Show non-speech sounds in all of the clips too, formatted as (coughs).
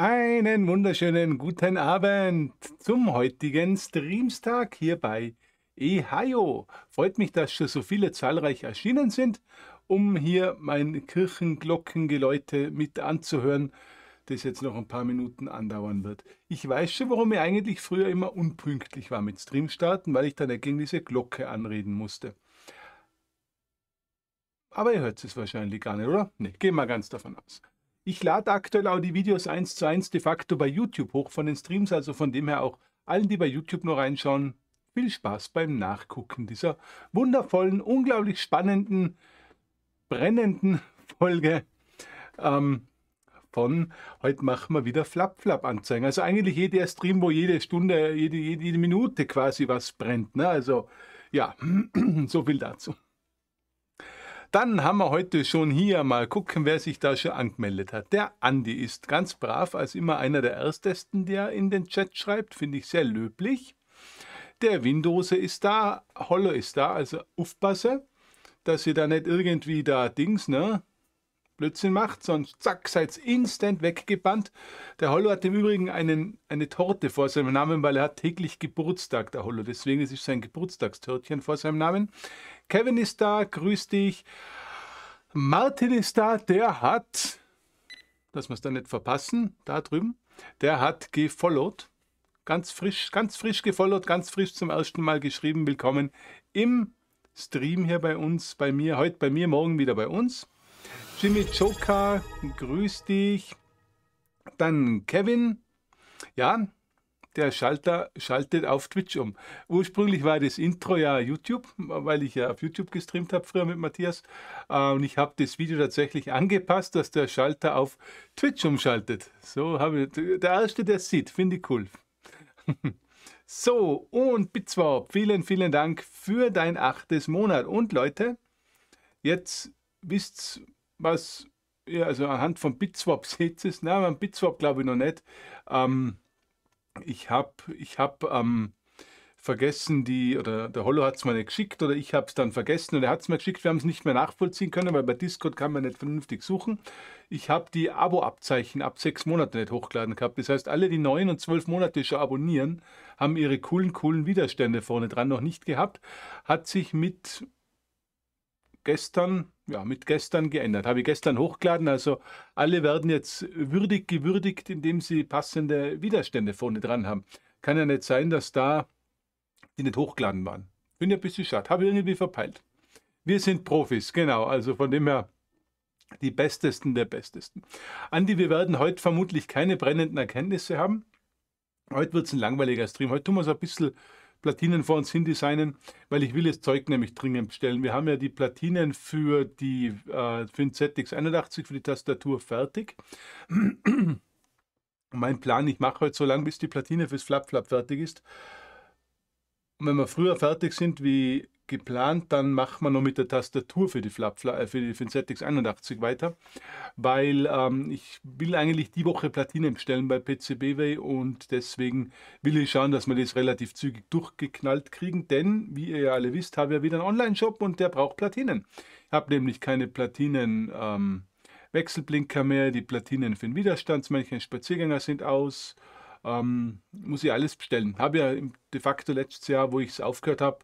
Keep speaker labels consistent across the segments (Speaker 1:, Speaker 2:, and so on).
Speaker 1: Einen wunderschönen guten Abend zum heutigen Streamstag hier bei Ehayo. Freut mich, dass schon so viele zahlreich erschienen sind, um hier mein Kirchenglockengeläute mit anzuhören, das jetzt noch ein paar Minuten andauern wird. Ich weiß schon, warum ich eigentlich früher immer unpünktlich war mit Streamstarten, weil ich dann gegen diese Glocke anreden musste. Aber ihr hört es wahrscheinlich gar nicht, oder? Ne, gehen wir ganz davon aus. Ich lade aktuell auch die Videos eins zu eins de facto bei YouTube hoch von den Streams, also von dem her auch allen, die bei YouTube nur reinschauen, viel Spaß beim Nachgucken dieser wundervollen, unglaublich spannenden, brennenden (laughs) Folge ähm, von heute machen wir wieder Flap-Flap-Anzeigen. Also eigentlich jeder Stream, wo jede Stunde, jede, jede Minute quasi was brennt. Ne? Also ja, (clears throat) so viel dazu. Dann haben wir heute schon hier mal gucken, wer sich da schon angemeldet hat. Der Andi ist ganz brav, als immer einer der Erstesten, der in den Chat schreibt. Finde ich sehr löblich. Der Windows ist da, Hollow ist da, also aufpasse, dass ihr da nicht irgendwie da Dings, ne? Blödsinn macht, sonst zack, seid instant weggebannt. Der Hollow hat im Übrigen einen, eine Torte vor seinem Namen, weil er hat täglich Geburtstag, der Hollow. Deswegen ist es sein Geburtstagstörtchen vor seinem Namen. Kevin ist da, grüß dich. Martin ist da, der hat, dass wir es da nicht verpassen, da drüben, der hat gefollowt. Ganz frisch, ganz frisch gefollowt, ganz frisch zum ersten Mal geschrieben. Willkommen im Stream hier bei uns, bei mir, heute bei mir, morgen wieder bei uns. Jimmy Joker, grüß dich. Dann Kevin. Ja, der Schalter schaltet auf Twitch um. Ursprünglich war das Intro ja YouTube, weil ich ja auf YouTube gestreamt habe früher mit Matthias. Äh, und ich habe das Video tatsächlich angepasst, dass der Schalter auf Twitch umschaltet. So habe ich, der Erste, der es sieht, finde ich cool. (laughs) so, und Bitswap, vielen, vielen Dank für dein achtes Monat. Und Leute, jetzt wisst ihr, was ja, also anhand von Bitswap (laughs) seht ihr es. Nein, beim Bitswap glaube ich noch nicht. Ähm, ich habe ich hab, ähm, vergessen, die, oder der Hollo hat es mir nicht geschickt oder ich habe es dann vergessen und er hat es mir geschickt. Wir haben es nicht mehr nachvollziehen können, weil bei Discord kann man nicht vernünftig suchen. Ich habe die Abo-Abzeichen ab sechs Monaten nicht hochgeladen gehabt. Das heißt, alle, die neun und zwölf Monate schon abonnieren, haben ihre coolen, coolen Widerstände vorne dran noch nicht gehabt. Hat sich mit gestern ja, mit gestern geändert. Habe ich gestern hochgeladen. Also alle werden jetzt würdig gewürdigt, indem sie passende Widerstände vorne dran haben. Kann ja nicht sein, dass da die nicht hochgeladen waren. Bin ja ein bisschen schade. Habe ich irgendwie verpeilt. Wir sind Profis, genau. Also von dem her die Bestesten der Bestesten. Andi, wir werden heute vermutlich keine brennenden Erkenntnisse haben. Heute wird es ein langweiliger Stream. Heute tun wir es ein bisschen Platinen vor uns hin designen, weil ich will das Zeug nämlich dringend bestellen. Wir haben ja die Platinen für, die, äh, für den ZX81, für die Tastatur fertig. (clears throat) mein Plan, ich mache heute halt so lange, bis die Platine fürs Flap Flap fertig ist. Und wenn wir früher fertig sind wie geplant, dann machen wir noch mit der Tastatur für die Flapfla, äh, für die Finsetix 81 weiter, weil ähm, ich will eigentlich die Woche Platinen bestellen bei PCBWay und deswegen will ich schauen, dass wir das relativ zügig durchgeknallt kriegen, denn wie ihr ja alle wisst, habe ich ja wieder einen Online-Shop und der braucht Platinen. Ich habe nämlich keine Platinen ähm, Wechselblinker mehr, die Platinen für den Widerstandsmännchen, Spaziergänger sind aus, ähm, muss ich alles bestellen. Habe ja de facto letztes Jahr, wo ich es aufgehört habe,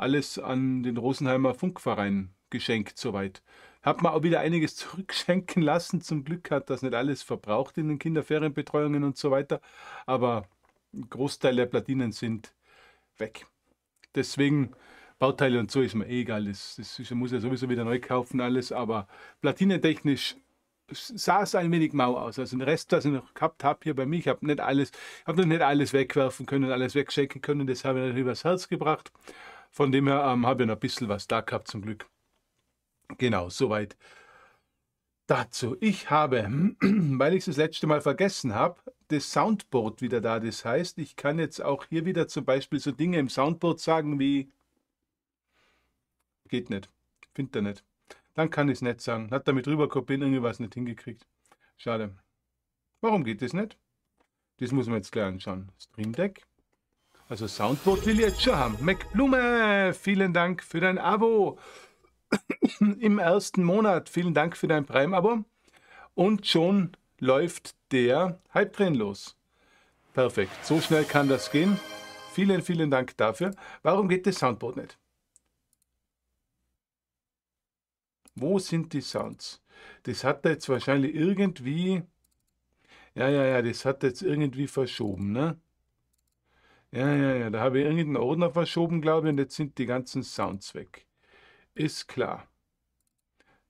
Speaker 1: alles an den Rosenheimer Funkverein geschenkt soweit. Hat mir auch wieder einiges (laughs) zurückschenken lassen. Zum Glück hat das nicht alles verbraucht in den Kinderferienbetreuungen und so weiter. Aber ein Großteil der Platinen sind weg. Deswegen Bauteile und so ist mir eh egal. Das, das ist, muss ja sowieso wieder neu kaufen alles. Aber platinentechnisch sah es ein wenig mau aus. Also den Rest, was ich noch gehabt habe hier bei mir, ich habe nicht alles, habe noch nicht alles wegwerfen können, alles wegschenken können. Das habe ich natürlich übers Herz gebracht. Von dem her ähm, habe ich noch ein bisschen was da gehabt zum Glück. Genau, soweit dazu. Ich habe, (clears throat) weil ich es das letzte Mal vergessen habe, das Soundboard wieder da. Das heißt, ich kann jetzt auch hier wieder zum Beispiel so Dinge im Soundboard sagen wie geht nicht, findet er nicht. Dann kann ich es nicht sagen. Hat damit rüberkopiert, irgendwas nicht hingekriegt. Schade. Warum geht das nicht? Das muss man jetzt gleich anschauen. Stream Deck. Also Soundboard will jetzt schon haben. MacBlume, vielen Dank für dein Abo. (coughs) Im ersten Monat, vielen Dank für dein Prime-Abo. Und schon läuft der Halbtrain los. Perfekt, so schnell kann das gehen. Vielen, vielen Dank dafür. Warum geht das Soundboard nicht? Wo sind die Sounds? Das hat er jetzt wahrscheinlich irgendwie... Ja, ja, ja, das hat er jetzt irgendwie verschoben, ne? Ja, ja, ja. Da habe ich irgendeinen Ordner verschoben, glaube ich, und jetzt sind die ganzen Sounds weg. Ist klar.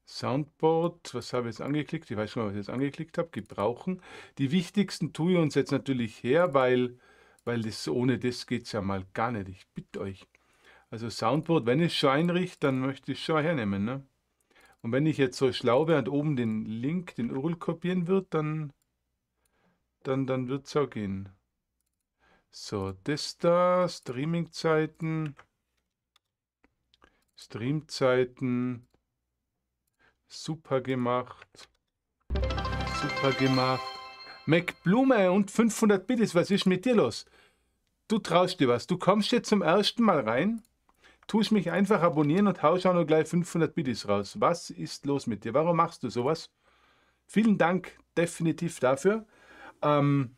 Speaker 1: Soundboard, was habe ich jetzt angeklickt? Ich weiß schon, mal, was ich jetzt angeklickt habe. Gebrauchen. Die wichtigsten tue ich uns jetzt natürlich her, weil, weil das, ohne das geht es ja mal gar nicht. Ich bitte euch. Also Soundboard, wenn ich es schon einrichte, dann möchte ich es schon hernehmen. Ne? Und wenn ich jetzt so schlau wäre und oben den Link, den URL kopieren würde, dann, dann, dann wird es auch gehen. So, das da, Streamingzeiten, Streamzeiten, super gemacht, super gemacht. Mac Blume und 500 Billys, was ist mit dir los? Du traust dir was, du kommst jetzt zum ersten Mal rein, tust mich einfach abonnieren und haust auch noch gleich 500 Billys raus. Was ist los mit dir? Warum machst du sowas? Vielen Dank definitiv dafür. Ähm,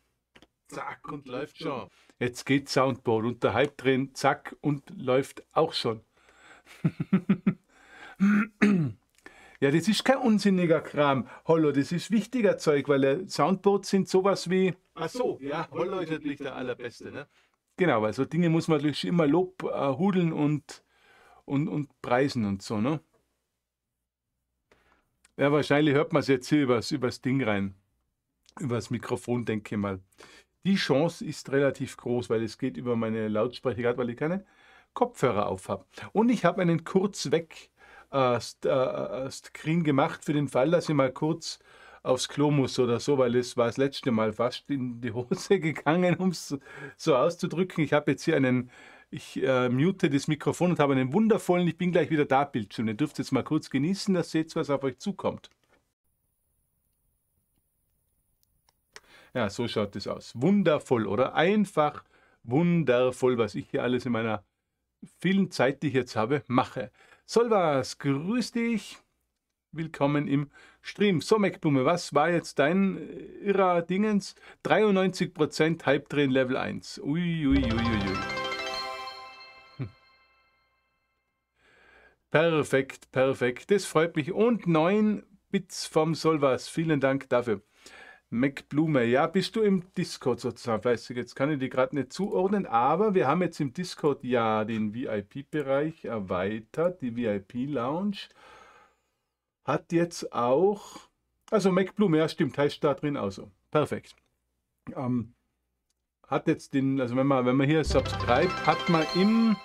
Speaker 1: zack und läuft schon. Jetzt geht Soundboard und der Hype drin, zack und läuft auch schon. (laughs) ja, das ist kein unsinniger Kram. Hallo, das ist wichtiger Zeug, weil äh, Soundboards sind sowas wie. Ach so, ja, Hallo ist natürlich der allerbeste, ne? Genau, weil so Dinge muss man natürlich immer Lob äh, hudeln und, und, und preisen und so, ne? Ja, wahrscheinlich hört man es jetzt hier übers, übers Ding rein. Übers Mikrofon, denke ich mal. Die Chance ist relativ groß, weil es geht über meine Lautsprecher, gerade weil ich keine Kopfhörer auf habe. Und ich habe einen Kurzweg äh, äh, äh, Screen gemacht für den Fall, dass ich mal kurz aufs Klo muss oder so, weil es war das letzte Mal fast in die Hose (laughs) gegangen, um es so auszudrücken. Ich habe jetzt hier einen, ich äh, mute das Mikrofon und habe einen wundervollen, ich bin gleich wieder da, Bildschirm. Ihr dürft jetzt mal kurz genießen, dass ihr jetzt was auf euch zukommt. Ja, so schaut es aus. Wundervoll, oder? Einfach wundervoll, was ich hier alles in meiner vielen Zeit, die ich jetzt habe, mache. Solvas, grüß dich. Willkommen im Stream. So, MacBlume, was war jetzt dein äh, irrer Dingens? 93% drehen Level 1. Uiuiuiui. Ui, ui, ui. Hm. Perfekt, perfekt. Das freut mich. Und 9 Bits vom Solvas. Vielen Dank dafür. MacBlume. ja, bist du im Discord sozusagen Weiß ich Jetzt kann ich die gerade nicht zuordnen, aber wir haben jetzt im Discord ja den VIP-Bereich erweitert, die VIP-Lounge. Hat jetzt auch, also MacBlume, ja, stimmt, heißt da drin auch so. Perfekt. Ähm, hat jetzt den, also wenn man, wenn man hier subscribe, hat man im,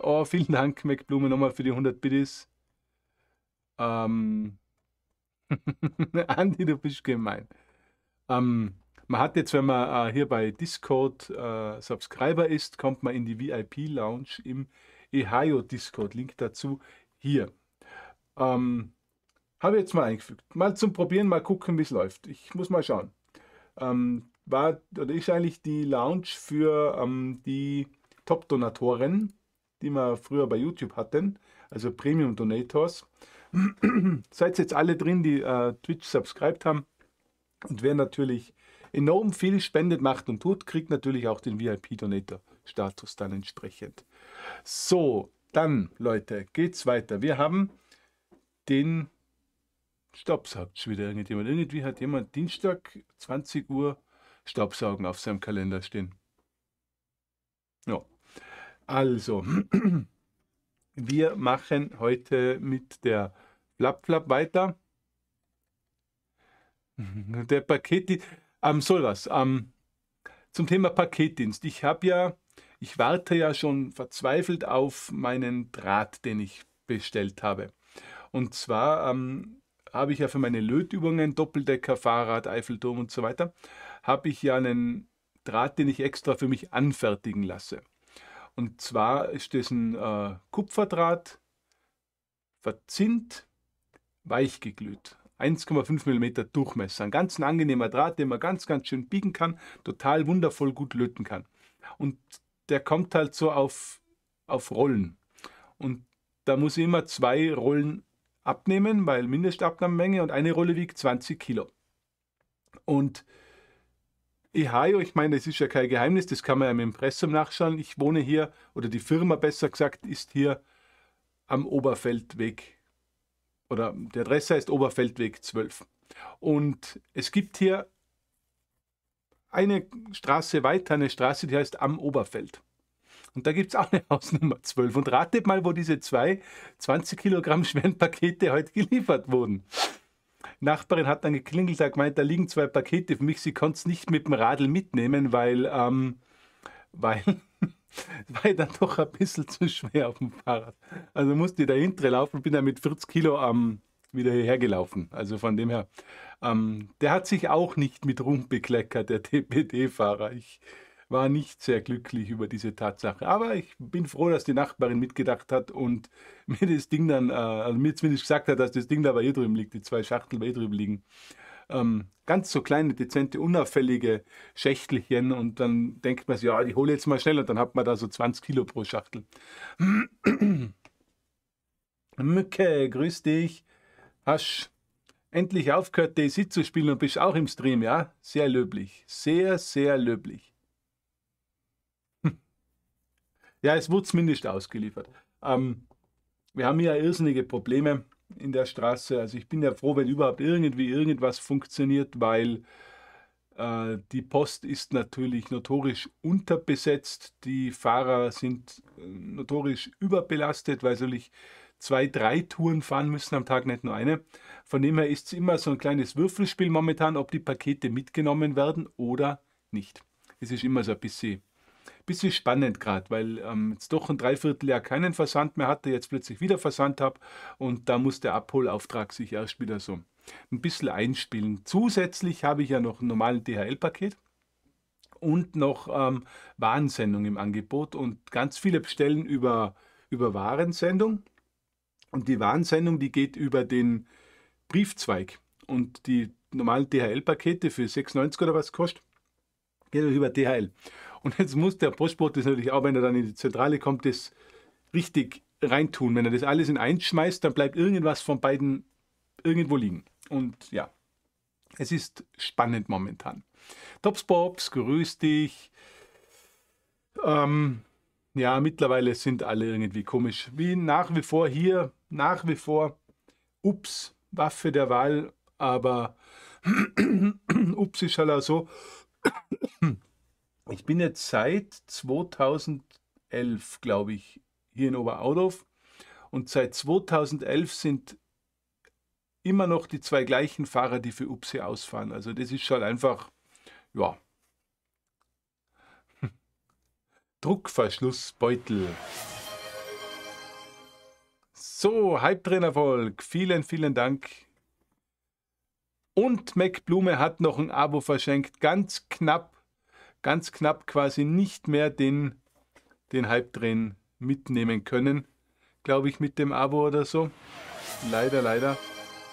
Speaker 1: oh, vielen Dank, MacBlume, nochmal für die 100 Biddies. Ähm, (laughs) Andi, du bist gemein. Ähm, man hat jetzt, wenn man äh, hier bei Discord äh, Subscriber ist, kommt man in die VIP-Lounge im EHIO Discord. Link dazu hier. Ähm, Habe ich jetzt mal eingefügt. Mal zum Probieren, mal gucken, wie es läuft. Ich muss mal schauen. Ähm, war oder ist eigentlich die Lounge für ähm, die Top-Donatoren, die wir früher bei YouTube hatten, also Premium Donators. (clears throat) Seid jetzt alle drin, die äh, Twitch subscribed haben. Und wer natürlich enorm viel spendet, macht und tut, kriegt natürlich auch den VIP-Donator-Status dann entsprechend. So, dann Leute, geht's weiter. Wir haben den Staubsaugt schon wieder irgendjemand. Irgendwie hat jemand Dienstag 20 Uhr Staubsaugen auf seinem Kalender stehen. Ja. Also, (clears throat) wir machen heute mit der Flap Flap weiter. Mhm. Der Paketdienst, ähm, soll was. Ähm, zum Thema Paketdienst. Ich habe ja, ich warte ja schon verzweifelt auf meinen Draht, den ich bestellt habe. Und zwar ähm, habe ich ja für meine Lötübungen, Doppeldecker, Fahrrad, Eiffelturm und so weiter, habe ich ja einen Draht, den ich extra für mich anfertigen lasse. Und zwar ist das ein äh, Kupferdraht, verzinnt, weichgeglüht. 1,5 mm Durchmesser. Ein ganz angenehmer Draht, den man ganz, ganz schön biegen kann, total wundervoll gut löten kann. Und der kommt halt so auf, auf Rollen. Und da muss ich immer zwei Rollen abnehmen, weil Mindestabnahmemenge und eine Rolle wiegt 20 Kilo. Und Ihaio, ich meine, das ist ja kein Geheimnis, das kann man ja im Impressum nachschauen. Ich wohne hier, oder die Firma besser gesagt, ist hier am Oberfeldweg oder die Adresse heißt Oberfeldweg 12. Und es gibt hier eine Straße weiter, eine Straße, die heißt Am Oberfeld. Und da gibt es auch eine Hausnummer 12. Und ratet mal, wo diese zwei 20 Kilogramm schweren Pakete heute geliefert wurden. Nachbarin hat dann geklingelt, hat gemeint, da liegen zwei Pakete für mich. Sie konnte es nicht mit dem Radl mitnehmen, weil, ähm, weil es war ich dann doch ein bisschen zu schwer auf dem Fahrrad. Also musste ich dahinter laufen, bin dann mit 40 Kilo ähm, wieder hierher gelaufen. Also von dem her. Ähm, der hat sich auch nicht mit Ruhm bekleckert, der (laughs) TPD-Fahrer. Ich war nicht sehr glücklich über diese Tatsache. Aber ich bin froh, dass die Nachbarin mitgedacht hat und (laughs) mir das Ding dann, äh, also mir zumindest gesagt hat, dass das Ding da bei ihr drüben liegt, die zwei Schachteln bei ihr drüben liegen ähm, ganz so kleine, dezente, unauffällige Schächtelchen und dann denkt man sich, ja, die hole jetzt mal schnell und dann hat man da so 20 Kilo pro Schachtel. (clears throat) Mücke, grüß dich. Hast endlich aufgehört, DC zu spielen und bist auch im Stream, ja? Sehr löblich. Sehr, sehr löblich. (laughs) ja, es wurde zumindest ausgeliefert. Ähm, wir haben ja irrsinnige Probleme in der Straße. Also ich bin ja froh, wenn überhaupt irgendwie irgendwas funktioniert, weil äh, die Post ist natürlich notorisch unterbesetzt, die Fahrer sind äh, notorisch überbelastet, weil natürlich zwei, drei Touren fahren müssen am Tag, nicht nur eine. Von dem her ist es immer so ein kleines Würfelspiel momentan, ob die Pakete mitgenommen werden oder nicht. Es ist immer so ein bisschen bisschen spannend gerade, weil ähm, jetzt doch ein Dreivierteljahr keinen Versand mehr hatte, jetzt plötzlich wieder Versand habe und da muss der Abholauftrag sich erst wieder so ein bisschen einspielen. Zusätzlich habe ich ja noch ein normales DHL-Paket und noch ähm, Warensendung im Angebot und ganz viele bestellen über, über Warensendung. Und die Warensendung, die geht über den Briefzweig. Und die normalen DHL-Pakete für 6,90 oder was kostet, Geht über DHL. Und jetzt muss der Postbote das natürlich auch, wenn er dann in die Zentrale kommt, das richtig reintun. Wenn er das alles in eins schmeißt, dann bleibt irgendwas von beiden irgendwo liegen. Und ja, es ist spannend momentan. Tops Bobs, grüß dich. Ähm, ja, mittlerweile sind alle irgendwie komisch. Wie nach wie vor hier, nach wie vor, ups, Waffe der Wahl, aber ups ist halt auch so ich bin jetzt seit 2011, glaube ich, hier in Oberaudorf. Und seit 2011 sind immer noch die zwei gleichen Fahrer, die für UPSI ausfahren. Also das ist schon einfach, ja, (laughs) Druckverschlussbeutel. So, Hype-Trainerfolg. Vielen, vielen Dank und MacBlume hat noch ein Abo verschenkt, ganz knapp, ganz knapp quasi nicht mehr den, den Halbtränen mitnehmen können, glaube ich, mit dem Abo oder so. Leider, leider.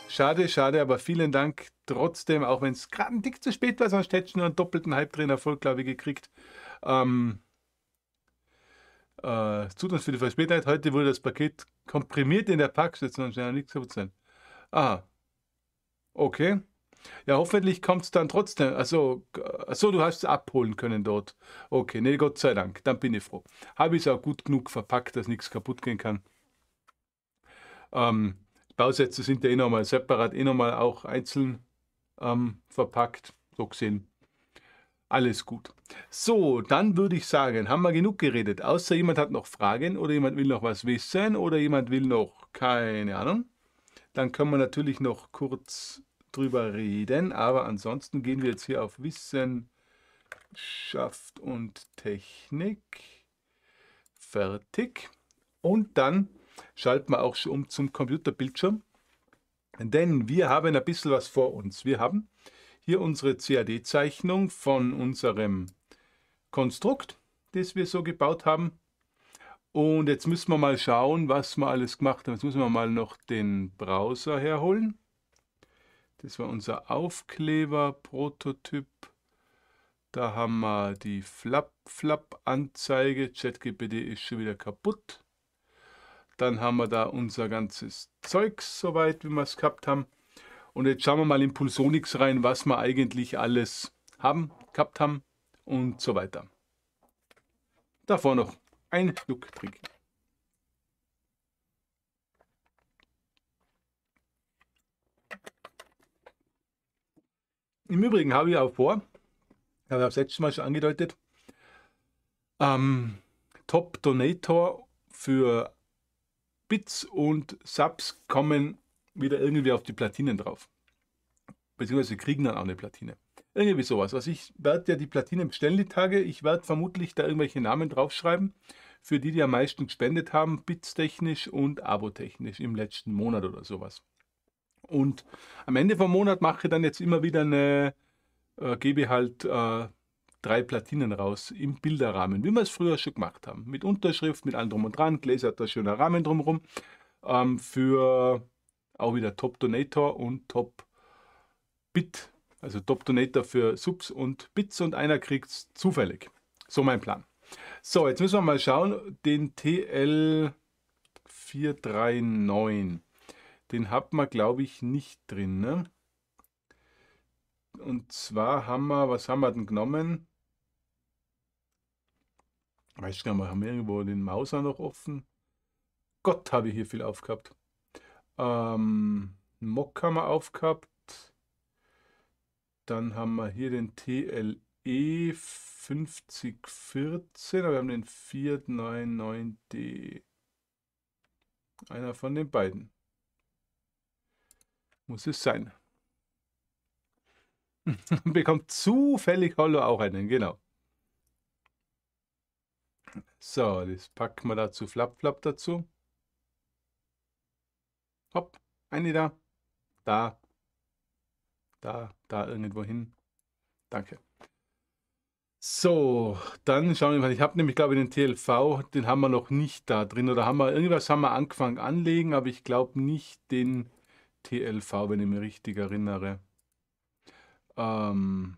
Speaker 1: Schade, schade, aber vielen Dank trotzdem, auch wenn es gerade ein Tick zu spät war, sonst hätte ich nur einen doppelten Halbtränen-Erfolg, glaube ich, gekriegt. Ähm, äh, tut uns für die Verspätung. Heute wurde das Paket komprimiert in der Packstation, Ja, nichts kaputt sein. Aha, Okay. Ja, hoffentlich kommt es dann trotzdem. Also, so du hast es abholen können dort. Okay, nee, Gott sei Dank, dann bin ich froh. Habe ich es auch gut genug verpackt, dass nichts kaputt gehen kann. Ähm, Bausätze sind ja eh nochmal separat, eh nochmal auch einzeln ähm, verpackt, so gesehen. Alles gut. So, dann würde ich sagen, haben wir genug geredet. Außer jemand hat noch Fragen oder jemand will noch was wissen oder jemand will noch, keine Ahnung dann können wir natürlich noch kurz drüber reden. Aber ansonsten gehen wir jetzt hier auf Wissenschaft und Technik. Fertig. Und dann schalten wir auch schon um zum Computerbildschirm. Denn wir haben ein bisschen was vor uns. Wir haben hier unsere CAD-Zeichnung von unserem Konstrukt, das wir so gebaut haben. Und jetzt müssen wir mal schauen, was wir alles gemacht haben. Jetzt müssen wir mal noch den Browser herholen. Das war unser Aufkleber-Prototyp. Da haben wir die Flap-Flap-Anzeige. ChatGPD ist schon wieder kaputt. Dann haben wir da unser ganzes Zeug, soweit wie wir es gehabt haben. Und jetzt schauen wir mal in Pulsonix rein, was wir eigentlich alles haben, gehabt haben und so weiter. Davor noch ein Look-Trick. Im Übrigen habe ich auch vor, habe ich das letzte Mal schon angedeutet, ähm, Top Donator für Bits und Subs kommen wieder irgendwie auf die Platinen drauf. Beziehungsweise kriegen dann auch eine Platine. Irgendwie sowas. Also ich werde ja die Platine bestellen die Tage. Ich werde vermutlich da irgendwelche Namen draufschreiben, für die, die am meisten gespendet haben, bitstechnisch und abotechnisch im letzten Monat oder sowas. Und am Ende vom Monat mache ich dann jetzt immer wieder eine, äh, gebe halt äh, drei Platinen raus im Bilderrahmen, wie wir es früher schon gemacht haben. Mit Unterschrift, mit allem drum und dran, Gläser hat da schöner Rahmen drumherum. Ähm, für auch wieder Top Donator und Top Bit also Top-Donator für Subs und Bits und einer kriegt es zufällig. So mein Plan. So, jetzt müssen wir mal schauen, den TL439, den hat man glaube ich nicht drin. Ne? Und zwar haben wir, was haben wir denn genommen? Weiß gar nicht, haben wir irgendwo den Mauser noch offen? Gott, habe ich hier viel aufgehabt. Ähm, Mock haben wir aufgehabt. Dann haben wir hier den TLE 5014, aber wir haben den 499D. Einer von den beiden. Muss es sein. (laughs) Bekommt zufällig Hollow auch einen, genau. So, das packen wir dazu Flap Flap dazu. Hopp, eine da. Da, da, da irgendwo hin. Danke. So, dann schauen wir mal. Ich habe nämlich, glaube ich, den TLV, den haben wir noch nicht da drin. Oder haben wir irgendwas haben wir angefangen anlegen, aber ich glaube nicht den TLV, wenn ich mich richtig erinnere. Ähm,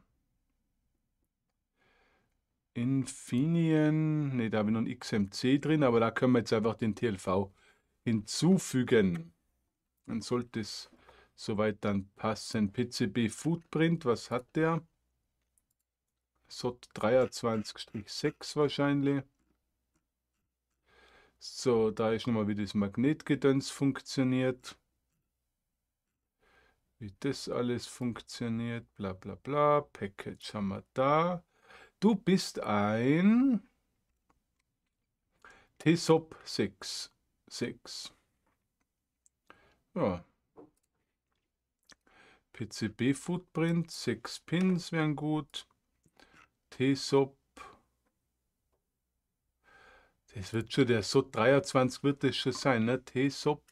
Speaker 1: Infineon, ne, da habe ich noch einen XMC drin, aber da können wir jetzt einfach den TLV hinzufügen. Dann sollte es soweit dann passen. PCB Footprint, was hat der? SOT 23-6 wahrscheinlich. So, da ist nochmal, wie das Magnetgedöns funktioniert. Wie das alles funktioniert, bla bla bla. Package haben wir da. Du bist ein TSOP 6. 6. Ja, PCB Footprint, 6 Pins wären gut. TSOP. Das wird schon der SOT 23 wird das schon sein, ne? TSOP.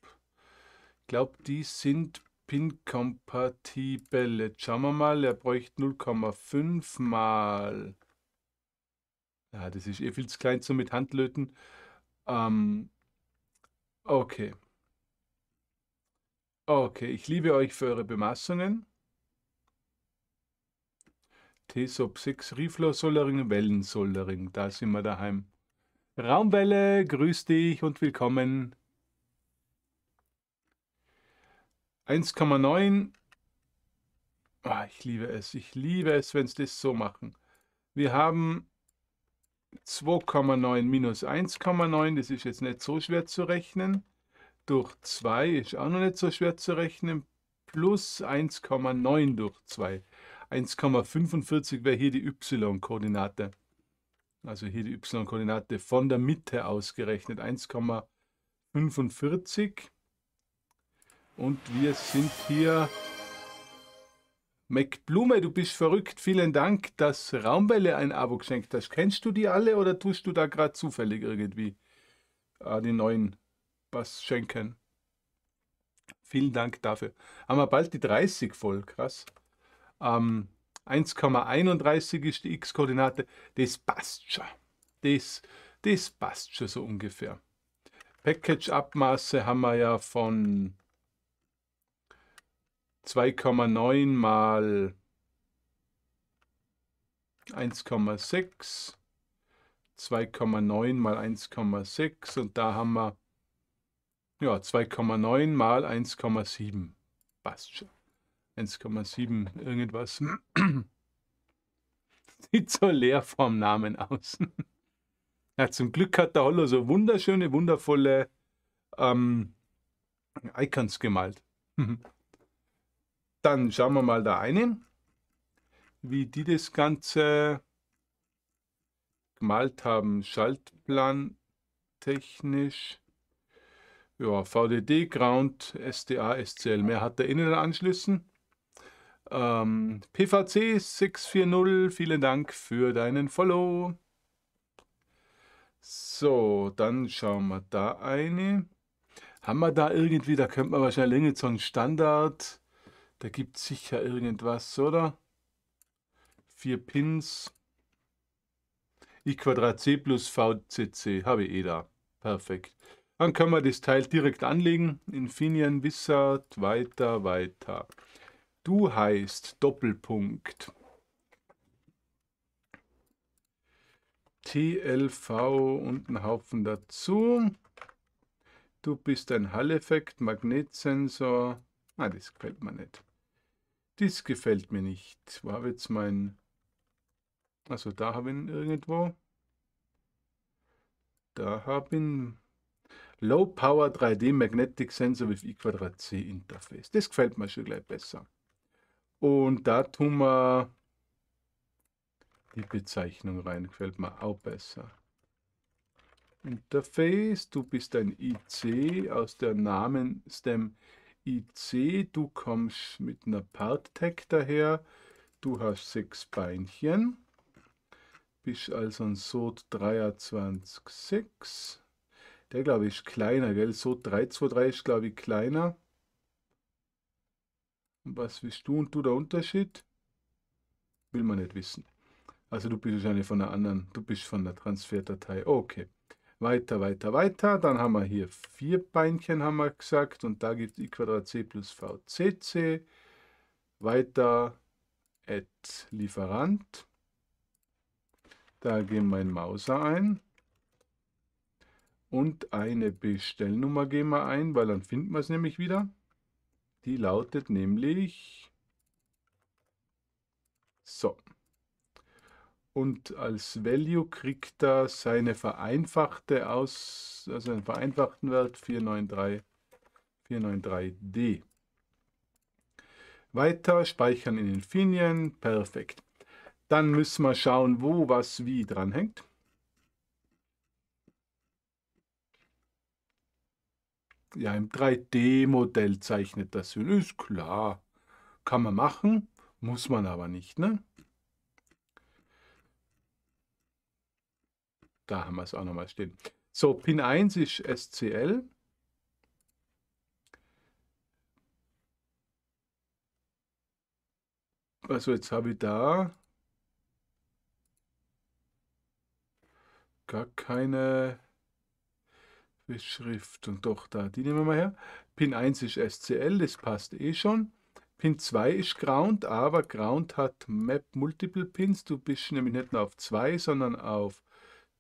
Speaker 1: Ich glaube, die sind pin-kompatibel. Jetzt schauen wir mal, er bräuchte 0,5 mal. Ja, das ist eh viel zu klein so mit Handlöten. Ähm, okay. Okay, ich liebe euch für eure Bemassungen. T sub 6, Reflow Sollering, Wellen, Sollering. Da sind wir daheim. Raumwelle, grüß dich und willkommen. 1,9. Ah, ich liebe es. Ich liebe es, wenn es das so machen. Wir haben 2,9 minus 1,9. Das ist jetzt nicht so schwer zu rechnen durch 2 ist auch noch nicht so schwer zu rechnen, plus 1,9 durch 2. 1,45 wäre hier die y-Koordinate. Also hier die y-Koordinate von der Mitte ausgerechnet. 1,45. Und wir sind hier. MacBlume, du bist verrückt. Vielen Dank, dass Raumwelle ein Abo geschenkt hast. Kennst du die alle oder tust du da gerade zufällig irgendwie? Ah, die neuen was schenken. Vielen Dank dafür. Haben wir bald die 30 voll, krass. Ähm, 1,31 ist die x-Koordinate. Das passt schon. Das, das passt schon so ungefähr. Package-Abmaße haben wir ja von 2,9 mal 1,6. 2,9 mal 1,6 und da haben wir ja, 2,9 mal 1,7. Passt schon. 1,7 irgendwas. (clears throat) Sieht so leer vom Namen aus. (laughs) ja, zum Glück hat der Hollow so wunderschöne, wundervolle ähm, Icons gemalt. (laughs) Dann schauen wir mal da einen, wie die das Ganze gemalt haben. Schaltplan technisch ja, VDD, Ground, SDA, SCL. Mehr hat er in den Anschlüssen. Ähm, PVC 640, vielen Dank für deinen Follow. So, dann schauen wir da eine. Haben wir da irgendwie, da könnte man wahrscheinlich jetzt so einen Standard, da gibt es sicher irgendwas, oder? Vier Pins. I Quadrat C plus VCC, habe ich eh da. Perfekt. Dann können wir das Teil direkt anlegen. Infinien Wizard, weiter, weiter. Du heißt Doppelpunkt. TLV und einen Haufen dazu. Du bist ein Hall-Effekt, Magnetsensor. Ah, das gefällt mir nicht. Das gefällt mir nicht. Wo habe ich jetzt mein... Also da habe ich ihn irgendwo. Da habe ich ihn Low Power 3D Magnetic Sensor with I2C Interface. Das gefällt mir schon gleich besser. Und da tun wir die Bezeichnung rein, gefällt mir auch besser. Interface, du bist ein IC aus der Namenstem IC, du kommst mit einer Part-Tag daher, du hast sechs Beinchen, bist also ein SOT 236. Der, glaube ich, ist kleiner, gell? So 323 ist, glaube ich, kleiner. Und was bist du und du der Unterschied? Will man nicht wissen. Also du bist wahrscheinlich von der anderen, du bist von der Transferdatei. Okay. Weiter, weiter, weiter. Dann haben wir hier vier Beinchen, haben wir gesagt. Und da gibt i c plus vcc. Weiter, add Lieferant. Da gehen wir in Mauser ein und eine Bestellnummer geben wir ein, weil dann finden wir es nämlich wieder. Die lautet nämlich so. Und als Value kriegt er seine vereinfachte aus, also einen vereinfachten Wert 493, 493D. Weiter speichern in Infineon. Perfekt. Dann müssen wir schauen, wo was wie dranhängt. ja, im 3D-Modell zeichnet das hin. Ist klar. Kann man machen, muss man aber nicht, ne? Da haben wir es auch nochmal stehen. So, Pin 1 ist SCL. Also jetzt habe ich da gar keine Beschrift und doch da, die nehmen wir mal her. Pin 1 ist SCL, das passt eh schon. Pin 2 ist Ground, aber Ground hat Map Multiple Pins. Du bist nämlich nicht nur auf 2, sondern auf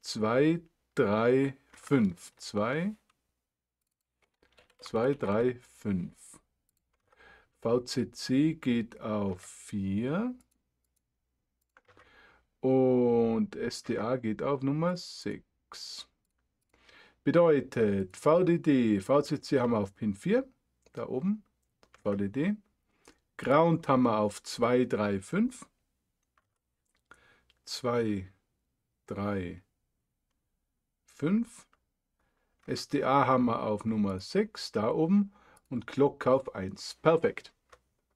Speaker 1: 2, 3, 5. 2, 2, 3, 5. VCC geht auf 4. Und SDA geht auf Nummer 6. Bedeutet, VDD, VCC haben wir auf Pin 4, da oben, VDD. Ground haben wir auf 2, 3, 5. 2, 3, 5. SDA haben wir auf Nummer 6, da oben. Und Clock auf 1. Perfekt.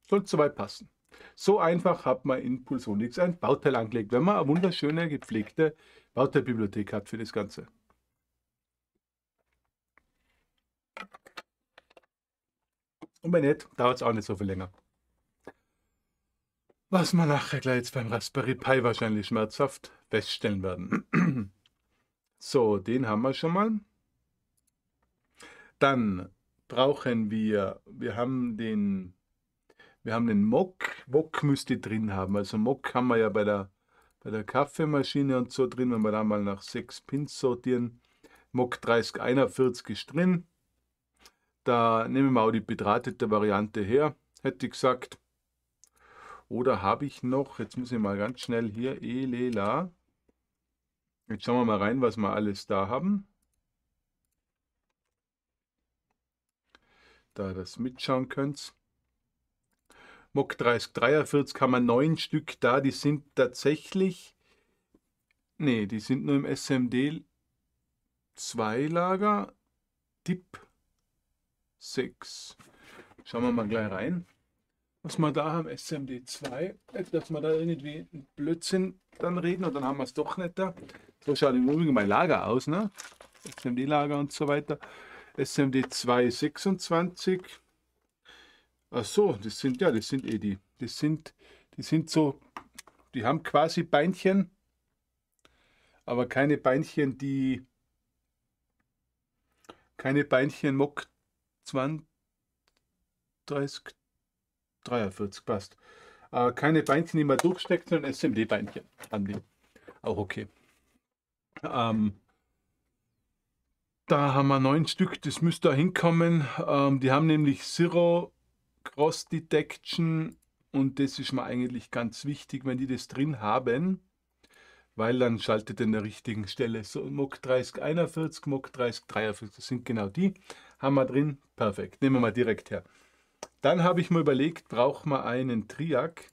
Speaker 1: Sollte soweit passen. So einfach hat man in Pulsonix ein Bauteil angelegt, wenn man eine wunderschöne, gepflegte Bauteilbibliothek hat für das Ganze. Und wenn nicht, dauert es auch nicht so viel länger. Was wir nachher gleich jetzt beim Raspberry Pi wahrscheinlich schmerzhaft feststellen werden. (clears throat) so, den haben wir schon mal. Dann brauchen wir, wir haben den, wir haben den Mock. Mock müsste drin haben. Also Mock haben wir ja bei der, bei der Kaffeemaschine und so drin, wenn wir da mal nach 6 Pins sortieren. Mock 3041 ist drin. Da nehmen wir auch die bedrahtete Variante her, hätte ich gesagt. Oder habe ich noch, jetzt muss ich mal ganz schnell hier, Elela. Jetzt schauen wir mal rein, was wir alles da haben. Da das mitschauen könnt. Mock 30, 43 haben wir neun Stück da, die sind tatsächlich, nee, die sind nur im SMD 2 Lager. Tipp 6. Schauen wir mal gleich rein. Was wir da haben, SMD2. Nicht, dass wir da irgendwie Blödsinn dann reden und dann haben wir es doch nicht da. So schaut im Übrigen mein Lager aus, ne? SMD-Lager und so weiter. SMD226. Ach so, das sind, ja, das sind eh die. Das sind, die sind so, die haben quasi Beinchen, aber keine Beinchen, die, keine Beinchen mockt 20, 30, 43, passt. Äh, keine Beinchen, die man durchsteckt, sondern SMD-Beinchen haben die. Auch okay. Ähm, da haben wir neun Stück, das müsste da hinkommen. Ähm, die haben nämlich Zero Cross Detection und das ist mir eigentlich ganz wichtig, wenn die das drin haben, weil dann schaltet in der richtigen Stelle. So MOC 3041, MOC 3043, das sind genau die. Haben wir drin? Perfekt. Nehmen wir mal direkt her. Dann habe ich mir überlegt, braucht man einen Triak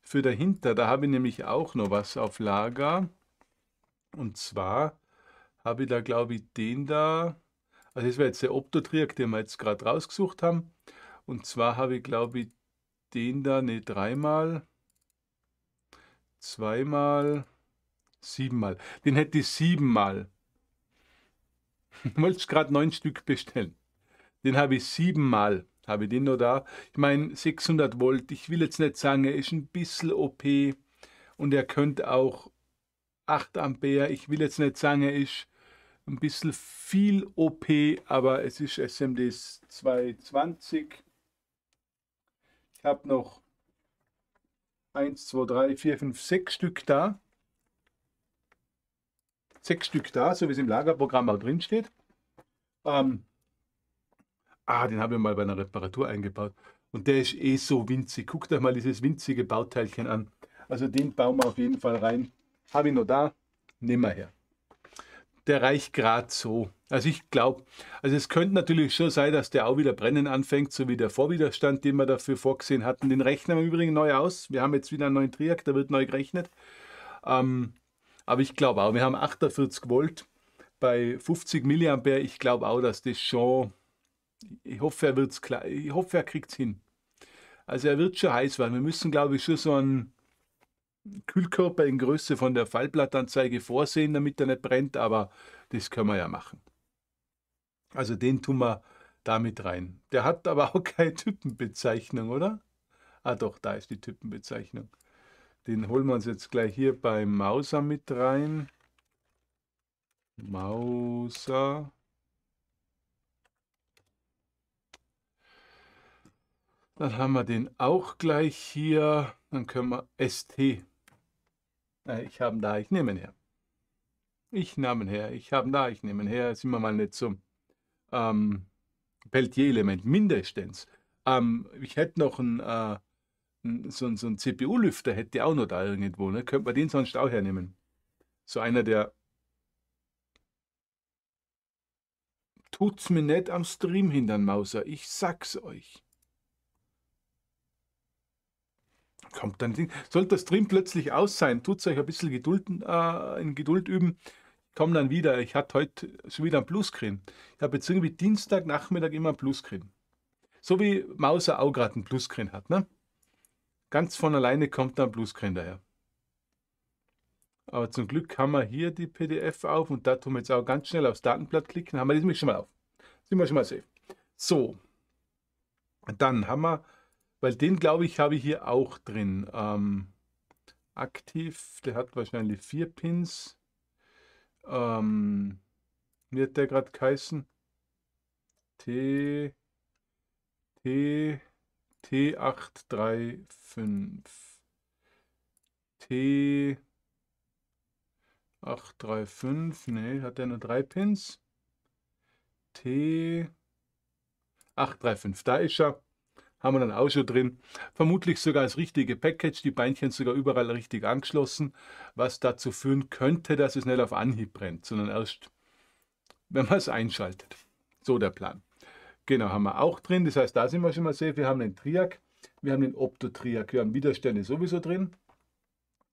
Speaker 1: für dahinter. Da habe ich nämlich auch noch was auf Lager. Und zwar habe ich da, glaube ich, den da. Also das wäre jetzt der Optotriak, den wir jetzt gerade rausgesucht haben. Und zwar habe ich, glaube ich, den da, ne, dreimal, zweimal, siebenmal. Den hätte ich siebenmal. (laughs) wollte gerade neun Stück bestellen. Den habe ich siebenmal, habe ich den nur da. Ich meine, 600 Volt, ich will jetzt nicht sagen, er ist ein bisschen OP und er könnte auch 8 Ampere. Ich will jetzt nicht sagen, er ist ein bisschen viel OP, aber es ist SMD 220. Ich habe noch 1, 2, 3, 4, 5, 6 Stück da sechs Stück da, so wie es im Lagerprogramm auch drin steht. Ähm, ah, den habe ich mal bei einer Reparatur eingebaut. Und der ist eh so winzig. Guckt euch mal dieses winzige Bauteilchen an. Also den bauen wir auf jeden Fall rein. Habe ich noch da, nehmen wir her. Der reicht gerade so. Also ich glaube, also es könnte natürlich schon sein, dass der auch wieder brennen anfängt, so wie der Vorwiderstand, den wir dafür vorgesehen hatten. Den rechnen wir im Übrigen neu aus. Wir haben jetzt wieder einen neuen Triak, da wird neu gerechnet. Ähm, aber ich glaube auch, wir haben 48 Volt bei 50 mA. Ich glaube auch, dass das schon. Ich hoffe, er wird's klar. Ich hoffe, er kriegt es hin. Also er wird schon heiß werden. Wir müssen, glaube ich, schon so einen Kühlkörper in Größe von der Fallblattanzeige vorsehen, damit er nicht brennt, aber das können wir ja machen. Also den tun wir damit rein. Der hat aber auch (laughs) keine Typenbezeichnung, oder? Ah doch, da ist die Typenbezeichnung. Den holen wir uns jetzt gleich hier bei Mauser mit rein. Mauser. Dann haben wir den auch gleich hier. Dann können wir ST. ich habe da, ich nehme ihn her. Ich nahm her. Ich habe da, ich nehme ihn her. Sind wir mal nicht zum ähm, Peltier-Element mindestens. Ähm, ich hätte noch ein äh, so, so ein CPU-Lüfter hätte auch noch da irgendwo. Ne? Könnte man den sonst auch hernehmen. So einer, der tut's mir nicht am Stream hindern, Mauser. Ich sag's euch. Kommt dann Ding. Sollte der Stream plötzlich aus sein, tut's euch ein bisschen Geduld, äh, in Geduld üben. Komm dann wieder. Ich hatte heute schon wieder einen Bluescreen. Ich habe jetzt irgendwie Dienstagnachmittag immer einen Bluescreen. So wie Mauser auch gerade einen Bluescreen hat, ne? Ganz von alleine kommt dann Bluescreen daher. Aber zum Glück haben wir hier die PDF auf und da tun wir jetzt auch ganz schnell aufs Datenblatt klicken. Haben wir das nämlich schon mal auf. Sind wir schon mal safe. So, dann haben wir, weil den glaube ich, habe ich hier auch drin. Ähm, aktiv, der hat wahrscheinlich vier Pins. Ähm, wie hat der gerade geheißen? T. T. T835. T835, nee, hat der nur drei Pins? T835, da ist er. Haben wir dann auch schon drin. Vermutlich sogar das richtige Package, die Beinchen sogar überall richtig angeschlossen, was dazu führen könnte, dass es nicht auf Anhieb brennt, sondern erst, wenn man es einschaltet. So der Plan. Genau, haben wir auch drin. Das heißt, da sind wir schon mal safe. Wir haben den Triak, wir haben den Optotriak, wir haben Widerstände sowieso drin.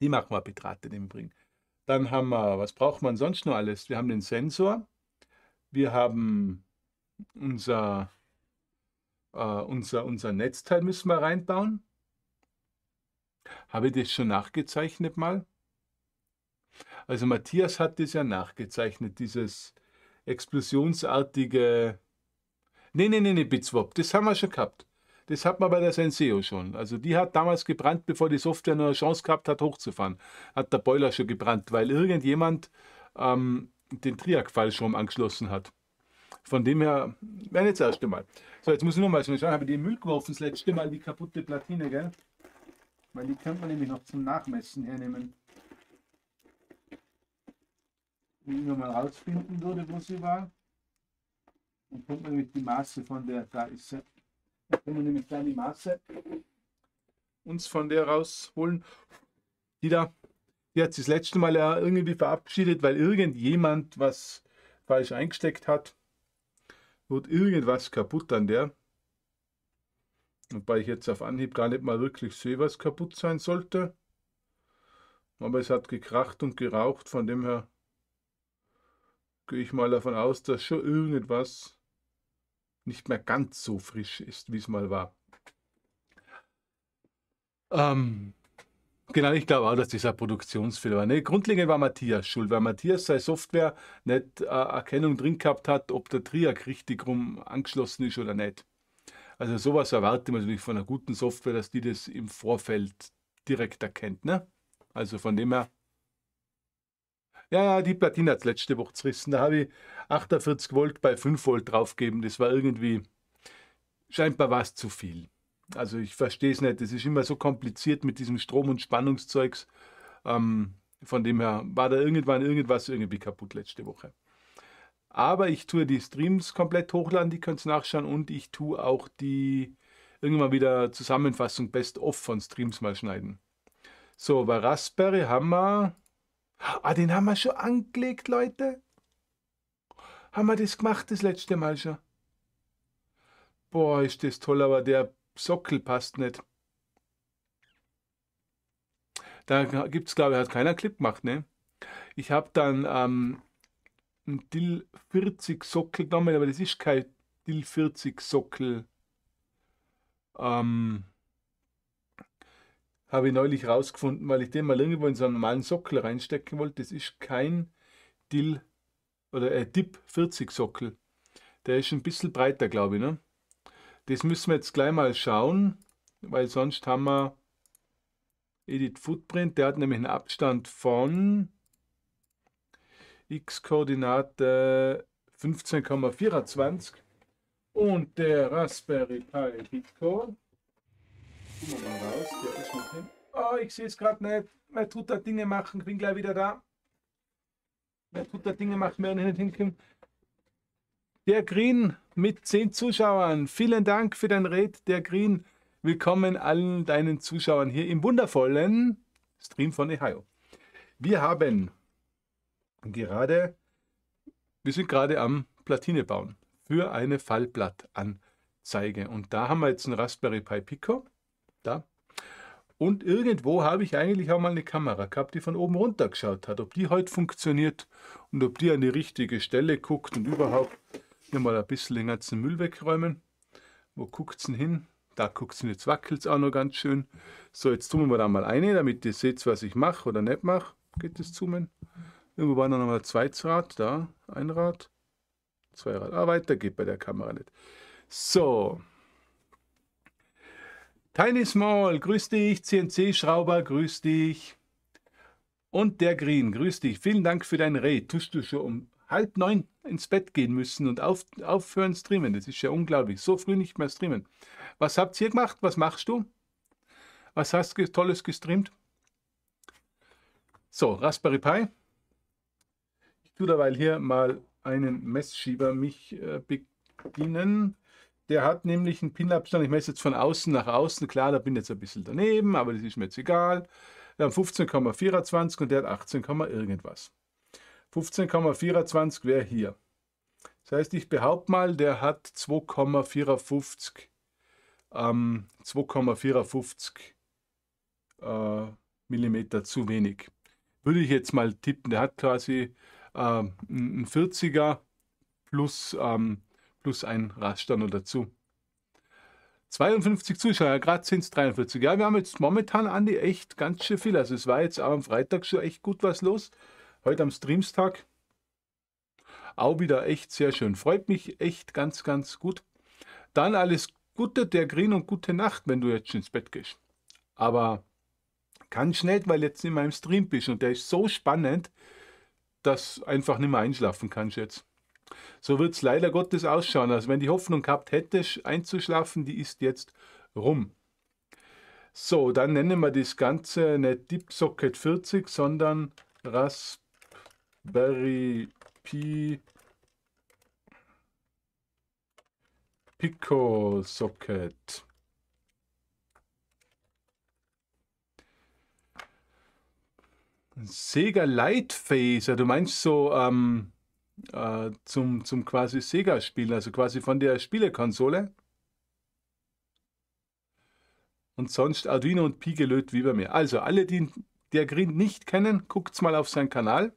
Speaker 1: Die machen wir betrachtet im Übrigen. Dann haben wir, was braucht man sonst noch alles? Wir haben den Sensor, wir haben unser, äh, unser, unser Netzteil müssen wir reinbauen. Habe ich das schon nachgezeichnet mal? Also Matthias hat das ja nachgezeichnet, dieses explosionsartige Nee, nee, nee, nee, Bitswap, das haben wir schon gehabt. Das hat man bei der Senseo schon. Also die hat damals gebrannt, bevor die Software nur eine Chance gehabt hat, hochzufahren. Hat der Boiler schon gebrannt, weil irgendjemand ähm, den Triak-Fallschirm angeschlossen hat. Von dem her, wenn jetzt das erste Mal. So, jetzt muss ich nochmal schauen, ich habe die Müll geworfen das letzte Mal, die kaputte Platine, gell? Weil die könnte man nämlich noch zum Nachmessen hernehmen. Wenn ich nochmal rausfinden würde, wo sie war. Dann kommt man nämlich die Masse von der, da ist sie, da können wir nämlich dann die Masse uns von der rausholen, die da, die hat sich das letzte Mal ja irgendwie verabschiedet, weil irgendjemand was falsch eingesteckt hat. Wird irgendwas kaputt an der. Wobei ich jetzt auf Anhieb gar nicht mal wirklich sehe, was kaputt sein sollte. Aber es hat gekracht und geraucht, von dem her gehe ich mal davon aus, dass schon irgendwas nicht mehr ganz so frisch ist, wie es mal war. Ähm, genau, ich glaube auch, dass das ein Produktionsfehler war. Ne, grundlegend war Matthias schuld, weil Matthias seine Software nicht äh, Erkennung drin gehabt hat, ob der Triak richtig rum angeschlossen ist oder nicht. Also sowas erwartet man natürlich von einer guten Software, dass die das im Vorfeld direkt erkennt. Ne? Also von dem her ja, ja, die Platine hat letzte Woche zerrissen. Da habe ich 48 Volt bei 5 Volt draufgegeben. Das war irgendwie, scheinbar war es zu viel. Also ich verstehe es nicht. Es ist immer so kompliziert mit diesem Strom- und Spannungszeugs. Ähm, von dem her war da irgendwann irgendwas irgendwie kaputt letzte Woche. Aber ich tue die Streams komplett hochladen, die könnt ihr nachschauen. Und ich tue auch die irgendwann wieder Zusammenfassung Best-of von Streams mal schneiden. So, bei Raspberry haben wir Ah, den haben wir schon angelegt, Leute. Haben wir das gemacht das letzte Mal schon? Boah, ist das toll, aber der Sockel passt nicht. Da gibt es, glaube ich, hat keiner Clip gemacht, ne? Ich habe dann ähm, einen Dill 40 Sockel genommen, aber das ist kein Dill 40 Sockel. Ähm, habe ich neulich rausgefunden, weil ich den mal irgendwo in so einen normalen Sockel reinstecken wollte. Das ist kein Dill oder äh, Dip 40 Sockel. Der ist ein bisschen breiter, glaube ich. Ne? Das müssen wir jetzt gleich mal schauen, weil sonst haben wir Edit Footprint. Der hat nämlich einen Abstand von X-Koordinate 15,24 und der Raspberry Pi Bitcoin. Gucken wir mal raus, der hochnehmen. Oh, ah, ich sehe es gerade nicht. Mein da Dinge machen, Ich bin gleich wieder da. Mein da Dinge macht mir nicht hinkommen. Der Green mit zehn Zuschauern. Vielen Dank für dein Red, der Green. Willkommen allen deinen Zuschauern hier im wundervollen Stream von Ohio. Wir haben gerade, wir sind gerade am Platine bauen für eine Fallblattanzeige. Und da haben wir jetzt einen Raspberry Pi Pico. Da und irgendwo habe ich eigentlich auch mal eine Kamera gehabt, die von oben runter geschaut hat, ob die heute funktioniert und ob die an die richtige Stelle guckt und überhaupt hier mal ein bisschen den ganzen Müll wegräumen. Wo guckt es denn hin? Da guckt es hin, jetzt wackelt es auch noch ganz schön. So, jetzt zoomen wir da mal eine, damit ihr seht, was ich mache oder nicht mache. Geht das zoomen? Irgendwo war noch mal ein zweites Rad, da, ein Rad, zwei Rad. Ah, weiter geht bei der Kamera nicht. So, Tiny Small, grüß dich. CNC Schrauber, grüß dich. Und der Green, grüß dich. Vielen Dank für dein Raid. Tust du schon um halb neun ins Bett gehen müssen und auf, aufhören streamen. Das ist ja unglaublich. So früh nicht mehr streamen. Was habt ihr gemacht? Was machst du? Was hast du Tolles gestreamt? So, Raspberry Pi. Ich tue dabei hier mal einen Messschieber mich äh, bedienen. Der hat nämlich einen Pinabstand, ich messe jetzt von außen nach außen, klar, da bin ich jetzt ein bisschen daneben, aber das ist mir jetzt egal. Wir haben 15,24 und der hat 18, irgendwas. 15,24 wäre hier. Das heißt, ich behaupte mal, der hat 2,54 ähm, 2,54 äh, Millimeter zu wenig. Würde ich jetzt mal tippen, der hat quasi äh, einen 40er plus ähm, plus ein Raster noch dazu. 52 Zuschauer, gerade sind es 43. Ja, wir haben jetzt momentan, Andi, echt ganz schön viel. Also es war jetzt auch am Freitag schon echt gut was los. Heute am Streamstag auch wieder echt sehr schön. Freut mich echt ganz, ganz gut. Dann alles Gute, der Green und gute Nacht, wenn du jetzt schon ins Bett gehst. Aber ganz schnell, weil jetzt in meinem Stream bist und der ist so spannend, dass einfach nicht mehr einschlafen kannst jetzt. So wird es leider Gottes ausschauen. Also wenn die Hoffnung gehabt hätte, einzuschlafen, die ist jetzt rum. So, dann nennen wir das Ganze nicht Socket 40, sondern Raspberry Pi Pico Socket. Sega Light Phaser, du meinst so, ähm, äh, zum, zum quasi sega spielen also quasi von der Spielekonsole. Und sonst Arduino und Pi gelöt wie bei mir. Also alle, die der Grin nicht kennen, guckt mal auf seinen Kanal.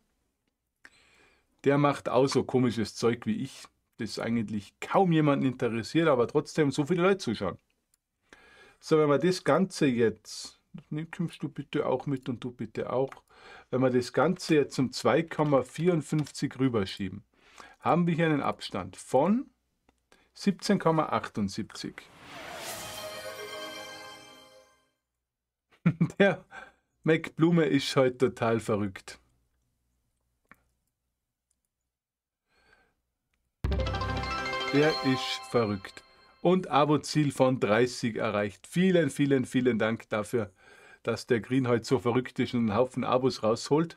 Speaker 1: Der macht auch so komisches Zeug wie ich, das eigentlich kaum jemanden interessiert, aber trotzdem so viele Leute zuschauen. So, wenn wir das Ganze jetzt, nimmst du bitte auch mit und du bitte auch. Wenn wir das Ganze jetzt um 2,54 rüberschieben, haben wir hier einen Abstand von 17,78. (laughs) Der Mac Blume ist heute halt total verrückt. Der ist verrückt. Und Aboziel von 30 erreicht. Vielen, vielen, vielen Dank dafür dass der Green heute so verrückt ist und einen Haufen Abos rausholt.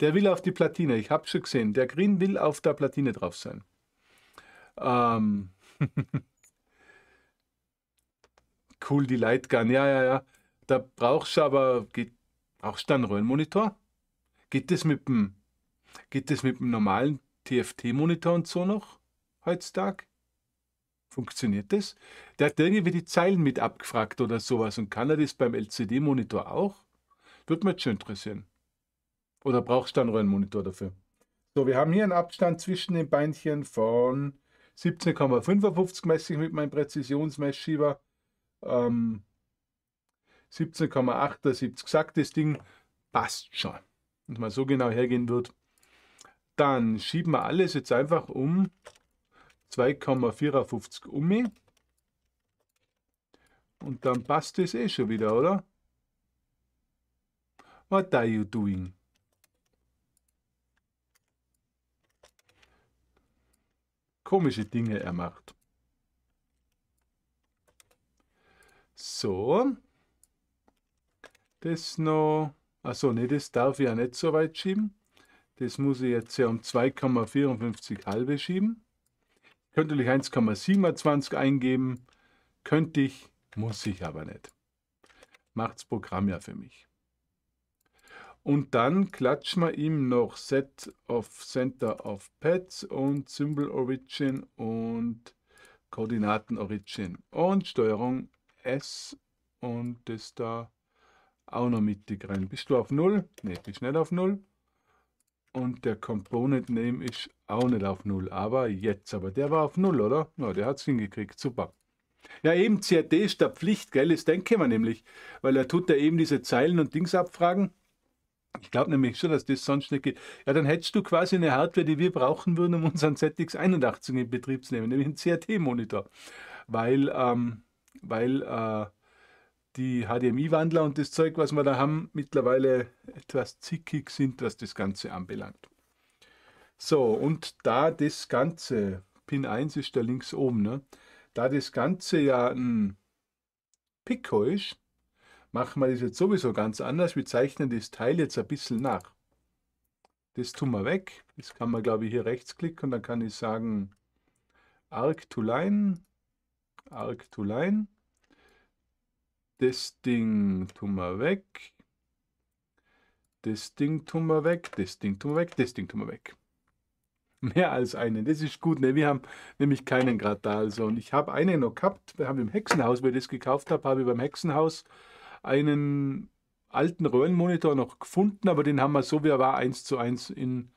Speaker 1: Der will auf die Platine, ich habe schon gesehen. Der Green will auf der Platine drauf sein. Ähm. (laughs) cool, die Lightgun, ja, ja, ja. Da brauchst du aber, geht, brauchst du einen Röhrenmonitor? Geht das mit dem, geht das mit dem normalen TFT-Monitor und so noch heutzutage? Funktioniert das? Der hat irgendwie die Zeilen mit abgefragt oder sowas und kann er das beim LCD-Monitor auch? Würde mich jetzt schon interessieren. Oder brauchst du dann einen Monitor dafür? So, wir haben hier einen Abstand zwischen den Beinchen von 17,55 messe ich mit meinem Präzisionsmessschieber. Ähm, 17,78 gesagt, das Ding passt schon. Wenn es mal so genau hergehen wird. Dann schieben wir alles jetzt einfach um 2,54 Ummi. Und dann passt das eh schon wieder, oder? What are you doing? Komische Dinge er macht. So. Das noch. Achso, nee, das darf ich ja nicht so weit schieben. Das muss ich jetzt ja um 2,54 halbe schieben. Könnte ich 1,27 eingeben. Könnte ich, muss ich aber nicht. Macht's Programm ja für mich. Und dann klatschen wir ihm noch Set of Center of Pads und Symbol Origin und Koordinaten Origin und Steuerung S und das da auch noch mittig rein. Bist du auf 0? Ne, bist nicht auf 0. Und der Component Name ist auch nicht auf Null. aber jetzt. Aber der war auf Null, oder? Ja, der hat es hingekriegt, super. Ja, eben, CRD ist der Pflicht, gell? Das denken wir nämlich, weil er tut ja eben diese Zeilen und Dings abfragen. Ich glaube nämlich schon, dass das sonst nicht geht. Ja, dann hättest du quasi eine Hardware, die wir brauchen würden, um unseren ZX81 in Betrieb zu nehmen, nämlich einen CRT-Monitor. Weil, ähm, weil äh, die HDMI-Wandler und das Zeug, was wir da haben, mittlerweile etwas zickig sind, was das Ganze anbelangt. So, und da das Ganze, Pin 1 ist da links oben, ne? da das Ganze ja ein Pico ist, machen wir das jetzt sowieso ganz anders. Wir zeichnen das Teil jetzt ein bisschen nach. Das tun wir weg. Das kann man, glaube ich, hier rechtsklicken und dann kann ich sagen, Arc to Line, Arc to Line. Das Ding tun wir weg. Das Ding tun wir weg. Das Ding tun wir weg. Das Ding tun wir weg. Mehr als einen. Das ist gut. Ne? Wir haben nämlich keinen gerade da. Also. Und ich habe einen noch gehabt. Wir haben im Hexenhaus, wo ich das gekauft habe, habe ich beim Hexenhaus einen alten Röhrenmonitor noch gefunden, aber den haben wir so wie er war, eins zu eins in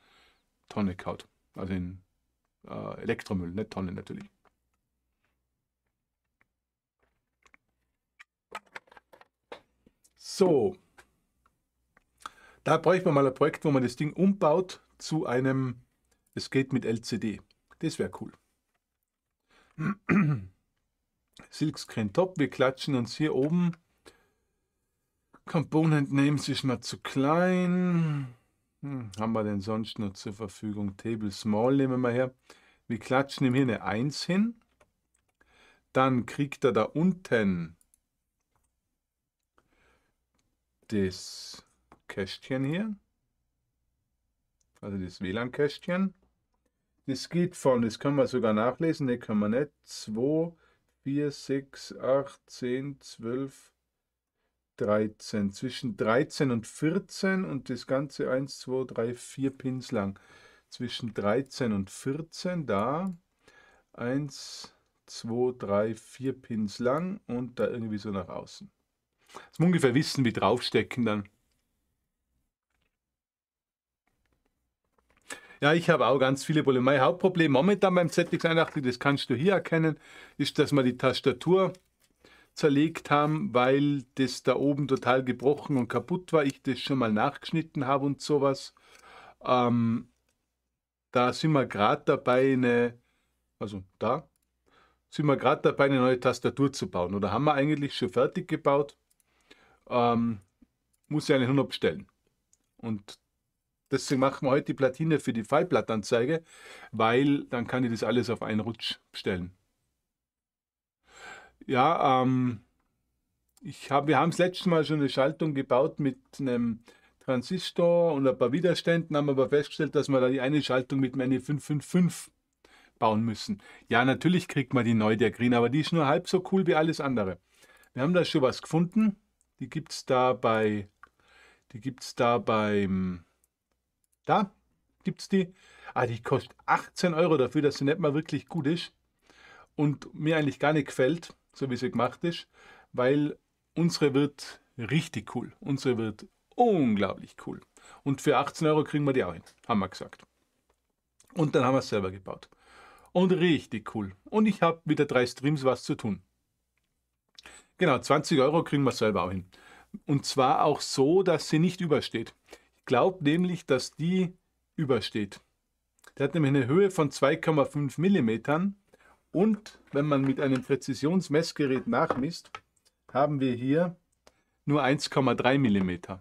Speaker 1: Tonne gehaut. Also in äh, Elektromüll, nicht Tonne natürlich. So, da bräuchte man mal ein Projekt, wo man das Ding umbaut zu einem, es geht mit LCD. Das wäre cool. (clears throat) Silkscreen Top, wir klatschen uns hier oben. Component Names ist mal zu klein. Hm, haben wir denn sonst noch zur Verfügung? Table Small nehmen wir mal her. Wir klatschen ihm hier eine 1 hin. Dann kriegt er da unten das Kästchen hier, also das WLAN-Kästchen. Das geht von, das können wir sogar nachlesen, ne, können wir nicht. 2, 4, 6, 8, 10, 12, 13. Zwischen 13 und 14 und das Ganze 1, 2, 3, 4 Pins lang. Zwischen 13 und 14, da 1, 2, 3, 4 Pins lang und da irgendwie so nach außen. Dass wir ungefähr wissen, wie draufstecken dann. Ja, ich habe auch ganz viele Probleme. Mein Hauptproblem momentan beim ZX81, das kannst du hier erkennen, ist, dass wir die Tastatur zerlegt haben, weil das da oben total gebrochen und kaputt war. Ich das schon mal nachgeschnitten habe und sowas. Ähm, da sind wir gerade dabei, eine, also da, sind wir gerade dabei, eine neue Tastatur zu bauen. Oder haben wir eigentlich schon fertig gebaut? ähm, muss ich eine 100 bestellen. Und deswegen machen wir heute die Platine für die Fallblattanzeige, weil dann kann ich das alles auf einen Rutsch bestellen. Ja, ähm, ich hab, wir haben das letzte Mal schon eine Schaltung gebaut mit einem Transistor und ein paar Widerständen, haben aber festgestellt, dass wir da die eine Schaltung mit dem NE555 bauen müssen. Ja, natürlich kriegt man die neu, der Green, aber die ist nur halb so cool wie alles andere. Wir haben da schon was gefunden. Die gibt es da bei, die gibt es da beim, da gibt es die. Ah, die kostet 18 Euro dafür, dass sie nicht mal wirklich gut ist und mir eigentlich gar nicht gefällt, so wie sie gemacht ist, weil unsere wird richtig cool. Unsere wird unglaublich cool. Und für 18 Euro kriegen wir die auch hin, haben wir gesagt. Und dann haben wir es selber gebaut. Und richtig cool. Und ich habe wieder drei Streams was zu tun. Genau, 20 Euro kriegen wir selber auch hin. Und zwar auch so, dass sie nicht übersteht. Ich glaube nämlich, dass die übersteht. Der hat nämlich eine Höhe von 2,5 mm und wenn man mit einem Präzisionsmessgerät nachmisst, haben wir hier nur 1,3 mm.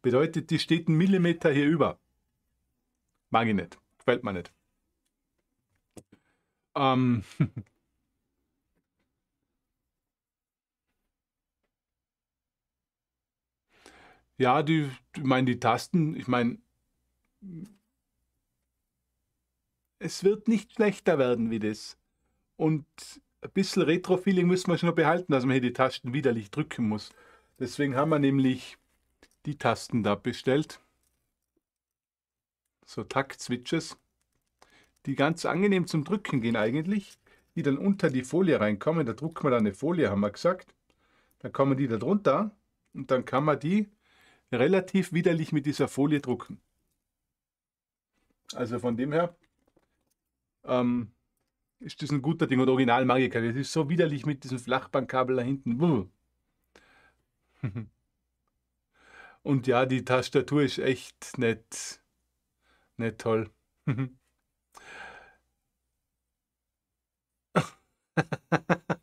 Speaker 1: Bedeutet, die steht einen Millimeter hier über. Mag ich nicht, gefällt mir nicht. Ähm, (laughs) Ja, die, ich meine, die Tasten, ich meine, es wird nicht schlechter werden wie das. Und ein bisschen Retro-Feeling müssen wir schon noch behalten, dass man hier die Tasten widerlich drücken muss. Deswegen haben wir nämlich die Tasten da bestellt. So Takt-Switches, die ganz angenehm zum Drücken gehen eigentlich, die dann unter die Folie reinkommen. Da drucken wir dann eine Folie, haben wir gesagt. Dann kommen die da drunter und dann kann man die relativ widerlich mit dieser Folie drucken. Also von dem her ähm, ist das ein guter Ding und original Magiker. Das ist so widerlich mit diesem Flachbandkabel da hinten. (laughs) Und ja, die Tastatur ist echt nett. Nett toll. (laughs)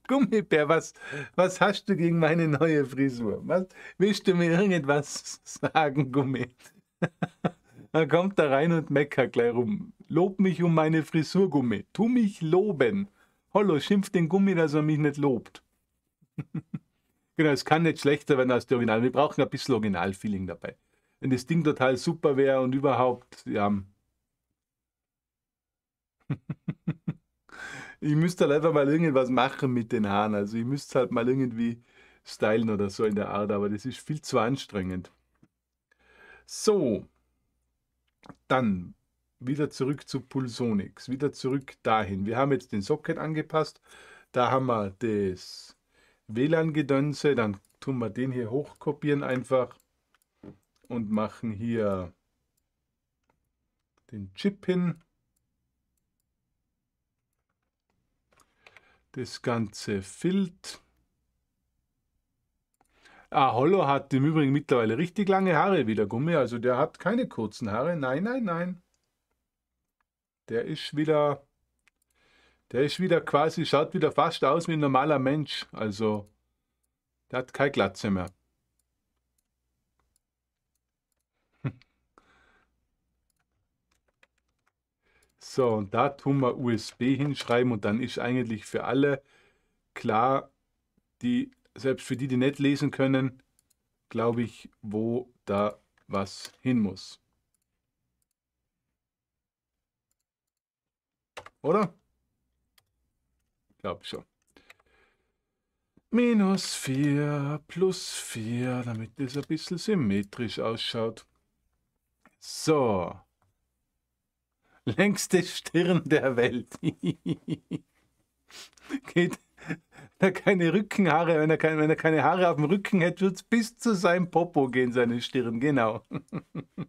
Speaker 1: Gummibär, was, was hast du gegen meine neue Frisur? Was, willst du mir irgendwas sagen, Gummi? (laughs) Dann kommt da rein und meckert gleich rum. Lob mich um meine Frisur, Gummi. Tu mich loben. Hollo, schimpf den Gummi, dass er mich nicht lobt. (laughs) genau, es kann nicht schlechter werden als der Original. Wir brauchen ein bisschen Originalfeeling dabei. Wenn das Ding total super wäre und überhaupt, ja. (laughs) ich müsste halt einfach mal irgendwas machen mit den Haaren. Also ich müsste halt mal irgendwie stylen oder so in der Art, aber das ist viel zu anstrengend. So, dann wieder zurück zu Pulsonix, wieder zurück dahin. Wir haben jetzt den Socket angepasst, da haben wir das WLAN-Gedönse, dann tun wir den hier hochkopieren einfach und machen hier den Chip hin. das ganze füllt. Ah, Hollow hat im Übrigen mittlerweile richtig lange Haare wie der Gummi, also der hat keine kurzen Haare. Nein, nein, nein. Der ist wieder, der ist wieder quasi, schaut wieder fast aus wie ein normaler Mensch. Also, der hat keine Glatze mehr. So, und da tun wir USB hinschreiben und dann ist eigentlich für alle klar, die, selbst für die, die nicht lesen können, glaube ich, wo da was hin muss. Oder? Glaube schon. Minus 4 plus 4, damit das ein bisschen symmetrisch ausschaut. So. (laughs) längste Stirn der Welt. (laughs) Geht, wenn er keine Rückenhaare, wenn er, kein, wenn er keine Haare auf dem Rücken hätte, würde es bis zu seinem Popo gehen, seine Stirn, genau.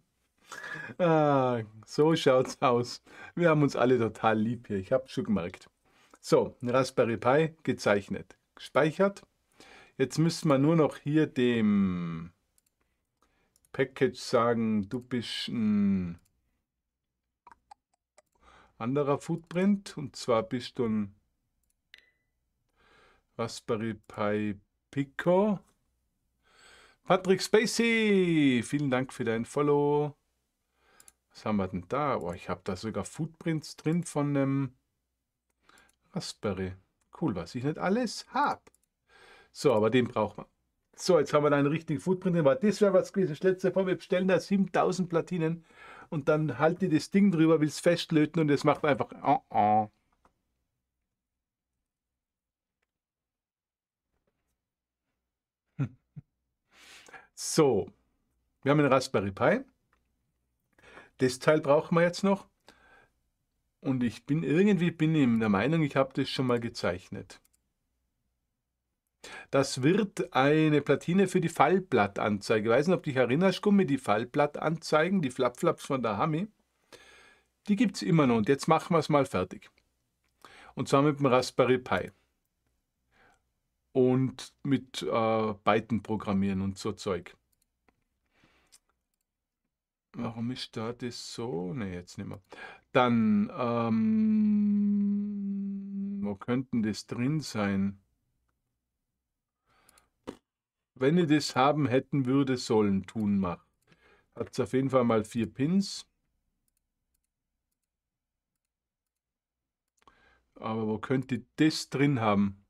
Speaker 1: (laughs) ah, so schaut's aus. Wir haben uns alle total lieb hier, ich hab's schon gemerkt. So, Raspberry Pi gezeichnet, gespeichert. Jetzt müssen wir nur noch hier dem Package sagen, du bist ein anderer Footprint und zwar bist du ein Raspberry Pi Pico. Patrick Spacey, vielen Dank für dein Follow. Was haben wir denn da? Oh, ich habe da sogar Footprints drin von einem Raspberry. Cool, was ich nicht alles habe. So, aber den braucht man. So, jetzt haben wir da einen richtigen Footprint. Drin. Das wäre was gewesen. Das letzte Mal, wir bestellen da 7000 Platinen und dann halte dir das Ding drüber, will es festlöten und es macht einfach. Oh, oh. (laughs) So, wir haben einen Raspberry Pi. Das Teil brauchen wir jetzt noch. Und ich bin irgendwie bin ich der Meinung, ich habe das schon mal gezeichnet. Das wird eine Platine für die Fallblattanzeige. Ich weiß nicht, ob du dich erinnerst, Gummi, die Fallblattanzeigen, die Flapflaps von der Hami. Die gibt es immer noch und jetzt machen wir es mal fertig. Und zwar mit dem Raspberry Pi. Und mit äh, Byten programmieren und so Zeug. Warum ist da das so? Ne, jetzt nicht mehr. Dann, ähm, wo könnten das drin sein? wenn ihr das haben hätten würde sollen, tun macht. Hat es auf jeden Fall mal vier Pins. Aber wo könnt ihr das drin haben?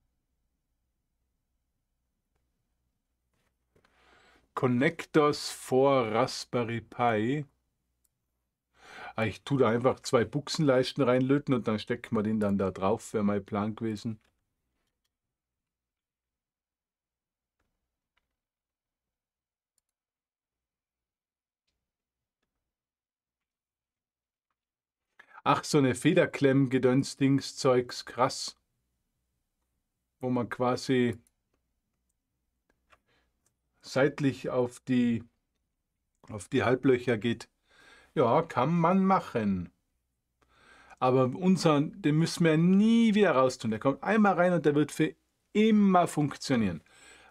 Speaker 1: Connectors for Raspberry Pi. Ah, ich tue da einfach zwei Buchsenleisten reinlöten und dann stecken wir den dann da drauf, wäre mein Plan gewesen. Ach, so eine Federklemm-Gedönsdings-Zeugs, krass. Wo man quasi seitlich auf die, auf die Halblöcher geht. Ja, kann man machen. Aber unseren, den müssen wir nie wieder raustun. Der kommt einmal rein und der wird für immer funktionieren.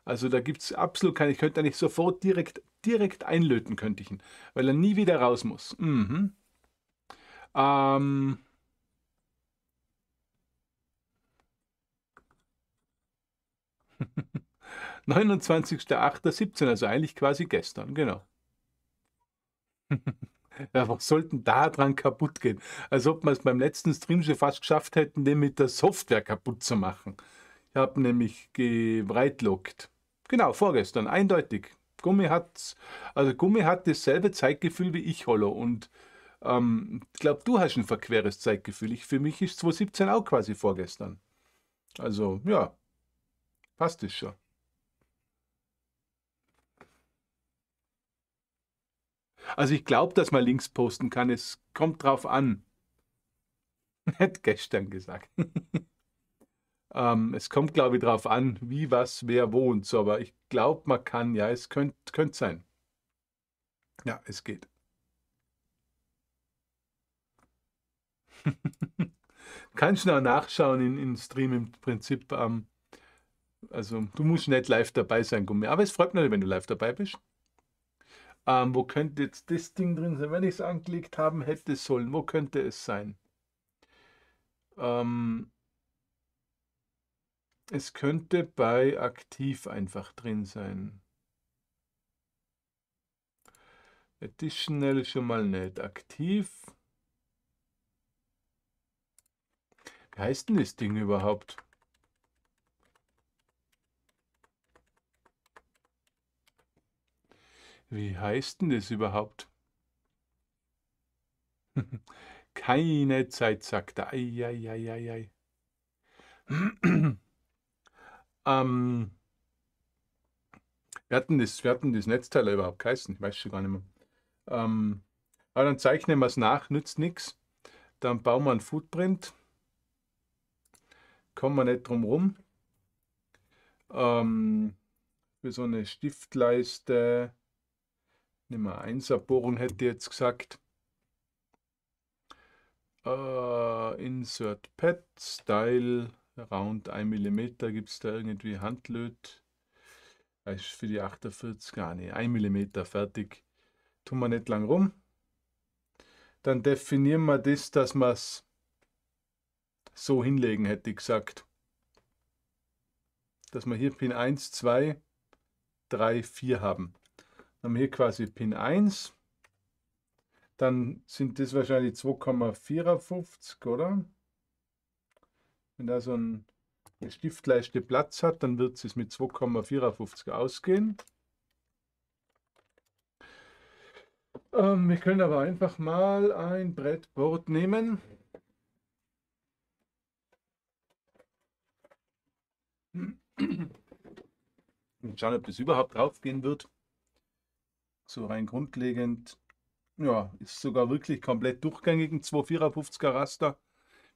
Speaker 1: Also da gibt es absolut keine, ich könnte da nicht sofort direkt, direkt einlöten, könnte ich ihn, weil er nie wieder raus muss. Mhm. Ähm, (29.08.17), (laughs) also eigentlich quasi gestern, genau. (laughs) Ja, was sollten da dran kaputt gehen? Als ob wir es beim letzten Stream schon fast geschafft hätten, den mit der Software kaputt zu machen. Ich habe nämlich gewreitlockt. Genau, vorgestern, eindeutig. Gummi hat, also Gummi hat dasselbe Zeitgefühl wie ich, Hollow. Und ähm, ich glaube, du hast ein verqueres Zeitgefühl. Ich, für mich ist 2017 auch quasi vorgestern. Also, ja, passt es schon. Also ich glaube, dass man Links posten kann. Es kommt drauf an. Hätte (laughs) gestern gesagt. (laughs) ähm, es kommt, glaube ich, drauf an, wie, was, wer wohnt. So, aber ich glaube, man kann, ja, es könnte könnt sein. Ja, es geht. Kannst du auch nachschauen in, in Stream im Prinzip. Ähm, also du musst nicht live dabei sein, Gummi. Aber es freut mich, wenn du live dabei bist. Ähm, wo könnte jetzt das Ding drin sein? Wenn ich es angelegt haben hätte sollen, wo könnte es sein? Ähm, es könnte bei aktiv einfach drin sein. Additional schon mal nicht aktiv. heißt denn das Ding überhaupt? Wie heißt denn das überhaupt? (laughs) Keine Zeit, sagt er. Ei, ei, ei, ei, ei. (clears throat) ähm, wir, hatten das, wir hatten das Netzteil überhaupt geheißen, ich weiß schon gar nicht mehr. Ähm, aber dann zeichnen wir es nach, nützt nichts. Dann bauen wir einen Footprint kommen wir nicht drum rum. Ähm, für so eine Stiftleiste, nehmen wir 1er Bohrung, hätte ich jetzt gesagt. Äh, Insert Pad, Style, Round 1 mm, gibt es da irgendwie Handlöt? Das äh, ist für die 48 gar nicht. 1 mm fertig. Tun wir nicht lang rum. Dann definieren wir das, dass wir es so hinlegen, hätte ich gesagt. Dass wir hier Pin 1, 2, 3, 4 haben. Dann haben wir hier quasi Pin 1. Dann sind das wahrscheinlich 2,54, oder? Wenn da so ein eine Stiftleiste Platz hat, dann wird es mit 2,54 ausgehen. Ähm, wir können aber einfach mal ein Brettboard nehmen. Und schauen, ob das überhaupt draufgehen wird. So rein grundlegend. Ja, ist sogar wirklich komplett durchgängig ein 254er Raster,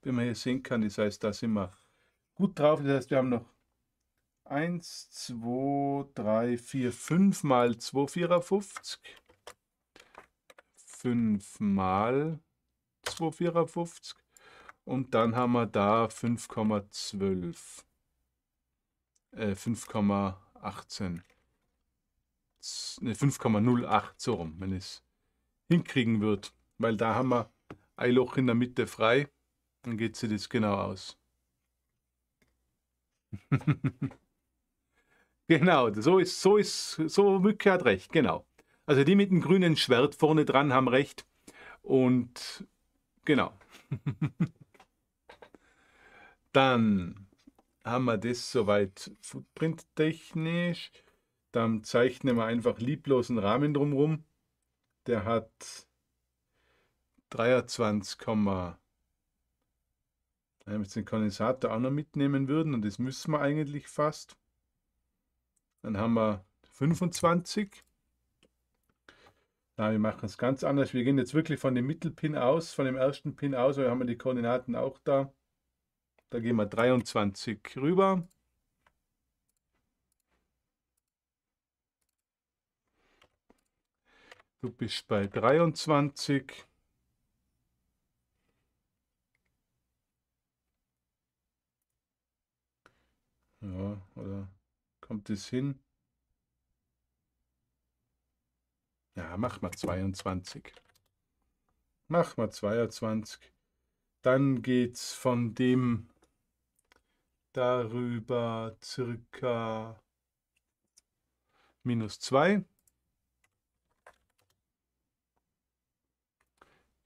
Speaker 1: wie man hier sehen kann. Das heißt, da sind wir gut drauf. Das heißt, wir haben noch 1, 2, 3, 4, 5 mal 254. 5 mal 254. Und dann haben wir da 5,12. 5,18. Ne, 5,08, so rum, wenn es hinkriegen wird. Weil da haben wir ein Loch in der Mitte frei. Dann geht sie das genau aus. (laughs) genau, so ist, so ist, so Mücke hat recht, genau. Also die mit dem grünen Schwert vorne dran haben recht. Und genau. (laughs) Dann haben wir das soweit footprint-technisch. Dann zeichnen wir einfach lieblosen Rahmen drumherum. Der hat 23, wenn wir jetzt den Kondensator auch noch mitnehmen würden, und das müssen wir eigentlich fast, dann haben wir 25. Na, wir machen es ganz anders. Wir gehen jetzt wirklich von dem Mittelpin aus, von dem ersten Pin aus, weil wir haben die Koordinaten auch da. Da gehen wir 23 rüber. Du bist bei 23. Ja, oder kommt es hin? Ja, mach mal 22. Mach mal 22. Dann geht's von dem darüber circa minus 2.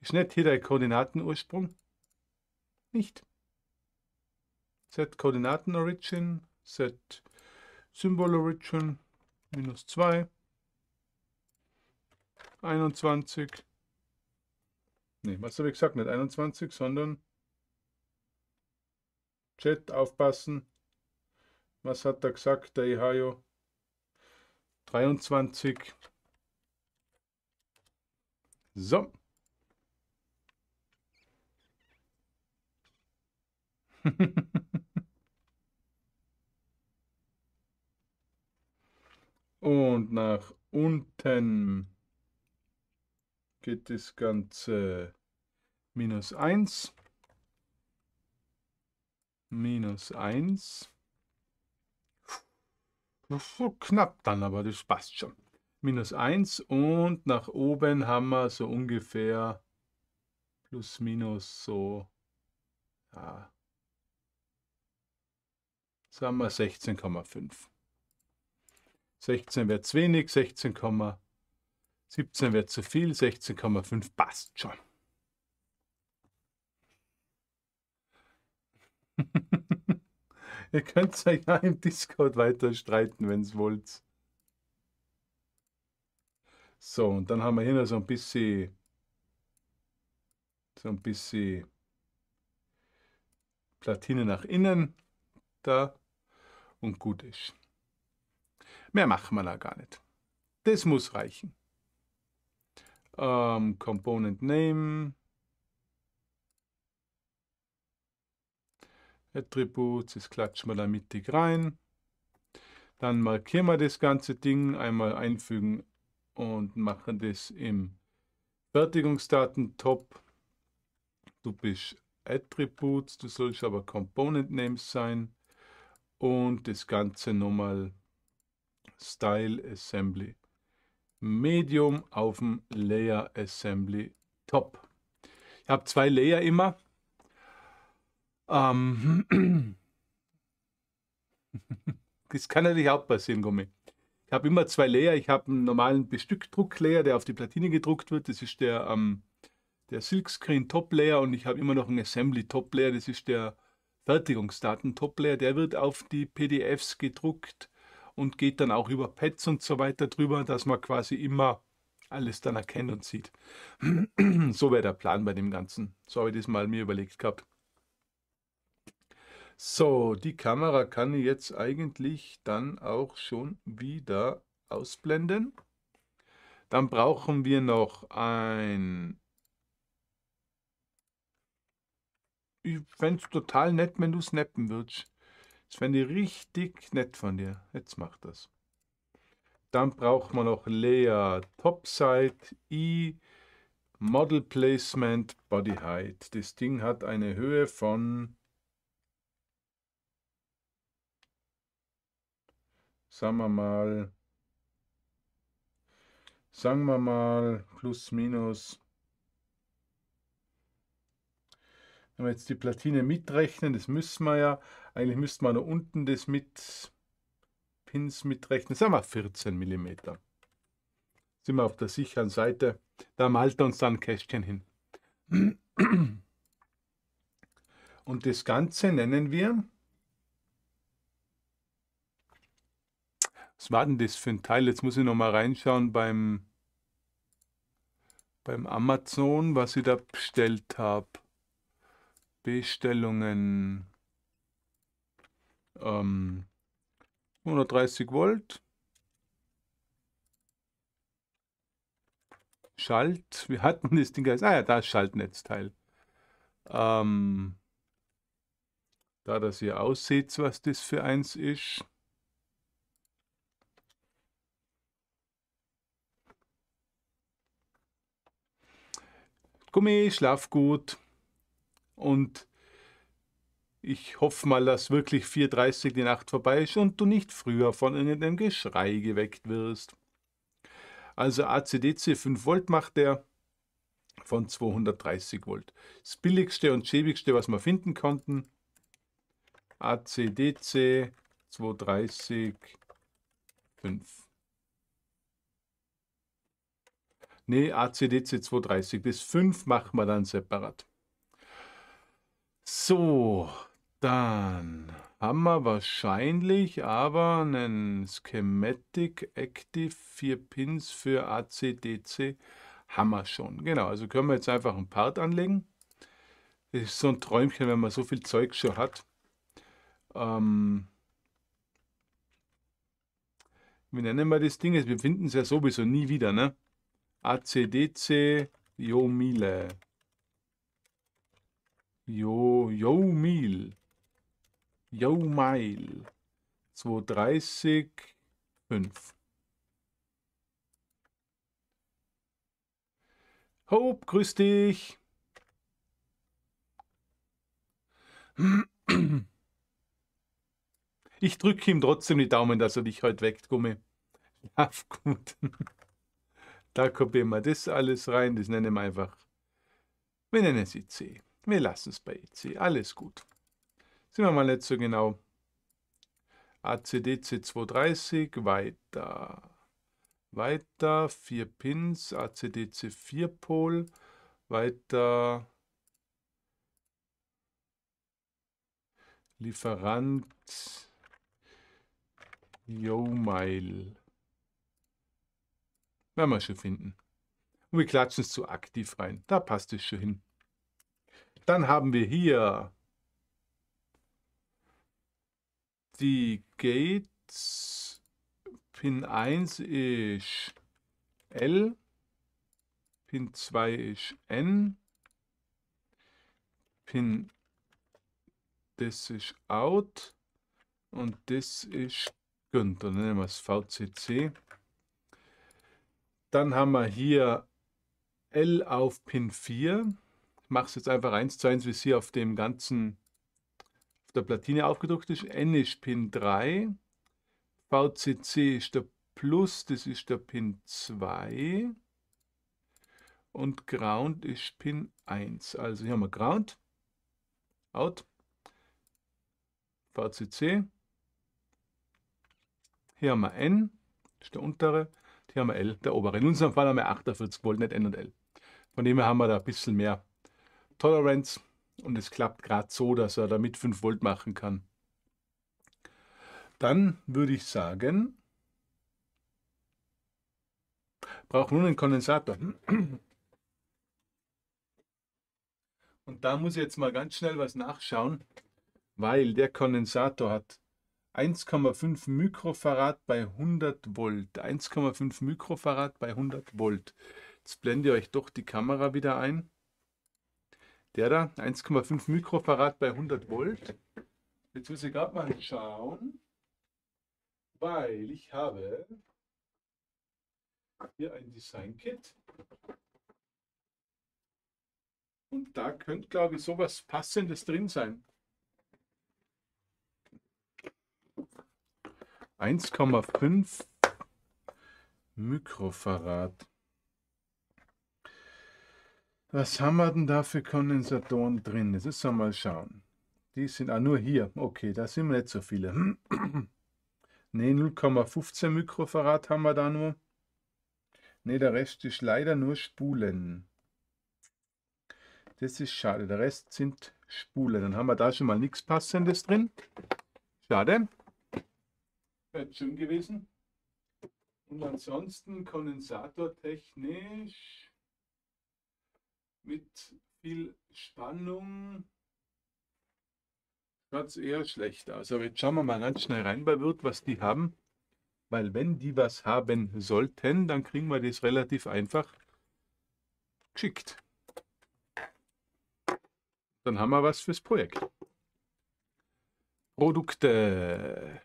Speaker 1: Ist nicht hier der Koordinatenursprung? Nicht. Z-Koordinaten-Origin, Z-Symbol-Origin, minus 2, 21. Ne, was habe ich gesagt? Nicht 21, sondern Chat aufpassen. Was hat er gesagt, der Ihayo? 23. So. (laughs) Und nach unten geht das Ganze minus 1. Minus 1. So knapp dann, aber das passt schon. Minus 1 und nach oben haben wir so ungefähr plus minus so, ja, sagen wir 16,5. 16 wäre zu wenig, 16,17 17 wäre zu viel, 16,5 passt schon. (laughs) Ihr könnt es ja im Discord weiter streiten, wenn es wollt. So, und dann haben wir hier noch so ein bisschen so ein bisschen Platine nach innen da und gut ist. Mehr machen wir da gar nicht. Das muss reichen. Ähm, Component Name. Attributes, das klatschen wir da mittig rein. Dann markieren wir das ganze Ding, einmal einfügen und machen das im Fertigungsdaten-Top. Du bist Attributes, du sollst aber Component Names sein und das Ganze nochmal Style Assembly. Medium auf dem Layer Assembly Top. Ich habe zwei Layer immer. Ähm. (clears throat) Das kann natürlich auch passieren, Gummi. Ich habe immer zwei Layer. Ich habe einen normalen Bestückdruck-Layer, der auf die Platine gedruckt wird. Das ist der, ähm, der Silkscreen Top Layer und ich habe immer noch einen Assembly Top Layer. Das ist der Fertigungsdaten Top Layer. Der wird auf die PDFs gedruckt und geht dann auch über Pads und so weiter drüber, dass man quasi immer alles dann erkennt und sieht. (clears throat) so wäre der Plan bei dem Ganzen. So habe ich das mal mir überlegt gehabt. So, die Kamera kann ich jetzt eigentlich dann auch schon wieder ausblenden. Dann brauchen wir noch ein... Ich fände es total nett, wenn du snappen würdest. Das fände ich richtig nett von dir. Jetzt macht das. Dann brauchen wir noch Layer Topside, I, Model Placement, Body Height. Das Ding hat eine Höhe von sagen wir mal, sagen wir mal, plus, minus, wenn wir jetzt die Platine mitrechnen, das müssen wir ja, eigentlich müssten wir da unten das mit Pins mitrechnen, sagen wir 14 mm. Sind wir auf der sicheren Seite, da malt er uns dann ein Kästchen hin. Und das Ganze nennen wir Was war denn das für ein Teil? Jetzt muss ich nochmal reinschauen beim, beim Amazon, was ich da bestellt habe. Bestellungen. Ähm, 130 Volt. Schalt. Wir hatten das Ding Ah ja, da ist Schaltnetzteil. Ähm, da das hier aussieht, was das für eins ist. Gummi, schlaf gut und ich hoffe mal, dass wirklich 4.30 Uhr die Nacht vorbei ist und du nicht früher von irgendeinem Geschrei geweckt wirst. Also ACDC 5 Volt macht er von 230 Volt. Das billigste und schäbigste, was wir finden konnten. ACDC 230 5. Nee, ACDC 230 bis 5 machen wir dann separat. So, dann haben wir wahrscheinlich aber einen Schematic Active 4 Pins für ACDC. Haben wir schon. Genau, also können wir jetzt einfach ein Part anlegen. Das ist so ein Träumchen, wenn man so viel Zeug schon hat. Ähm, wie nennen wir das Ding? Wir finden es ja sowieso nie wieder, ne? ACDC Jomile. Jo, Jomil. Jomil. 230, 5. Hope, grüß dich. Ich drücke ihm trotzdem die Daumen, dass er dich heute weckt, Gummi. Schlaf gut. Da kopieren wir das alles rein, das nennen wir einfach, wir nennen es IC. Wir lassen es bei IC, alles gut. Sind wir mal nicht so genau. ACDC 230, weiter, weiter, 4 Pins, ACDC 4 Pol, weiter, Lieferant, Yo Mile. Werden wir schon finden. Und wir klatschen es zu aktiv rein. Da passt es schon hin. Dann haben wir hier die Gates. Pin 1 ist L. Pin 2 ist N. Pin, das ist Out. Und das ist Günther. Dann nehmen wir das VCC. Dann haben wir hier L auf Pin 4. Ich mache es jetzt einfach 1 zu 1, wie es hier auf dem ganzen, auf der Platine aufgedruckt ist. N ist Pin 3. VCC ist der Plus, das ist der Pin 2. Und Ground ist Pin 1. Also hier haben wir Ground, Out, VCC. Hier haben wir N, das ist der untere hier haben wir L, der obere. In unserem Fall haben wir 48 Volt, nicht N und L. Von dem her haben wir da ein bisschen mehr Toleranz und es klappt gerade so, dass er damit 5 Volt machen kann. Dann würde ich sagen, braucht nur einen Kondensator. Und da muss ich jetzt mal ganz schnell was nachschauen, weil der Kondensator hat 1,5 Mikrofarad bei 100 Volt. 1,5 Mikrofarad bei 100 Volt. Jetzt blende ich euch doch die Kamera wieder ein. Der da, 1,5 Mikrofarad bei 100 Volt. Jetzt muss ich gerade mal schauen, weil ich habe hier ein Design-Kit. Und da könnte, glaube ich, sowas Passendes drin sein. 1,5 Mikrofarad. Was haben wir denn da für Kondensatoren drin? Das müssen wir mal schauen. Die sind auch nur hier. Okay, da sind wir nicht so viele. (clears throat) ne, 0,15 Mikrofarad haben wir da nur. Ne, der Rest ist leider nur Spulen. Das ist schade. Der Rest sind Spulen. Dann haben wir da schon mal nichts Passendes drin. Schade. Wäre schön gewesen. Und ansonsten kondensatortechnisch mit viel Spannung schaut es eher schlecht aus. Aber jetzt schauen wir mal ganz schnell rein bei Wirt, was die haben. Weil wenn die was haben sollten, dann kriegen wir das relativ einfach geschickt. Dann haben wir was fürs Projekt. Produkte.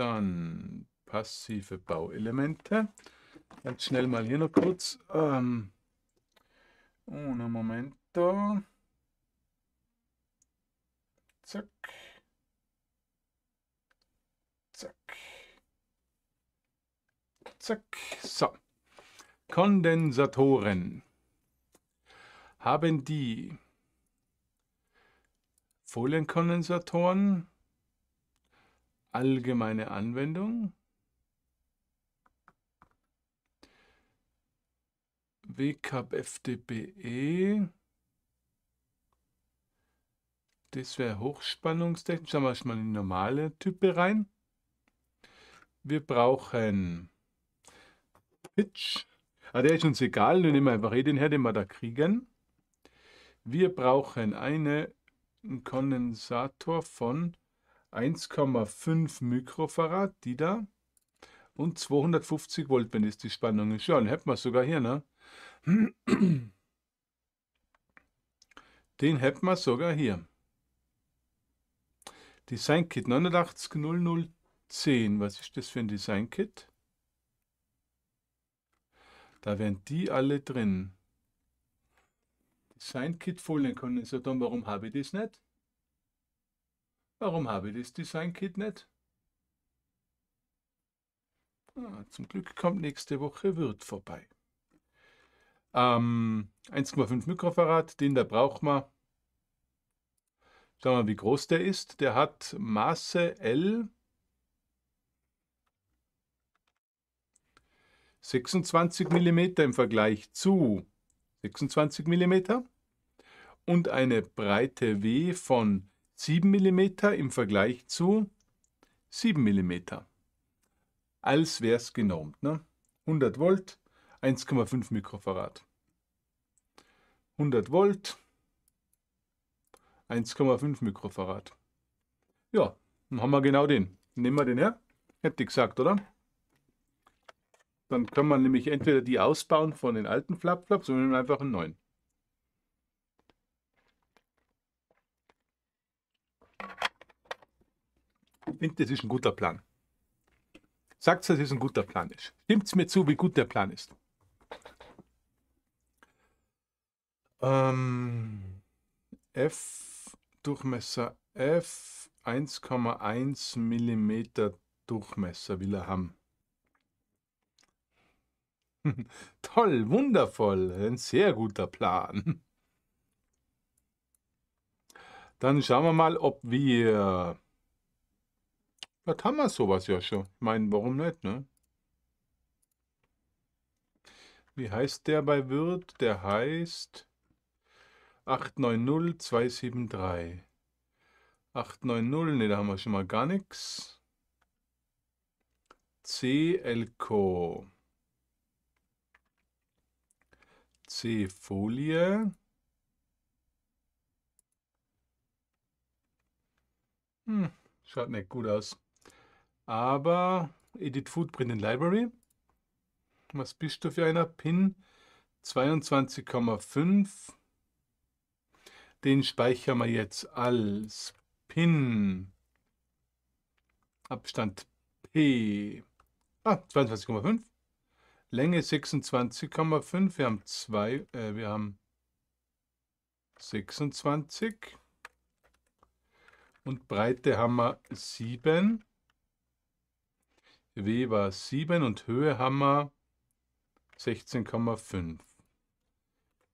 Speaker 1: Dann passive Bauelemente. Ganz schnell mal hier noch kurz. Ähm, Moment da. Zack. Zack. Zack. So. Kondensatoren. Haben die Folienkondensatoren allgemeine Anwendung. WKFDPE. Das wäre Hochspannungstechnik. Schauen wir erstmal in die normale Type rein. Wir brauchen Pitch. Ah, der ist uns egal. Wir nehmen einfach eh den her, den wir da kriegen. Wir brauchen eine, einen Kondensator von 1,5 Mikrofarad, die da. Und 250 Volt, wenn es die Spannung ist. Ja, dann hätten wir sogar hier, ne? Den hätten wir sogar hier. Design-Kit 890010. Was ist das für ein Design-Kit? Da wären die alle drin. design kit Folienkondensatoren. warum habe ich das nicht? Warum habe ich das Design Kit nicht? Ah, zum Glück kommt nächste Woche Wirt vorbei. Ähm, 1,5 Mikrofarad, den da braucht man. Schauen wir mal, wie groß der ist. Der hat Maße L 26 mm im Vergleich zu 26 mm und eine Breite W von 7 mm im Vergleich zu 7 mm. Als wäre es genormt. Ne? 100 Volt, 1,5 Mikrofarad. 100 Volt, 1,5 Mikrofarad. Ja, dann haben wir genau den. Nehmen wir den her. Hätte ich gesagt, oder? Dann kann man nämlich entweder die ausbauen von den alten Flap-Flaps Flapflaps oder einfach einen neuen. finde, das ist ein guter Plan. Sagt, dass es ein guter Plan ist. Stimmt es mir zu, wie gut der Plan ist. Ähm, F, Durchmesser F, 1,1 mm Durchmesser will er haben. (laughs) Toll, wundervoll, ein sehr guter Plan. Dann schauen wir mal, ob wir da kann man sowas ja schon. Ich meine, warum nicht, ne? Wie heißt der bei Wirt? Der heißt 890273. 890, ne, da haben wir schon mal gar nichts. CLCO. C-Folie. Hm, schaut nicht gut aus aber Edit Footprint in Library. Was bist du für einer? Pin 22,5. Den speichern wir jetzt als Pin Abstand P. Ah, 22,5. Länge 26,5. Wir haben zwei, äh, wir haben 26. Und Breite haben wir 7. Weber 7 und Höhe haben wir 16,5.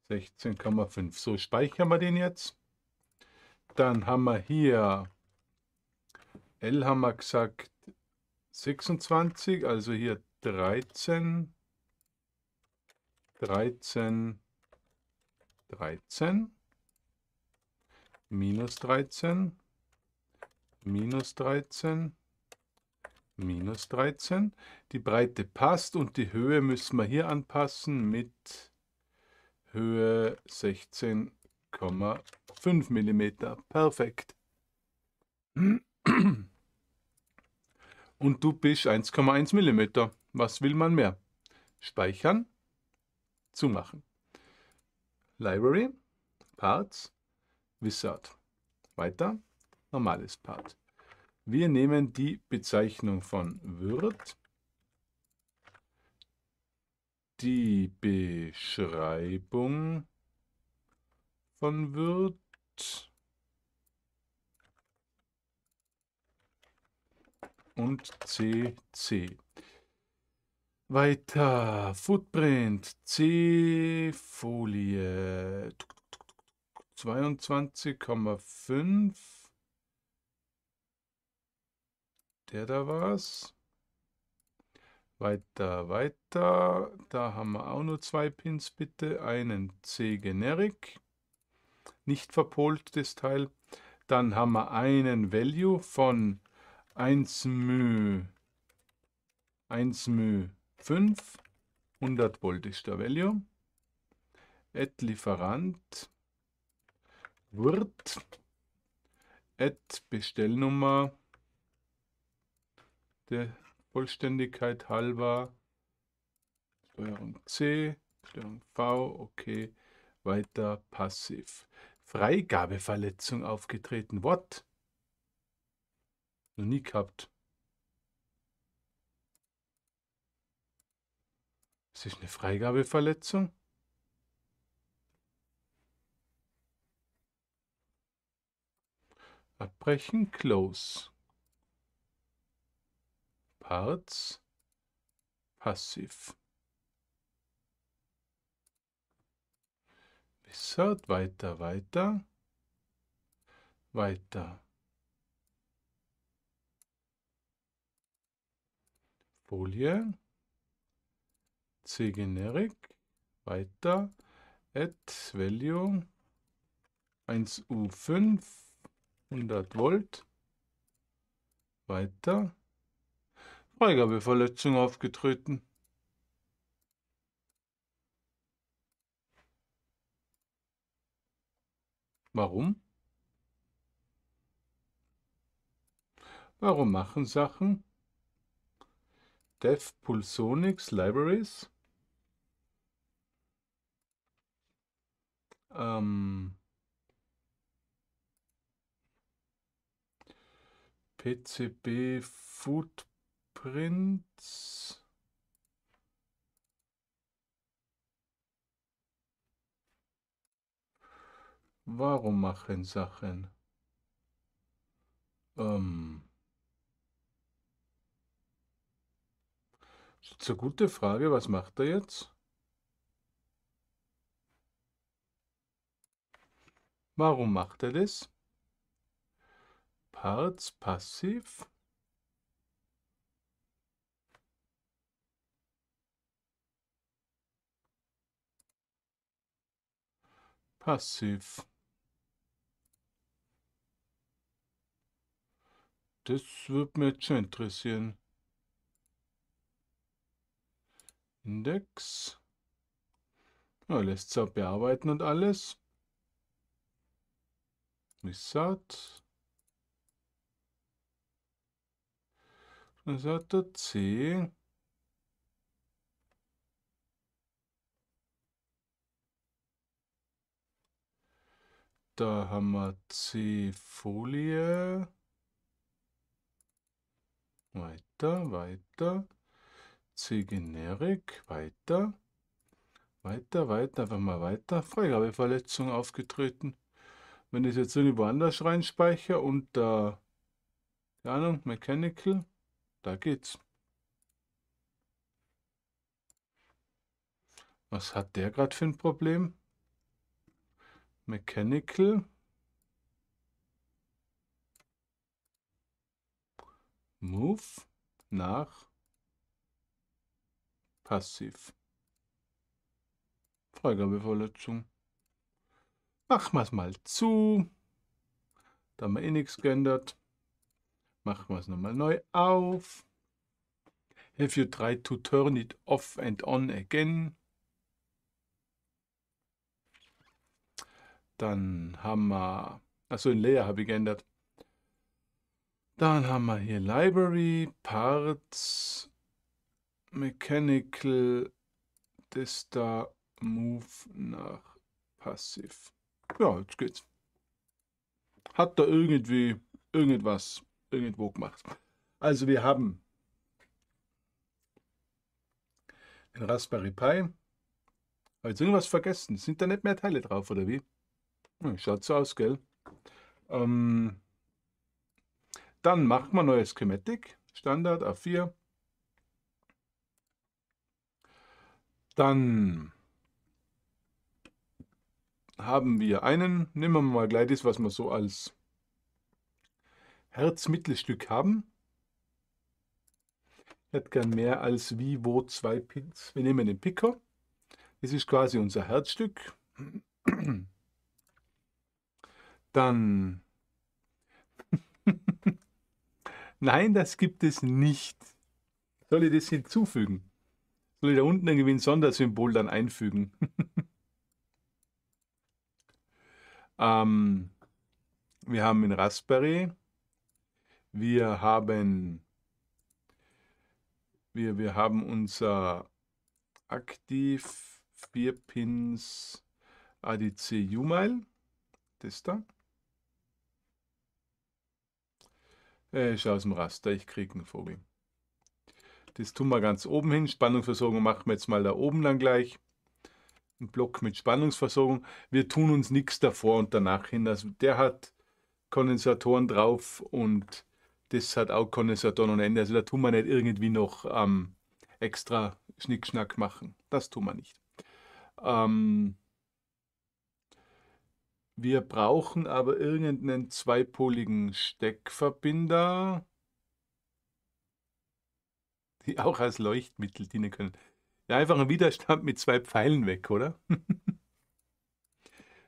Speaker 1: 16,5. So, speichern wir den jetzt. Dann haben wir hier, L haben wir gesagt 26, also hier 13, 13, 13, minus 13, minus 13, minus 13. Die Breite passt und die Höhe müssen wir hier anpassen mit Höhe 16,5 mm. Perfekt. Und du bist 1,1 mm. Was will man mehr? Speichern, zumachen. Library, Parts, Wizard. Weiter, normales Part. Wir nehmen die Bezeichnung von Wirt, die Beschreibung von Wirt und CC. Weiter, Footprint, C-Folie 22,5 Der da war es. Weiter, weiter. Da haben wir auch nur zwei Pins, bitte. Einen C Generic. Nicht verpolt, das Teil. Dann haben wir einen Value von 1 μ 1 μ 5. 100 Volt ist der Value. Add Lieferant wird add Bestellnummer der Vollständigkeit halber Steuerung C, Steuerung V, okay, weiter passiv. Freigabeverletzung aufgetreten. What? Noch nie gehabt. Es ist eine Freigabeverletzung. Abbrechen, close. Parts, Passiv. Wizard, weiter, weiter, weiter. Folie, C Generic, weiter, add value 1U5, 100 Volt, weiter, Freigabeverletzung aufgetreten. Warum? Warum machen Sachen? Dev Pulsonics Libraries. Ähm, PCB Food Prinz. Warum machen Sachen? Ähm. zur gute Frage. Was macht er jetzt? Warum macht er das? Parts passiv. Passiv. Das würde mich jetzt schon interessieren. Index. Ja, lässt es auch bearbeiten und alles. Wizard. Dann sagt er C. Da haben wir C-Folie. Weiter, weiter. C-Generik, weiter. Weiter, weiter, einfach mal weiter. Freigabeverletzung aufgetreten. Wenn ich jetzt irgendwo anders reinspeichere und äh, keine Ahnung, Mechanical, da geht's. Was hat der gerade für ein Problem? Mechanical. Move nach Passiv. Freigabeverletzung. Machen wir es mal zu. Da haben wir eh nichts geändert. Machen wir es nochmal neu auf. If you try to turn it off and on again. Dann haben wir, achso, in Layer habe ich geändert. Dann haben wir hier Library, Parts, Mechanical, Dista, Move nach Passiv. Ja, jetzt geht's. Hat da irgendwie irgendwas irgendwo gemacht. Also wir haben den Raspberry Pi. Habe jetzt irgendwas vergessen? Sind da nicht mehr Teile drauf oder wie? Hm, Schaut so aus, gell? Ähm, dann macht man neue Schematik, Standard A4. Dann haben wir einen, nehmen wir mal gleich das, was wir so als Herzmittelstück haben. Ich hätte gern mehr als wie, wo, zwei Pins. Wir nehmen den Picker. Das ist quasi unser Herzstück. Dann. (laughs) Nein, das gibt es nicht. Soll ich das hinzufügen? Soll ich da unten irgendwie ein Sondersymbol dann einfügen? (laughs) ähm, wir haben in Raspberry. Wir haben. Wir, wir haben unser aktiv 4 Pins ADC u Das da. Er ist aus dem Raster, ich kriege einen Vogel. Das tun wir ganz oben hin. Spannungsversorgung machen wir jetzt mal da oben dann gleich. Ein Block mit Spannungsversorgung. Wir tun uns nichts davor und danach hin. Also der hat Kondensatoren drauf und das hat auch Kondensatoren und Ende. Also da tun wir nicht irgendwie noch ähm, extra Schnickschnack machen. Das tun wir nicht. Ähm, wir brauchen aber irgendeinen zweipoligen Steckverbinder, die auch als Leuchtmittel dienen können. Ja, einfach ein Widerstand mit zwei Pfeilen weg, oder? (laughs)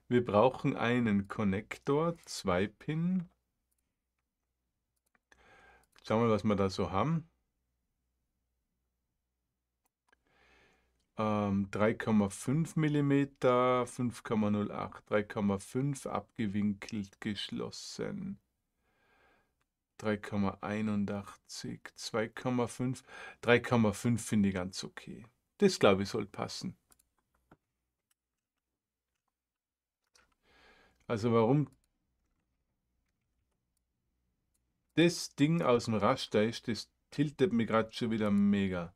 Speaker 1: Wir brauchen einen Connector, 2-Pin. Schauen wir, mal, was wir da so haben. Ähm, 3,5 mm, 5,08, 3,5 abgewinkelt geschlossen. 3,81, 2,5. 3,5 finde ich ganz okay. Das glaube ich soll passen. Also warum das Ding aus dem Raster ist, das tiltet mich gerade schon wieder mega.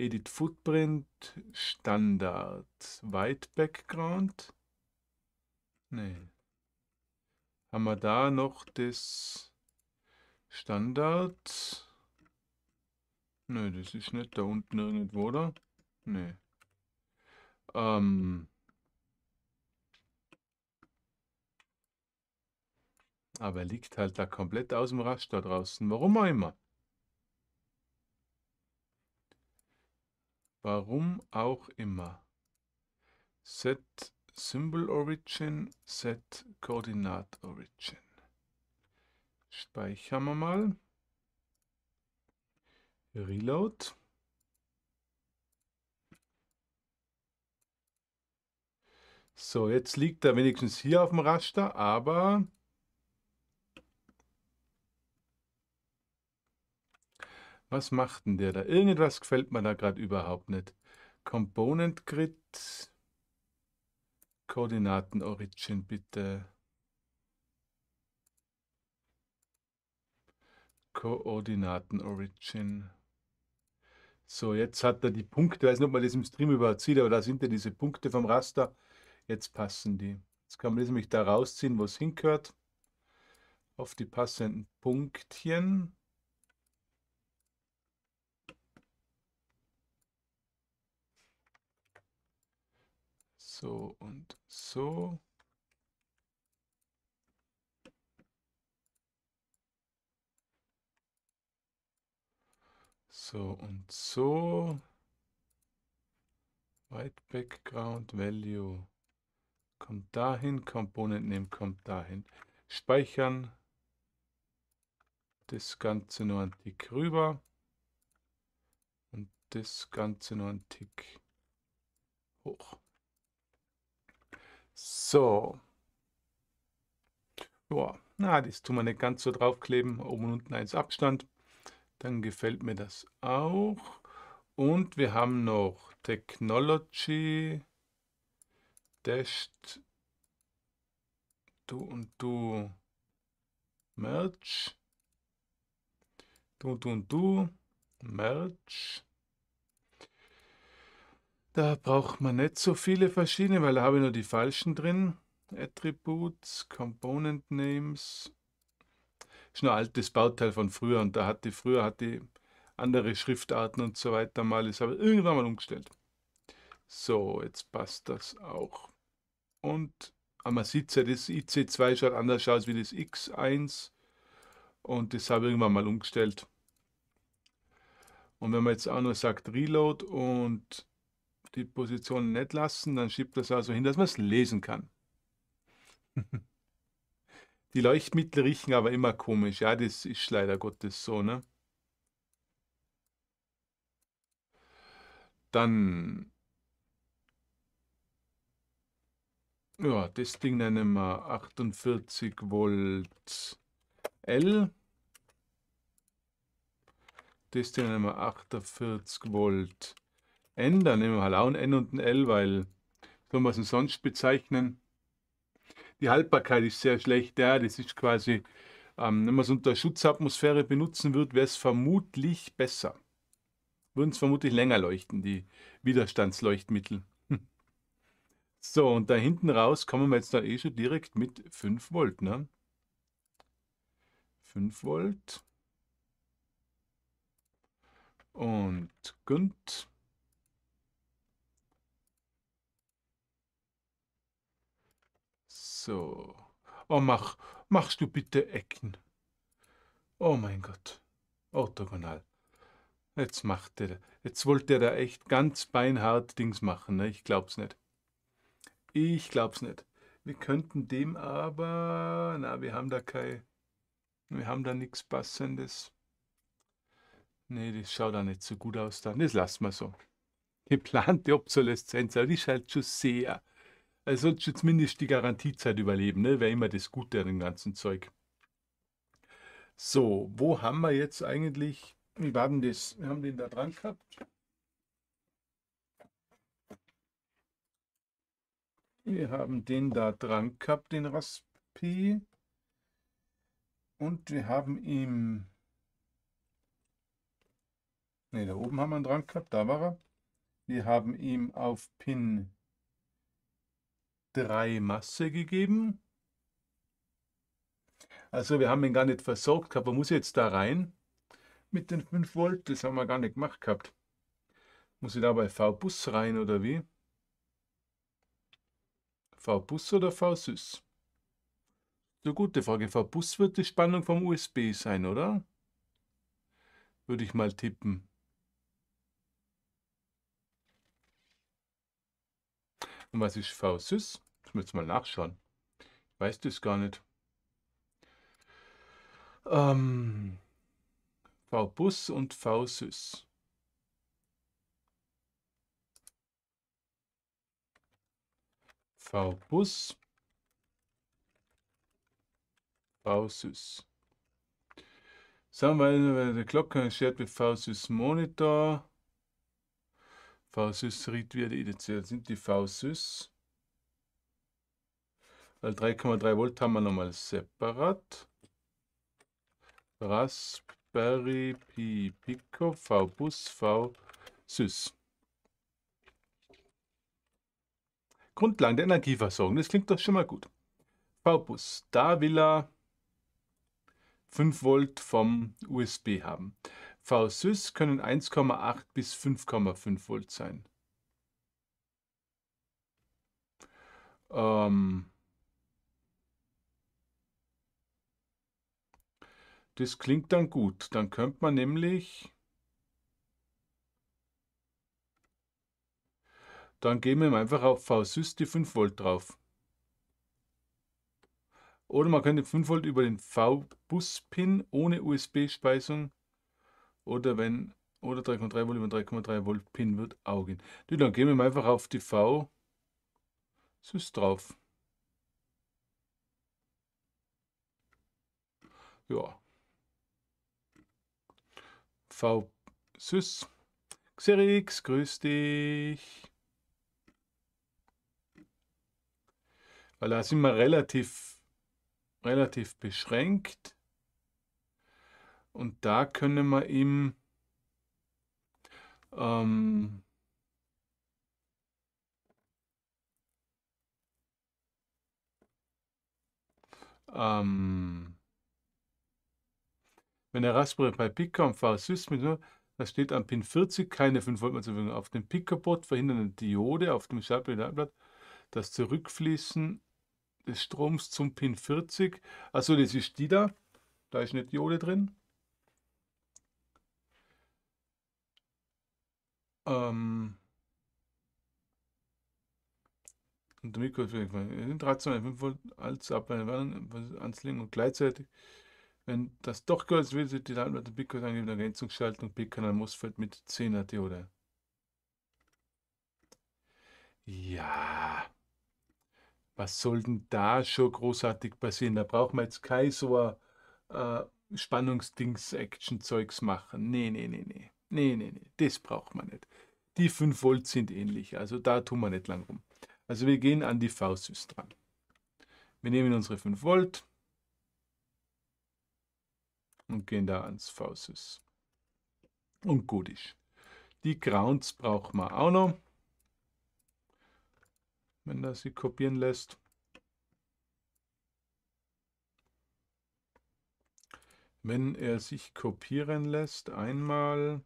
Speaker 1: Edit Footprint, Standard, White Background. Nee. Haben wir da noch das Standard? Nee, das ist nicht da unten irgendwo, oder? Nee. Ähm. Aber liegt halt da komplett aus dem Raster draußen. Warum auch immer. Warum auch immer. Set Symbol Origin, Set Koordinat Origin. Speichern wir mal. Reload. So, jetzt liegt er wenigstens hier auf dem Raster, aber Was macht denn der da? Irgendetwas gefällt mir da gerade überhaupt nicht. Component Grid. Koordinaten Origin bitte. Koordinaten Origin. So, jetzt hat er die Punkte. Ich weiß nicht, ob man das im Stream überhaupt sieht, aber da sind ja diese Punkte vom Raster. Jetzt passen die. Jetzt kann man das nämlich da rausziehen, wo es hingehört. Auf die passenden Punktchen. So und so. So und so. White Background Value. Kommt dahin, Component nehmen, kommt dahin. Speichern. Das Ganze nur ein Tick rüber. Und das Ganze nur ein Tick hoch. So. Ja, na, das tun wir nicht ganz so draufkleben. Oben und unten eins Abstand. Dann gefällt mir das auch. Und wir haben noch Technology. Dashed. Du und du. Merch. Du und du und du. Merge. Da braucht man nicht so viele verschiedene, weil da habe ich nur die falschen drin. Attributes, Component Names. Ist ein altes Bauteil von früher und da hatte früher hat andere Schriftarten und so weiter mal. Das habe ich irgendwann mal umgestellt. So, jetzt passt das auch. Und aber ah, man sieht ja, das IC2 schaut anders aus wie das X1 und das habe ich irgendwann mal umgestellt. Und wenn man jetzt auch nur sagt Reload und die Position nicht lassen, dann schiebt das also hin, dass man es lesen kann. (laughs) die Leuchtmittel riechen aber immer komisch, ja, das ist leider Gottes so, ne? Dann, ja, das Ding nennen wir 48 Volt L. Das Ding nennen wir 48 Volt L. N, dann nehmen wir halt auch ein N und ein L, weil soll man es denn sonst bezeichnen? Die Haltbarkeit ist sehr schlecht, ja, das ist quasi, ähm, wenn man es unter Schutzatmosphäre benutzen würde, wäre es vermutlich besser. Würden es vermutlich länger leuchten, die Widerstandsleuchtmittel. Hm. So, und da hinten raus kommen wir jetzt da eh schon direkt mit 5 Volt, ne? 5 Volt. Und Günd. So. Oh, mach, machst du bitte Ecken. Oh mein Gott. Orthogonal. Jetzt macht er, jetzt wollte er da echt ganz beinhart Dings machen, ne? Ich glaub's nicht. Ich glaub's nicht. Wir könnten dem aber, na, wir haben da kein, wir haben da nichts Passendes. Nee, das schaut da nicht so gut aus dann. Das lassen wir so. Geplante Obsoleszenz, das ist halt schon sehr also äh, sollst du zumindest die Garantiezeit überleben, ne? wäre immer das Gute an dem ganzen Zeug. So, wo haben wir jetzt eigentlich, wie war denn das? Wir haben den da dran gehabt. Wir haben den da dran gehabt, den Raspi. Und wir haben ihm... Ne, da oben haben wir ihn dran gehabt, da war er. Wir haben ihm auf Pin 3 Masse gegeben. Also wir haben ihn gar nicht versorgt gehabt. Man muss jetzt da rein mit den 5 Volt. Das haben wir gar nicht gemacht gehabt. Muss ich da bei V-Bus rein oder wie? V-Bus oder v süß So gute Frage. V-Bus wird die Spannung vom USB sein, oder? Würde ich mal tippen. Und was ist VSys? sys Das müssen wir mal nachschauen. Ich weiß das gar nicht. Ähm, v und VSys. VBus. VSys. bus V-Sys. Sagen wir, der Glocke steht mit VSys Monitor. V-Sys-Rit wird initiiert. Sind die V-Sys? Weil 3,3 Volt haben wir nochmal separat. Raspberry Pi Pico V-Bus V-Sys. Grundlagen der Energieversorgung, das klingt doch schon mal gut. V-Bus, da will er 5 Volt vom USB haben. VSYS können 1,8 bis 5,5 Volt sein. Ähm das klingt dann gut. Dann könnte man nämlich... Dann geben wir einfach auf VSYS die 5 Volt drauf. Oder man könnte 5 Volt über den V-Bus-Pin ohne USB-Speisung oder wenn oder 3,3 Volt über 3,3 Volt Pin wird auch gehen. dann gehen wir einfach auf die V Sys drauf. Ja. V Sys. Xerix, grüß dich. Weil da sind wir relativ, relativ beschränkt. Und da können wir ihm ähm, ähm, wenn der Raspberry Pi Picker und Fahrer süß mit da steht am Pin 40 keine 5 Volt mehr zu Verfügung. Auf dem Pickerboard verhindern eine Diode auf dem Schaltblatt das Zurückfließen des Stroms zum Pin 40. Also das ist die da. Da ist eine Diode drin. Ähm, und der 5 Volt als Abweichung anzulegen und gleichzeitig, wenn das doch gehört wird, wird die Datenwerte Bitcoin angeben, Ergänzungsschaltung B-Kanal Mosfeld mit 10 AT oder? Ja, was soll denn da schon großartig passieren? Da braucht man jetzt kein so äh, Spannungsdings-Action-Zeugs machen. Nee, nee, nee, nee. Nee, nee, nee. Das braucht man nicht. Die 5 Volt sind ähnlich, also da tun wir nicht lang rum. Also wir gehen an die V-Sys dran. Wir nehmen unsere 5 Volt und gehen da ans V-Sys. Und gut ist. Die Grounds brauchen wir auch noch, wenn das sie kopieren lässt. Wenn er sich kopieren lässt, einmal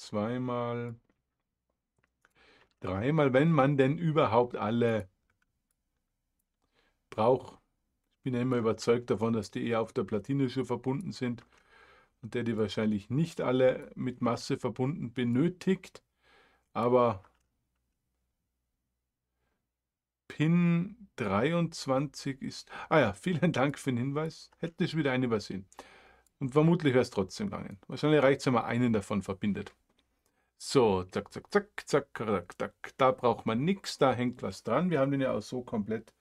Speaker 1: zweimal, dreimal, wenn man denn überhaupt alle braucht. Ich bin ja immer überzeugt davon, dass die eher auf der Platine schon verbunden sind und der die wahrscheinlich nicht alle mit Masse verbunden benötigt. Aber Pin 23 ist. Ah ja, vielen Dank für den Hinweis. Hätte ich wieder einen übersehen. Und vermutlich wäre es trotzdem gegangen. Wahrscheinlich reicht es, wenn man einen davon verbindet. So, zack, zack, zack, zack, zack, zack. Da braucht man nichts, da hängt was dran. Wir haben den ja auch so komplett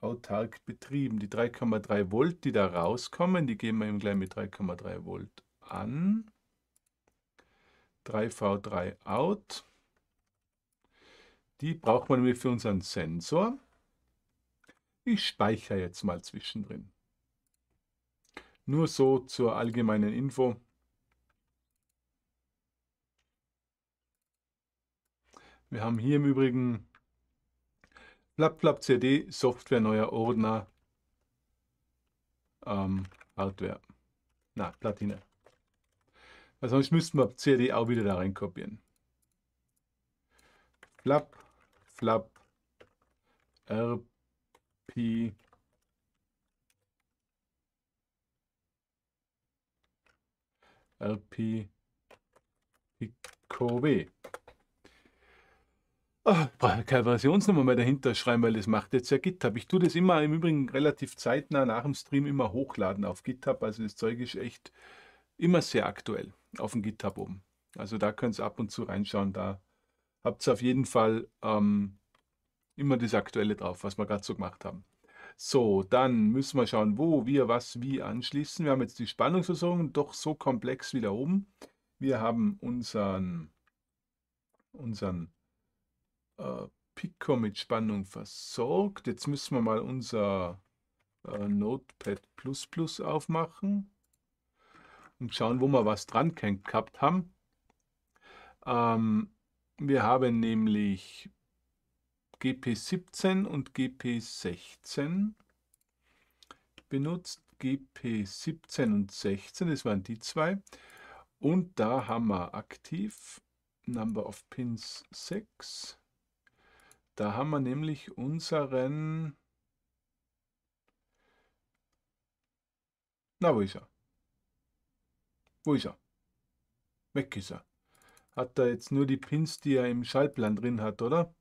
Speaker 1: autark betrieben. Die 3,3 Volt, die da rauskommen, die geben wir eben gleich mit 3,3 Volt an. 3V3 Out. Die braucht man nämlich für unseren Sensor. Ich speichere jetzt mal zwischendrin. Nur so zur allgemeinen Info. Wir haben hier im Übrigen Flap Flap CD, Software neuer Ordner, ähm, Hardware, na, Platine. Weil also sonst müssten wir CD auch wieder da rein kopieren. Flap, Flap, RP, RP, Pico B. Oh, ah, keine Versionsnummer mehr dahinter schreiben, weil das macht jetzt ja GitHub. Ich tue das immer im Übrigen relativ zeitnah nach dem Stream immer hochladen auf GitHub. Also das Zeug ist echt immer sehr aktuell auf dem GitHub oben. Also da könnt ihr ab und zu reinschauen. Da habt ihr auf jeden Fall ähm, immer das Aktuelle drauf, was wir gerade so gemacht haben. So, dann müssen wir schauen, wo wir was wie anschließen. Wir haben jetzt die Spannungsversorgung doch so komplex wie da oben. Wir haben unseren, unseren äh, Pico mit Spannung versorgt. Jetzt müssen wir mal unser äh, Notepad aufmachen und schauen, wo wir was dran gehabt haben. Ähm, wir haben nämlich GP17 und GP16 benutzt. GP17 und 16, das waren die zwei. Und da haben wir aktiv Number of Pins 6. Da haben wir nämlich unseren... Na, wo ist er? Wo ist er? Weg ist er. Hat er jetzt nur die Pins, die er im Schaltplan drin hat, oder?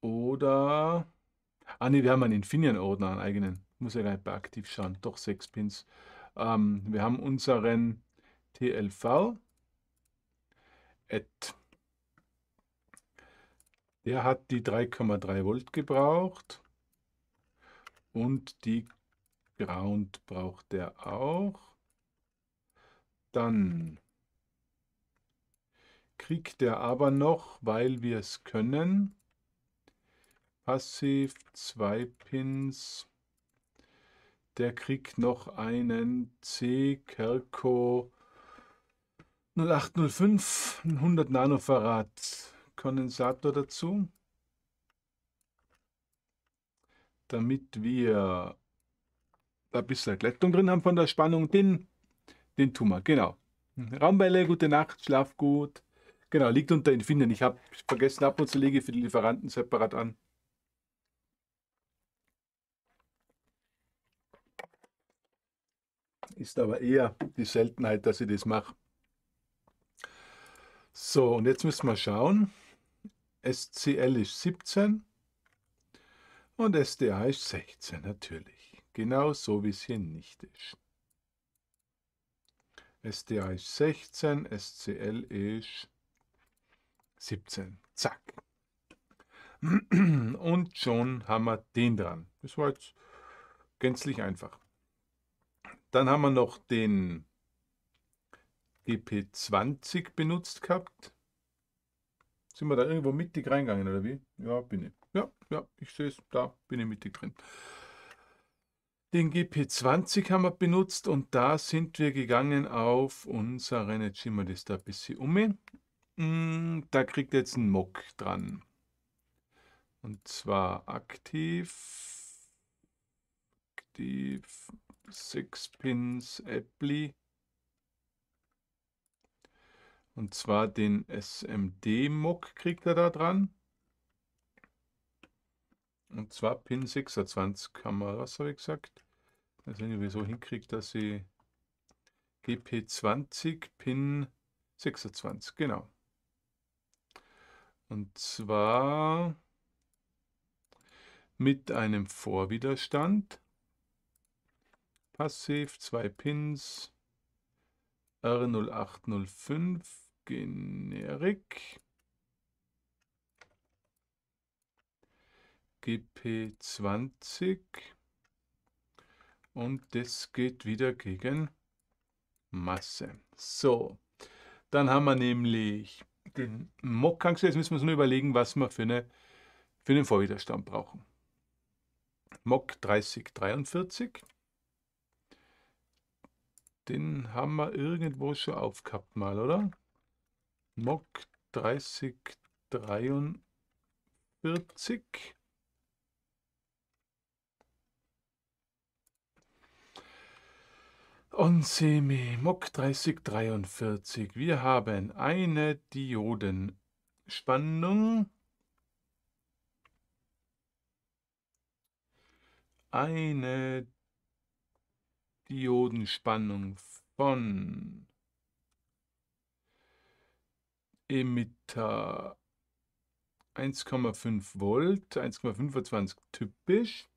Speaker 1: Oder... Ah ne, wir haben einen Infineon-Ordner, einen eigenen. Muss ja gar nicht bei aktiv schauen. Doch sechs Pins. Ähm, wir haben unseren tlv at. Der hat die 3,3 Volt gebraucht und die Ground braucht er auch. Dann kriegt er aber noch, weil wir es können, passiv 2 Pins. Der kriegt noch einen C-Kerko 0805, 100 Nanofarad Kondensator dazu, damit wir ein bisschen Glättung drin haben von der Spannung, den, den tun wir, genau. Raumwelle, gute Nacht, schlaf gut. Genau, liegt unter Infineon. Ich habe vergessen, ab und zu lege für die Lieferanten separat an. Ist aber eher die Seltenheit, dass ich das mache. So, und jetzt müssen wir schauen. SCL ist 17 und SDA ist 16 natürlich. Genau so, wie es hier nicht ist. SDA ist 16, SCL ist 17. Zack. (clears throat) Und schon haben wir den dran. Das war jetzt gänzlich einfach. Dann haben wir noch den GP20 benutzt gehabt. Sind wir da irgendwo mittig reingegangen oder wie? Ja, bin ich. Ja, ja, ich sehe es, da bin ich mittig drin. Den GP20 haben wir benutzt und da sind wir gegangen auf unseren, jetzt schieben wir das da ein bisschen um. Hm, da kriegt jetzt ein Mock dran. Und zwar aktiv, aktiv, 6 Pins, Apply. Und zwar den SMD-Muck kriegt er da dran. Und zwar Pin 26 was habe ich gesagt. Also wenn ich sowieso hinkriege, dass sie GP20 Pin 26, genau. Und zwar mit einem Vorwiderstand. Passiv, zwei Pins, R0805 Generik GP20 und das geht wieder gegen Masse. So, dann haben wir nämlich den mhm. Mockangster. Jetzt müssen wir uns nur überlegen, was wir für, eine, für einen Vorwiderstand brauchen. Mock 3043. Den haben wir irgendwo schon aufgehabt mal, oder? Mock 3043. Onsemi Mock 3043. Wir haben eine Diodenspannung. Eine Diodenspannung von Emitter eh äh, 1,5 Volt, 1,25 typisch.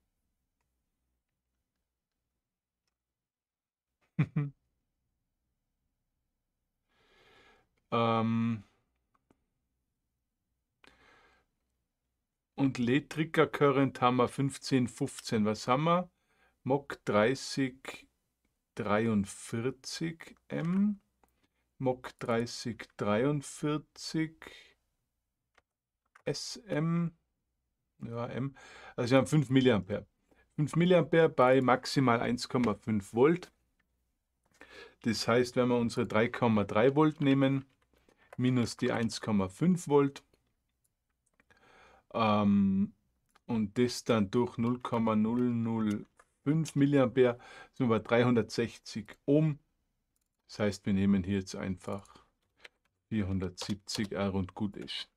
Speaker 1: (laughs) ähm Und Letriker Current haben wir 15, 15. Was haben wir? Mock 30, 43 M. MOC 3043 SM. Ja, M. Also wir haben 5 mA. 5 mA bei maximal 1,5 Volt. Das heißt, wenn wir unsere 3,3 Volt nehmen, minus die 1,5 Volt ähm, und das dann durch 0,005 mA sind wir bei 360 Ohm das heißt, wir nehmen hier jetzt einfach 470 R und gut ist.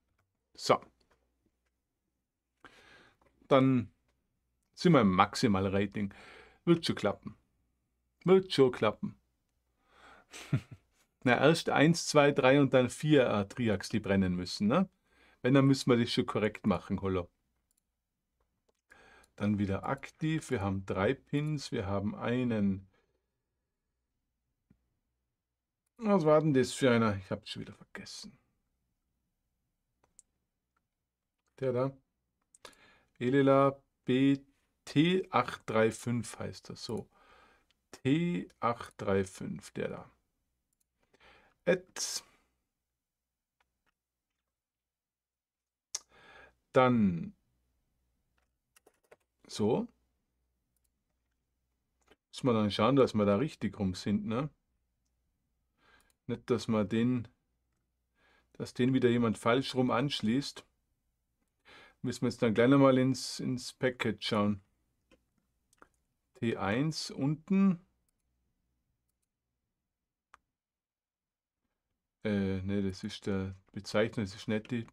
Speaker 1: So. Dann sind wir im Maximalrating. Wird schon klappen. Wird schon klappen. (laughs) Na, erst 1, 2, 3 und dann 4 äh, Triax, die brennen müssen. Ne? Wenn, dann müssen wir das schon korrekt machen, Hollo. Dann wieder aktiv. Wir haben drei Pins. Wir haben einen Was war denn das für einer? Ich hab's schon wieder vergessen. Der da. Elela BT835 heißt das so. T835, der da. Et. Dann so. Muss man dann schauen, dass wir da richtig rum sind, ne? Nicht, dass man den, dass den wieder jemand falsch rum anschließt. Müssen wir jetzt dann gleich nochmal ins, ins Package schauen. T1 unten. Äh, ne, das ist der Bezeichnung, das ist nicht die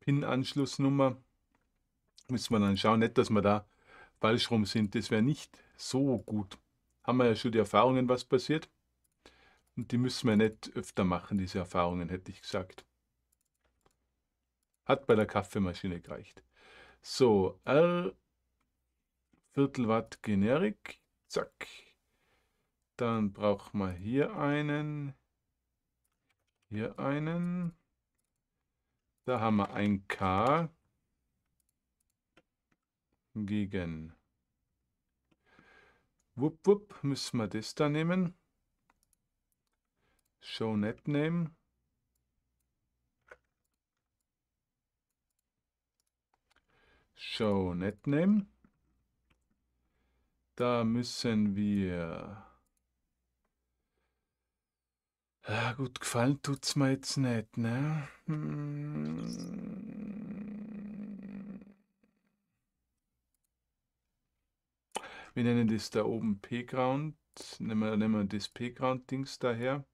Speaker 1: PIN-Anschlussnummer. Müssen wir dann schauen, nicht, dass wir da falsch rum sind. Das wäre nicht so gut. Haben wir ja schon die Erfahrungen, was passiert. Und die müssen wir nicht öfter machen, diese Erfahrungen, hätte ich gesagt. Hat bei der Kaffeemaschine gereicht. So, R Viertelwatt Generik. Zack. Dann brauchen wir hier einen. Hier einen. Da haben wir ein K gegen. Wupp, wupp, müssen wir das da nehmen. Show Net Name. Show Net Name. Da müssen wir. Ja, ah, gut, gefallen tut's mir jetzt nicht, ne? Wir nennen das da oben P-Ground. Nehmen wir, nehmen wir das P-Ground-Dings daher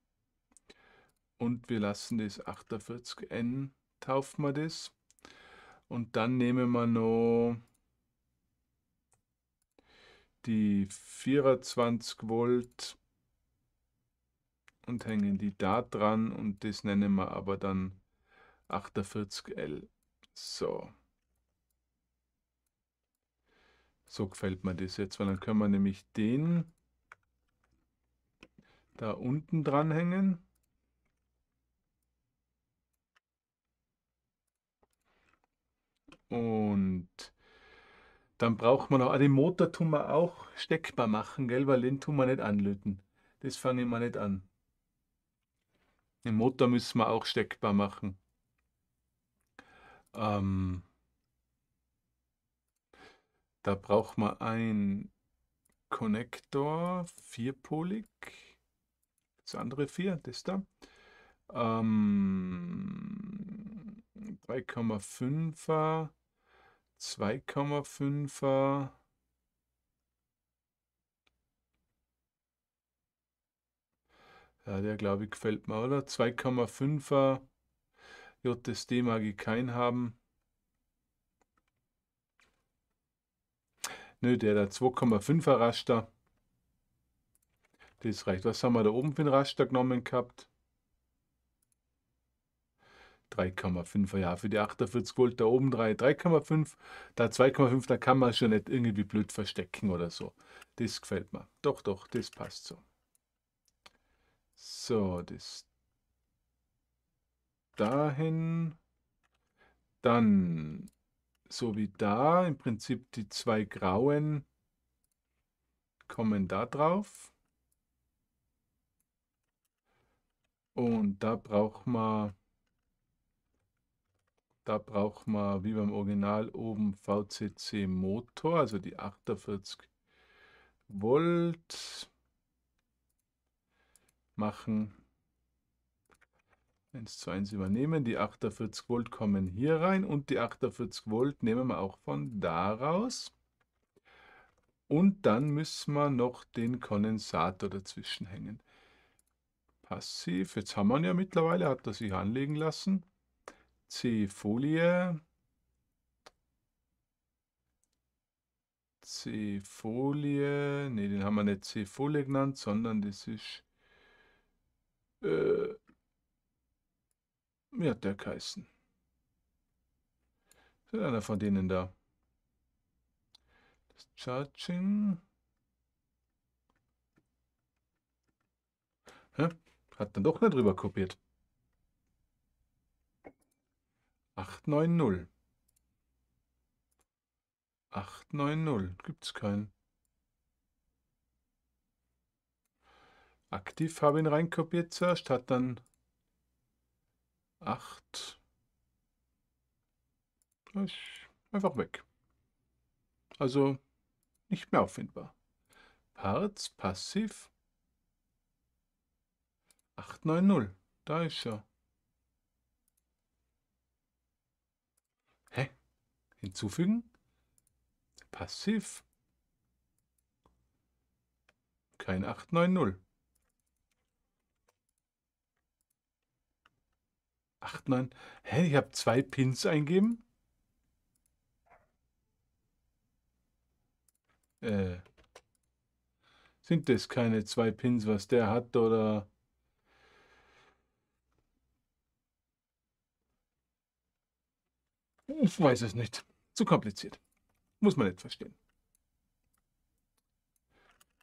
Speaker 1: und wir lassen das 48n, taufen wir das. Und dann nehmen wir noch die 24 Volt und hängen die da dran und das nennen wir aber dann 48L. So. So gefällt mir das jetzt, weil dann können wir nämlich den da unten dranhängen Und dann braucht man noch, ah, den Motor tun wir auch steckbar machen, gell? weil den tun wir nicht anlöten. Das fangen wir nicht an. Den Motor müssen wir auch steckbar machen. Ähm, da braucht man einen Connector, vierpolig. Das andere vier, das da. Ähm, 3,5er 2,5er. Ja, der glaube ich gefällt mir, oder? 2,5er. JSD mag ich keinen haben. Nö, der da 2,5er Raster. Das reicht. Was haben wir da oben für ein Raster genommen gehabt? 35 ja, für die 48 Volt da oben 3, 3,5, da 2,5, da kann man schon nicht irgendwie blöd verstecken oder so. Das gefällt mir. Doch, doch, das passt so. So, das dahin. Dann, so wie da, im Prinzip die zwei grauen kommen da drauf. Und da braucht man da braucht man wie beim Original oben VCC Motor, also die 48 Volt machen. 1 zu 1 übernehmen. Die 48 Volt kommen hier rein und die 48 Volt nehmen wir auch von da raus. Und dann müssen wir noch den Kondensator dazwischen hängen. Passiv, jetzt haben wir ihn ja mittlerweile, hat er sich anlegen lassen. C-Folie. C-Folie. Ne, den haben wir nicht C-Folie genannt, sondern das ist. Äh, wie hat der geheißen? Das ist einer von denen da. Das Charging. Hä? Hat dann doch nicht drüber kopiert. 890. 890. gibt es keinen. Aktiv habe ich ihn reinkopiert zuerst, hat dann 8. Das ist einfach weg. Also nicht mehr auffindbar. Parts, passiv. 890. Da ist er. hinzufügen. Passiv. Kein 890. 8, Hä, ich habe zwei Pins eingeben. Äh, sind das keine zwei Pins, was der hat, oder Ich weiß es nicht. Zu kompliziert. Muss man nicht verstehen.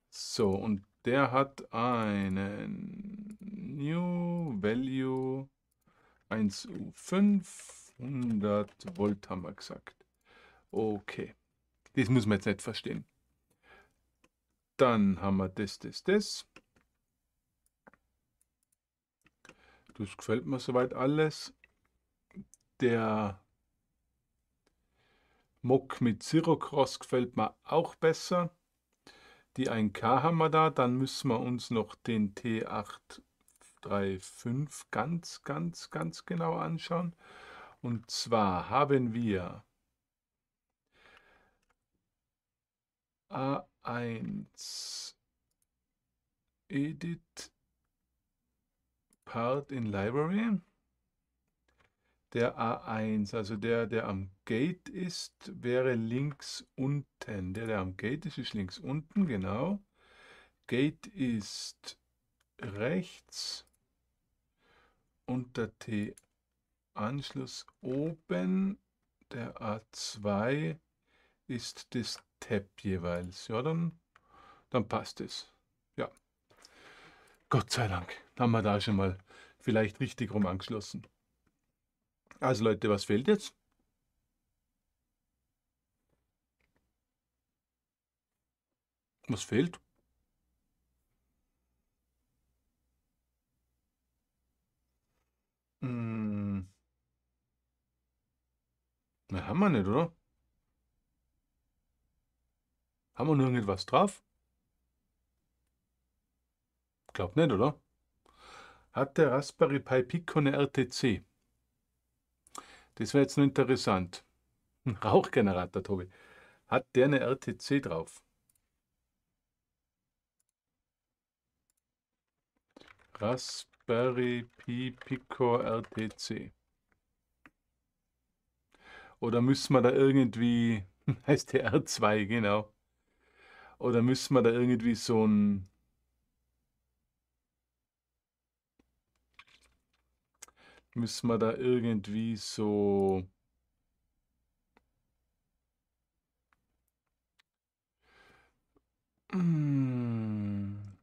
Speaker 1: So, und der hat einen New Value 1 u 500 Volt haben wir gesagt. Okay. Das muss man jetzt nicht verstehen. Dann haben wir das, das, das. Das gefällt mir soweit alles. Der Mock mit Zirocross gefällt mir auch besser. Die 1K haben wir da. Dann müssen wir uns noch den T835 ganz, ganz, ganz genau anschauen. Und zwar haben wir A1 Edit Part in Library. Der A1, also der, der am Gate ist, wäre links unten. Der, der am Gate ist, ist links unten, genau. Gate ist rechts und der T-Anschluss oben. Der A2 ist das Tab jeweils. Ja, dann, dann passt es. Ja. Gott sei Dank haben wir da schon mal vielleicht richtig rum angeschlossen. Also Leute, was fehlt jetzt? Was fehlt? Hm. Na, haben wir nicht, oder? Haben wir nur irgendwas drauf? Glaub nicht, oder? Hat der Raspberry Pi Pico eine RTC? Das wäre jetzt nur interessant. Ein Rauchgenerator, Tobi. Hat der eine RTC drauf? Raspberry Pi Pico RTC. Oder müssen wir da irgendwie, (laughs) heißt der R2, genau. Oder müssen wir da irgendwie so ein müssen wir da irgendwie so hm.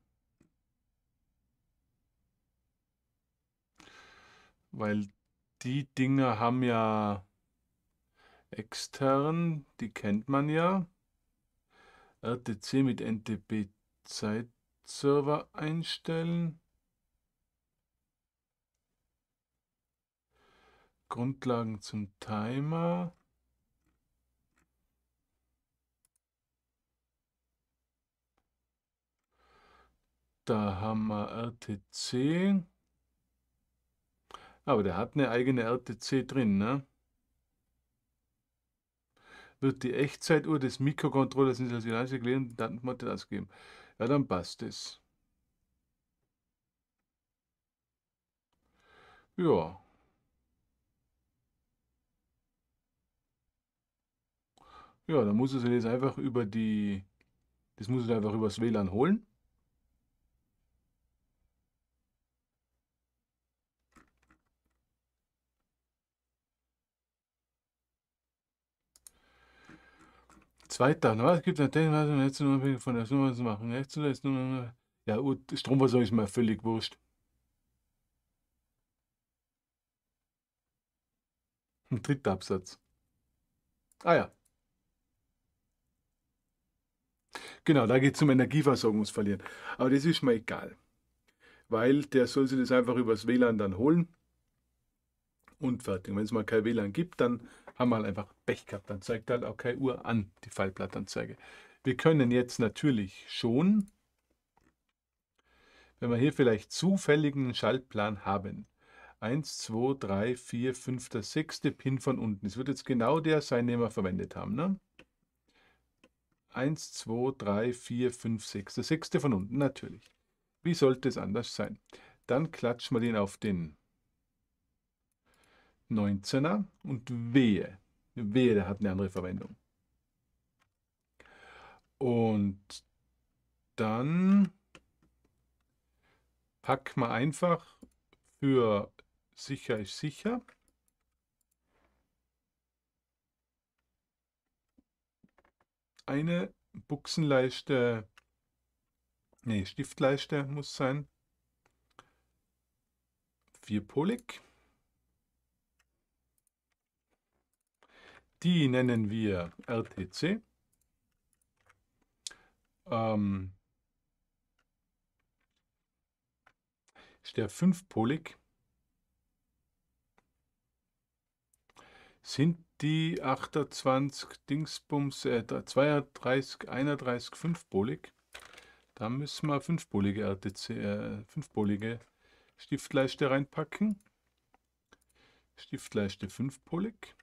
Speaker 1: Weil die Dinger haben ja extern, die kennt man ja. RTC mit NTP Zeitserver einstellen. Grundlagen zum Timer. Da haben wir RTC. Aber der hat eine eigene RTC drin, ne? Wird die Echtzeituhr des Mikrocontrollers in das United gelehrt, Datenformat ausgegeben. Ja, dann passt es. Ja. Ja, dann muss es jetzt einfach über die. Das muss es einfach übers WLAN holen. Zweiter, ne? es gibt natürlich was unabhängig von der Nummer zu machen. Netznummer, ne? ne? ja, Stromversorgung ist mir völlig wurscht. Ein hm, Dritter Absatz. Ah ja. Genau, da geht es um Energieversorgungsverlieren. Aber das ist mir egal, weil der soll sich das einfach übers WLAN dann holen und fertig. Wenn es mal kein WLAN gibt, dann haben wir halt einfach Pech gehabt. Dann zeigt halt auch keine Uhr an, die Fallplattanzeige. Wir können jetzt natürlich schon, wenn wir hier vielleicht zufälligen Schaltplan haben, 1, 2, 3, 4, 5, 6. Pin von unten. Es wird jetzt genau der sein, den wir verwendet haben. Ne? 1, 2, 3, 4, 5, 6. Der sechste von unten natürlich. Wie sollte es anders sein? Dann klatschen wir den auf den 19er und wehe. Wehe, der hat eine andere Verwendung. Und dann packen wir einfach für sicher ist sicher eine Buchsenleiste, nee, Stiftleiste muss sein, vierpolig. Die nennen wir RTC. Ähm, ist der fünfpolig. Sind die 28 Dingsbums, äh, 32, 31, 5-polig. Da müssen wir 5-polige RTC, äh, 5-polige Stiftleiste reinpacken. Stiftleiste 5-polig.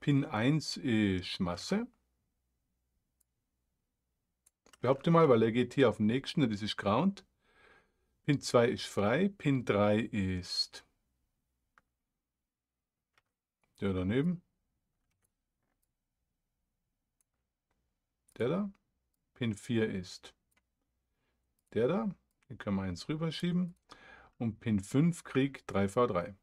Speaker 1: Pin 1 ist Masse. Behaupte mal, weil er geht hier auf den nächsten das ist Ground. Pin 2 ist frei, Pin 3 ist der daneben. Der da. Pin 4 ist der da. Hier können wir eins rüberschieben. Und Pin 5 kriegt 3v3.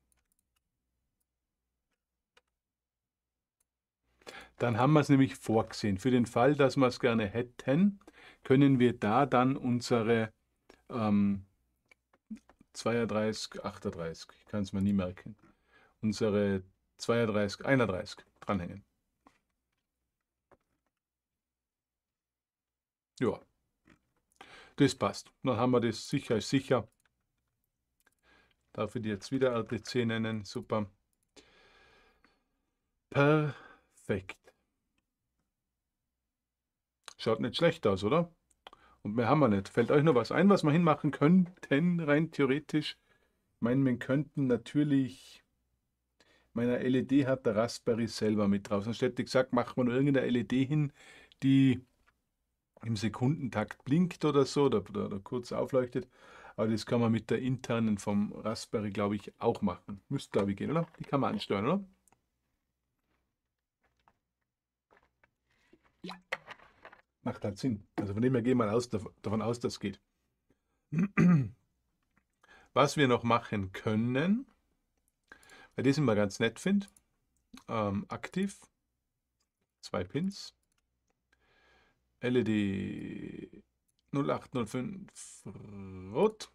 Speaker 1: Dann haben wir es nämlich vorgesehen. Für den Fall, dass wir es gerne hätten, können wir da dann unsere ähm, 32, 38, ich kann es mir nie merken, unsere 32, 31 dranhängen. Ja, das passt. Dann haben wir das sicher ist sicher. Darf ich die jetzt wieder RTC nennen? Super. Perfekt. Schaut nicht schlecht aus, oder? Und mehr haben wir nicht. Fällt euch noch was ein, was wir hinmachen könnten, rein theoretisch? Ich meine, wir könnten natürlich meiner LED hat der Raspberry selber mit drauf. Sonst hätte ich gesagt, macht man irgendeine LED hin, die im Sekundentakt blinkt oder so oder, oder, oder kurz aufleuchtet. Aber das kann man mit der internen vom Raspberry, glaube ich, auch machen. Müsste, glaube ich, gehen, oder? Die kann man ansteuern, oder? Ja. Macht halt Sinn. Also von dem her gehen wir aus, davon aus, dass es geht. (clears throat) Was wir noch machen können, weil die sind immer ganz nett finde. Ähm, aktiv. Zwei Pins. LED 0805 rot.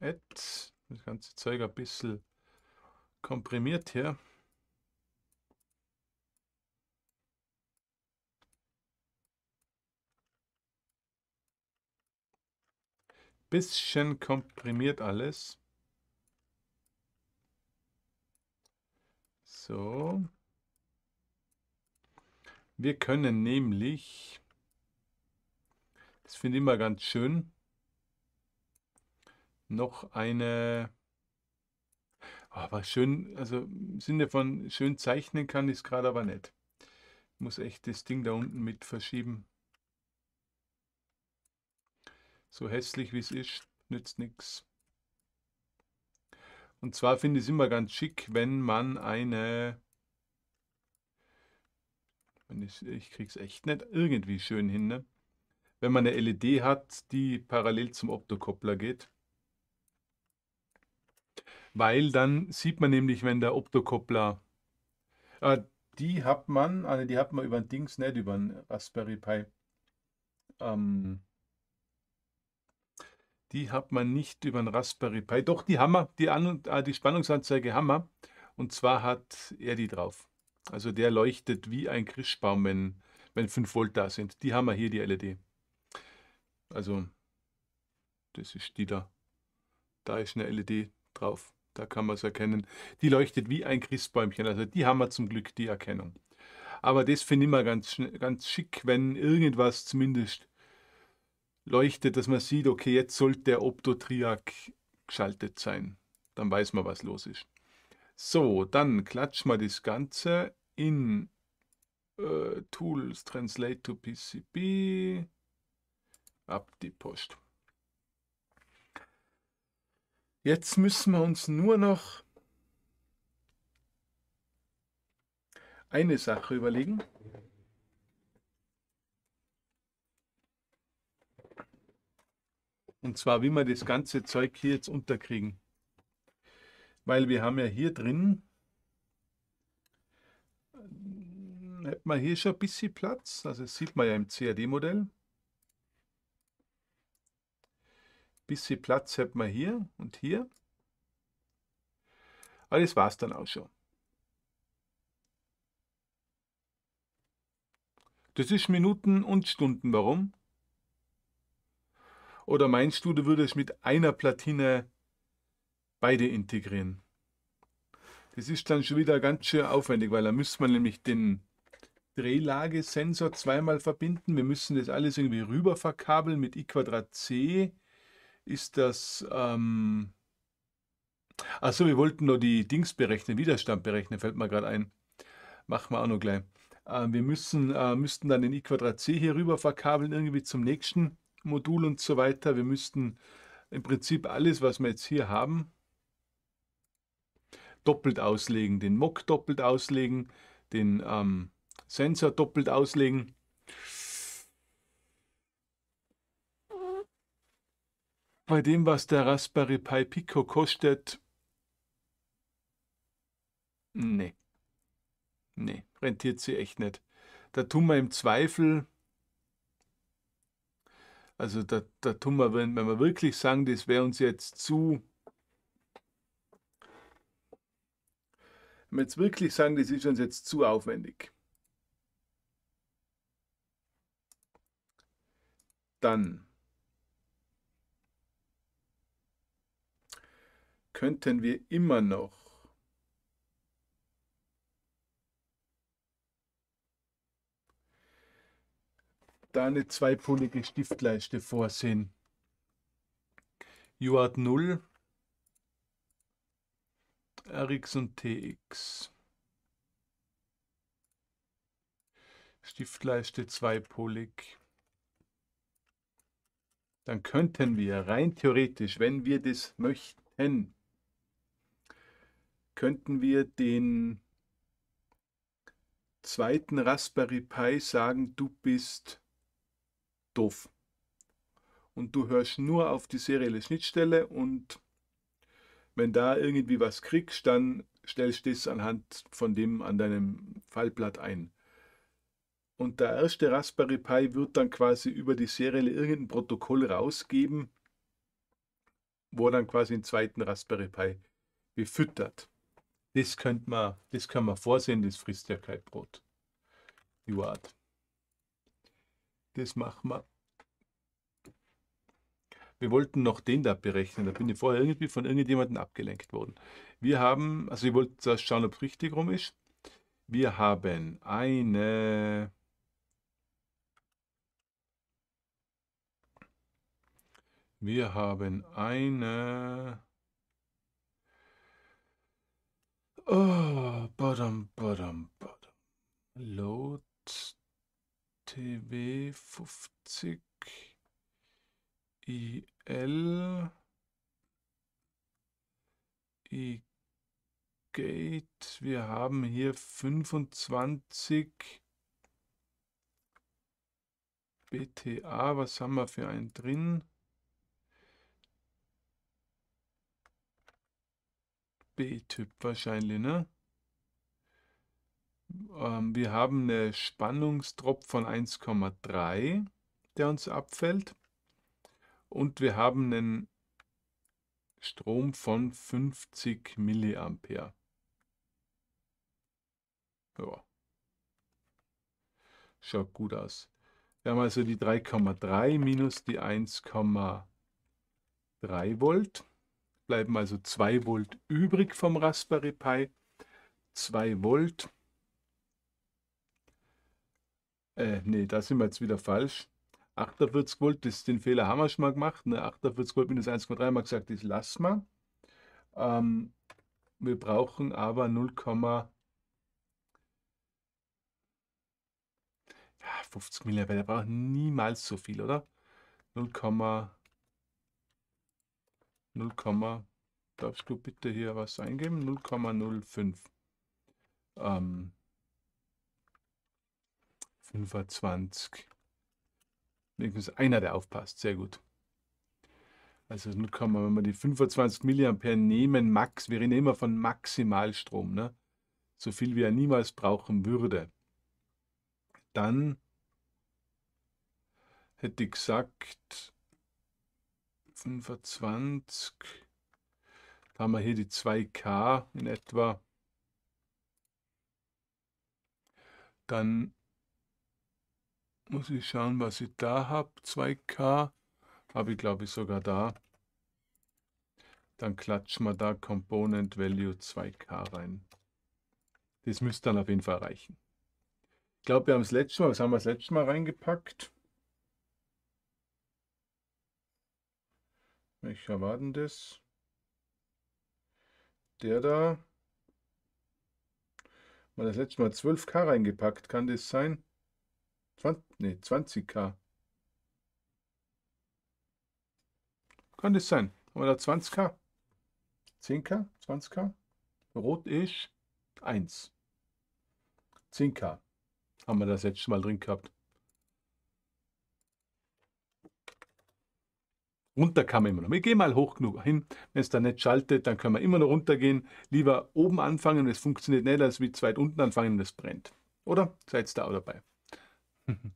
Speaker 1: Add. Das ganze Zeug ein bisschen komprimiert hier. bisschen komprimiert alles. So. Wir können nämlich, das finde ich immer ganz schön, noch eine, oh, aber schön, also im Sinne von schön zeichnen kann ich es gerade aber nicht. Ich muss echt das Ding da unten mit verschieben. So hässlich wie es ist, nützt nichts. Und zwar finde ich es immer ganz schick, wenn man eine... Ich, ich krieg's echt nicht irgendwie schön hin, ne? Wenn man eine LED hat, die parallel zum Optokoppler geht. Weil dann sieht man nämlich, wenn der Optokoppler... Äh, die hat man, also die hat man über ein Dings, nicht über ein Raspberry Pi. Ähm, die hat man nicht über den Raspberry Pi. Doch, die Hammer, die, An ah, die Spannungsanzeige Hammer. Und zwar hat er die drauf. Also der leuchtet wie ein Christbaum, wenn, wenn 5 Volt da sind. Die haben wir hier, die LED. Also, das ist die da. Da ist eine LED drauf. Da kann man es erkennen. Die leuchtet wie ein Christbäumchen. Also die haben wir zum Glück, die Erkennung. Aber das finde ich immer ganz, ganz schick, wenn irgendwas zumindest leuchtet, dass man sieht, okay, jetzt sollte der Optotriak geschaltet sein. Dann weiß man, was los ist. So, dann klatschen wir das Ganze in äh, Tools Translate to PCB. Ab die Post. Jetzt müssen wir uns nur noch eine Sache überlegen. Und zwar, wie wir das ganze Zeug hier jetzt unterkriegen. Weil wir haben ja hier drin, hat äh, man hier schon ein bisschen Platz. Also das sieht man ja im CAD-Modell. Bisschen Platz hat man hier und hier. Aber das war es dann auch schon. Das ist Minuten und Stunden. Warum? Oder meinst du, du würdest mit einer Platine beide integrieren? Das ist dann schon wieder ganz schön aufwendig, weil da müsste man nämlich den Drehlagesensor zweimal verbinden. Wir müssen das alles irgendwie rüber verkabeln. Mit i c ist das... Ähm Achso, wir wollten noch die Dings berechnen, Widerstand berechnen, fällt mir gerade ein. Machen wir auch noch gleich. Äh, wir müssen, äh, müssten dann den i c hier rüber verkabeln, irgendwie zum nächsten. Modul und so weiter. Wir müssten im Prinzip alles, was wir jetzt hier haben, doppelt auslegen. Den Mock doppelt auslegen, den ähm, Sensor doppelt auslegen. Bei dem, was der Raspberry Pi Pico kostet, nee, nee, rentiert sie echt nicht. Da tun wir im Zweifel also da, da tun wir, wenn, wenn wir wirklich sagen, das wäre uns jetzt zu wenn wir jetzt wirklich sagen, das ist uns jetzt zu aufwendig, dann könnten wir immer noch da eine zweipolige Stiftleiste vorsehen. UART 0, RX und TX. Stiftleiste zweipolig. Dann könnten wir rein theoretisch, wenn wir das möchten, könnten wir den zweiten Raspberry Pi sagen, du bist doof. Und du hörst nur auf die serielle Schnittstelle und wenn da irgendwie was kriegst, dann stellst du es anhand von dem an deinem Fallblatt ein. Und der erste Raspberry Pi wird dann quasi über die Serie irgendein Protokoll rausgeben, wo dann quasi den zweiten Raspberry Pi befüttert. Das könnte man, das kann man vorsehen, das frisst ja kein Brot. Die Art. Das machen wir. Wir wollten noch den da berechnen. Da bin ich vorher irgendwie von irgendjemandem abgelenkt worden. Wir haben, also ich wollte zuerst schauen, ob es richtig rum ist. Wir haben eine Wir haben eine. Oh, badam, badam, badam. Load TB 50 IL I Gate. Wir haben hier 25 BTA. Was haben wir für einen drin? B-Typ wahrscheinlich, ne? Ähm, wir haben einen Spannungsdrop von 1,3, der uns abfällt. Und wir haben einen Strom von 50 mA. Ja. Schaut gut aus. Wir haben also die 3,3 minus die 1,3 Volt. Bleiben also 2 Volt übrig vom Raspberry Pi. 2 Volt äh, nee, da sind wir jetzt wieder falsch. 48 Volt, das, den Fehler haben wir schon mal gemacht. Ne? 48 Volt minus 1,3 haben wir gesagt, das lassen wir. Ähm, wir brauchen aber 0, 50 mA, wir brauchen niemals so viel, oder? 0, 0, darfst du bitte hier was eingeben? 0,05. Ähm, 25. Wenigstens einer, der aufpasst. Sehr gut. Also nun kann man, wenn wir die 25 mA nehmen, max, wir reden immer von Maximalstrom, ne? so viel wie er niemals brauchen würde, dann hätte ich gesagt 25, da haben wir hier die 2K in etwa, dann muss ich schauen, was ich da habe. 2K habe ich, glaube ich, sogar da. Dann klatschen wir da Component Value 2K rein. Das müsste dann auf jeden Fall reichen. Ich glaube, wir haben das letzte Mal, was haben wir das letzte Mal reingepackt? Ich erwarten das. Der da. Mal das letzte Mal 12K reingepackt, kann das sein? 20, nee, 20k. Kann das sein? Oder 20k? 10k? 20k? Rot ist 1. 10k. Haben wir das letzte Mal drin gehabt. Runter kann man immer noch. Wir gehen mal hoch genug hin. Wenn es dann nicht schaltet, dann können wir immer noch runtergehen. Lieber oben anfangen, es funktioniert nicht, als wie zweit unten anfangen, das brennt. Oder? Seid da auch dabei. (laughs)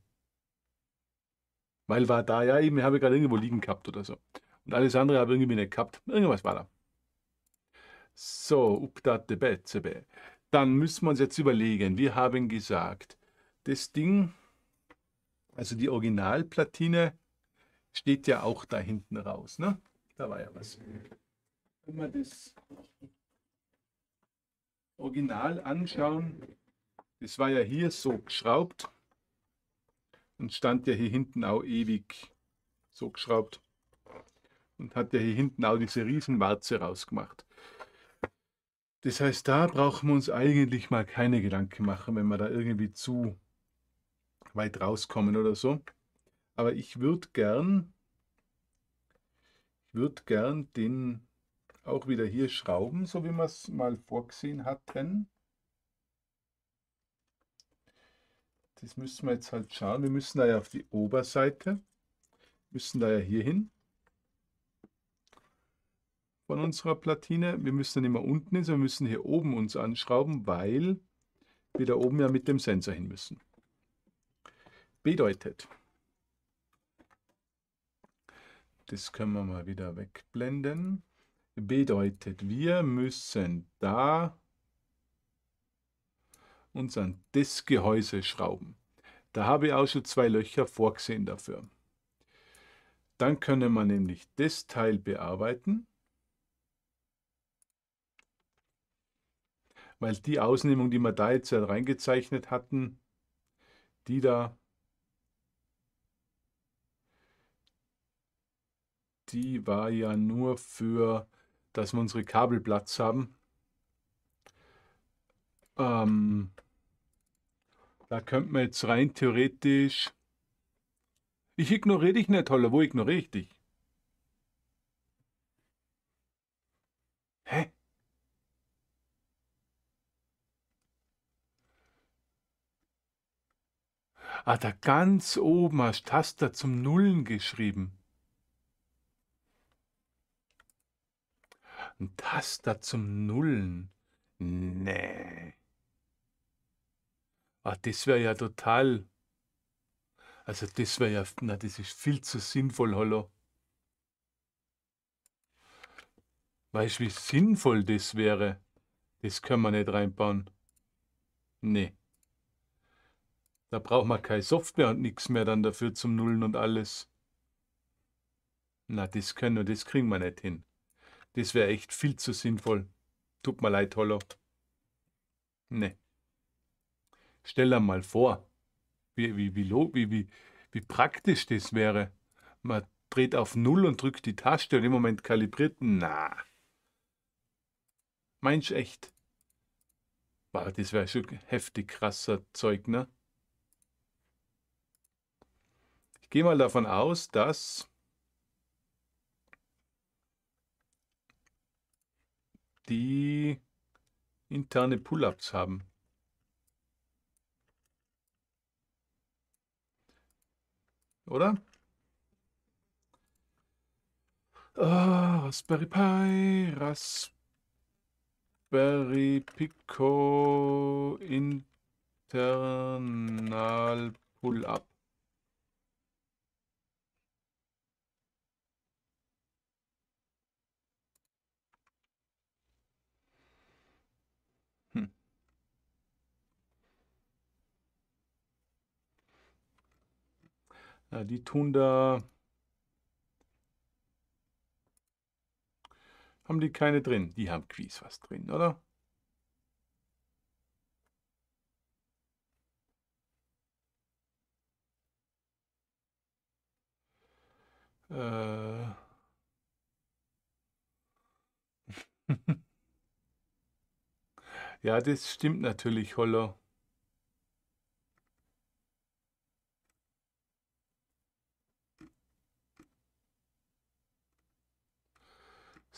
Speaker 1: Weil war da, ja eben, ich habe gerade irgendwo liegen gehabt oder so. Und alles andere habe ich irgendwie nicht gehabt. Irgendwas war da. So, update betzebe. Dann müssen wir uns jetzt überlegen. Wir haben gesagt, das Ding, also die Originalplatine, steht ja auch da hinten raus. Ne? Da war ja was. Wenn wir das Original anschauen, das war ja hier so geschraubt und stand ja hier hinten auch ewig so geschraubt und hat ja hier hinten auch diese Riesenwarze rausgemacht. Das heißt, da brauchen wir uns eigentlich mal keine Gedanken machen, wenn wir da irgendwie zu weit rauskommen oder so. Aber ich würde gern, ich würde gern den auch wieder hier schrauben, so wie wir es mal vorgesehen hatten. das müssen wir jetzt halt schauen. Wir müssen da ja auf die Oberseite, müssen da ja hier hin von unserer Platine. Wir müssen dann immer unten hin, sondern wir müssen hier oben uns anschrauben, weil wir da oben ja mit dem Sensor hin müssen. Bedeutet, das können wir mal wieder wegblenden, bedeutet, wir müssen da uns an das Gehäuse schrauben. Da habe ich auch schon zwei Löcher vorgesehen dafür. Dann können wir nämlich das Teil bearbeiten, weil die Ausnehmung, die wir da jetzt halt reingezeichnet hatten, die da, die war ja nur für, dass wir unsere Kabel Platz haben. Ähm, da könnte man jetzt rein theoretisch. Ich ignoriere dich nicht, Holler. Wo ignoriere ich dich? Hä? Ah, da ganz oben hast du Taster zum Nullen geschrieben. Ein Taster zum Nullen? Nee. Ach, das wäre ja total. Also das wäre ja, na, das ist viel zu sinnvoll, hallo. Weißt du, wie sinnvoll das wäre? Das können wir nicht reinbauen. Nee. Da braucht man keine Software und nichts mehr dann dafür zum Nullen und alles. Na, das können wir, das kriegen wir nicht hin. Das wäre echt viel zu sinnvoll. Tut mir leid, Hollo. Nee. Stell dir mal vor, wie, wie, wie, wie, wie praktisch das wäre. Man dreht auf Null und drückt die Taste und im Moment kalibriert. Na. Meinst echt? Wow, das wäre schon heftig krasser Zeug, ne? Ich gehe mal davon aus, dass die interne Pull-ups haben. oder? Oh, Raspberry Pi, Raspberry Pico Internal Pull-Up. die tun da. Haben die keine drin? Die haben Quiz was drin, oder? Äh. (laughs) ja, das stimmt natürlich, Holler.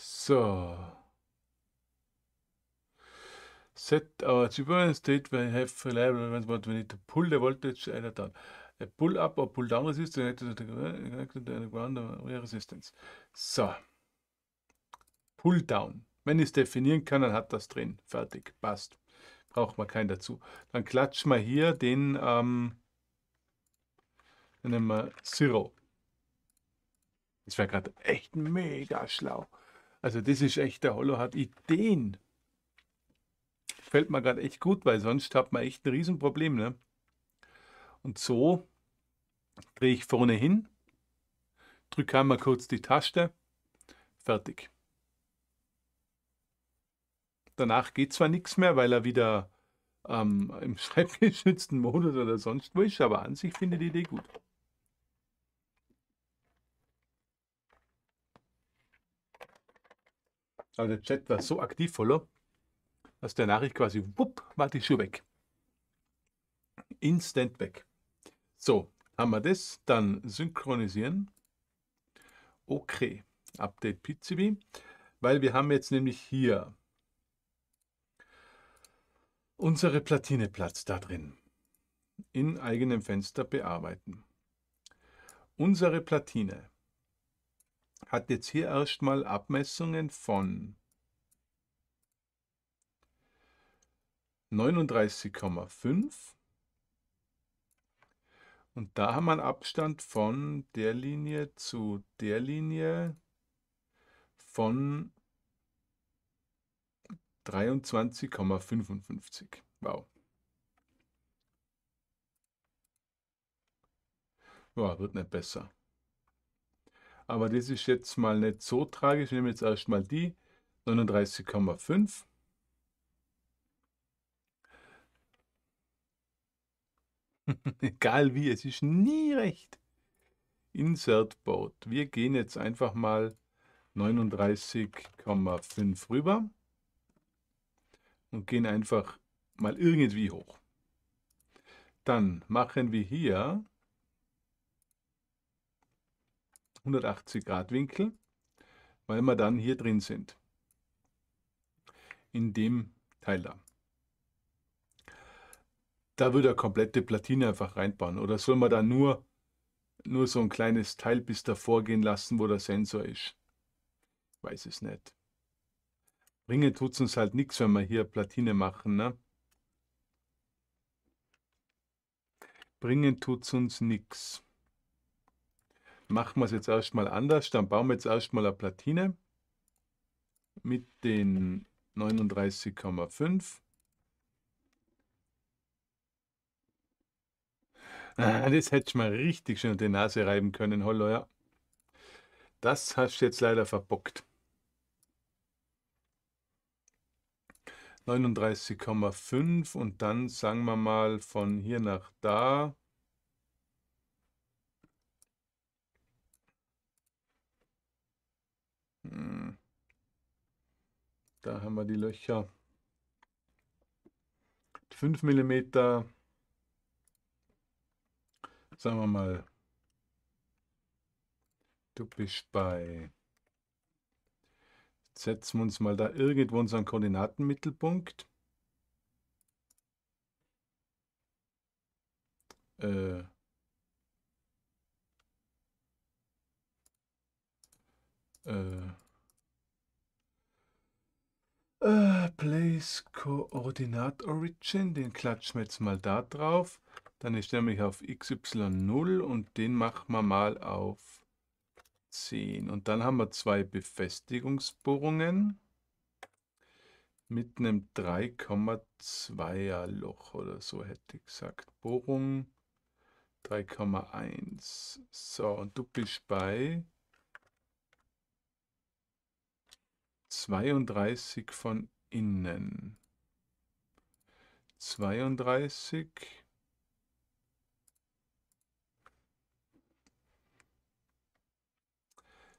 Speaker 1: So. Set our Gibbon state when have reliable events, but we need to pull the voltage either down. A pull up or pull down resistance connected to the ground or resistance. So. Pull down. Wenn ich es definieren kann, dann hat das drin. Fertig. Passt. Braucht man keinen dazu. Dann klatschen wir hier den, ähm, dann nehmen wir Zero. Das wäre gerade echt mega schlau. Also das ist echt, der Hollow hat Ideen. Fällt mir gerade echt gut, weil sonst hat man echt ein Riesenproblem. Ne? Und so drehe ich vorne hin, drücke einmal kurz die Taste, fertig. Danach geht zwar nichts mehr, weil er wieder ähm, im (laughs) schreibgeschützten Modus oder sonst wo ist, aber an sich finde die Idee gut. Aber der Chat war so aktiv voller, dass der Nachricht quasi, wupp, war die Schuhe weg. Instant weg. So, haben wir das, dann synchronisieren. Okay, Update PCB, weil wir haben jetzt nämlich hier unsere Platine Platz da drin. In eigenem Fenster bearbeiten. Unsere Platine hat jetzt hier erstmal Abmessungen von 39,5 und da haben wir einen Abstand von der Linie zu der Linie von 23,55. Wow. Ja, wird nicht besser. Aber das ist jetzt mal nicht so tragisch. Ich nehme jetzt erstmal die 39,5. (laughs) Egal wie, es ist nie recht. Insert Boat. Wir gehen jetzt einfach mal 39,5 rüber und gehen einfach mal irgendwie hoch. Dann machen wir hier 180 Grad Winkel, weil wir dann hier drin sind. In dem Teil da. Da würde er komplette Platine einfach reinbauen. Oder soll man da nur, nur so ein kleines Teil bis davor gehen lassen, wo der Sensor ist? weiß es nicht. Ringe tut es uns halt nichts, wenn wir hier Platine machen, ne? Bringen es uns nichts machen wir es jetzt erstmal anders. Dann bauen wir jetzt erstmal eine Platine mit den 39,5. Ah, das hätte ich mal richtig schön unter die Nase reiben können, Hollo, Das hast du jetzt leider verbockt. 39,5 und dann sagen wir mal von hier nach da Hm. Da haben wir die Löcher. 5 mm, sagen wir mal, du bist bei, setzen wir uns mal da irgendwo unseren Koordinatenmittelpunkt. Äh, äh, äh, Place Koordinat Origin, den klatschen wir jetzt mal da drauf. Dann ist nämlich mich auf XY0 und den machen wir mal auf 10. Und dann haben wir zwei Befestigungsbohrungen mit einem 3,2er Loch oder so hätte ich gesagt. Bohrung 3,1. So, und du bist bei 32 von innen. 32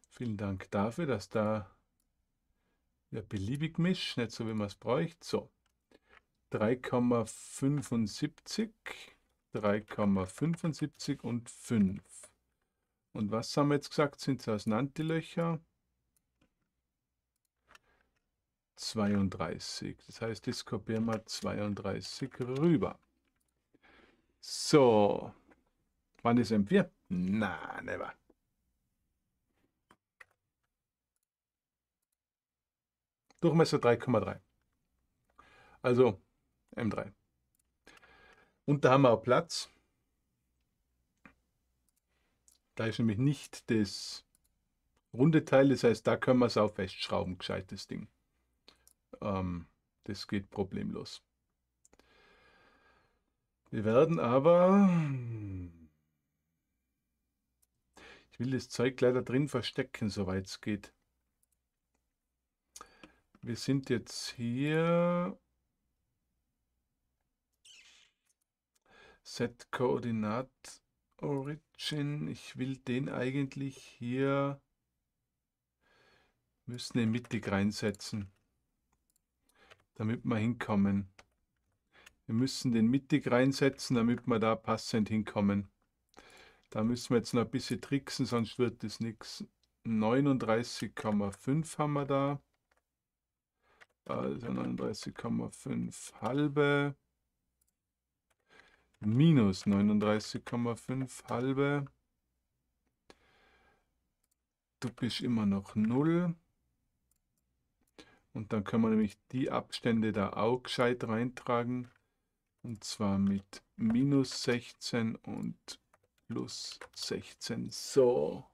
Speaker 1: Vielen Dank dafür, dass da ja, beliebig mischt, nicht so wie man es bräuchte. So, 3,75, 3,75 und 5. Und was haben wir jetzt gesagt, sind es auseinander die 32. Das heißt, jetzt kopieren wir 32 rüber. So, wann ist M4? Na, never. Durchmesser 3,3. Also M3. Und da haben wir auch Platz. Da ist nämlich nicht das runde Teil, das heißt, da können wir es auch festschrauben, gescheites Ding. Ähm, das geht problemlos. Wir werden aber... Ich will das Zeug leider drin verstecken, soweit es geht. Wir sind jetzt hier... Set Koordinat Origin. Ich will den eigentlich hier... Müssen den mittig reinsetzen damit wir hinkommen. Wir müssen den mittig reinsetzen, damit wir da passend hinkommen. Da müssen wir jetzt noch ein bisschen tricksen, sonst wird das nichts. 39,5 haben wir da. Also 39,5 halbe. Minus 39,5 halbe. Du bist immer noch 0. Und dann können wir nämlich die Abstände da auch gescheit reintragen. Und zwar mit minus 16 und plus 16. So.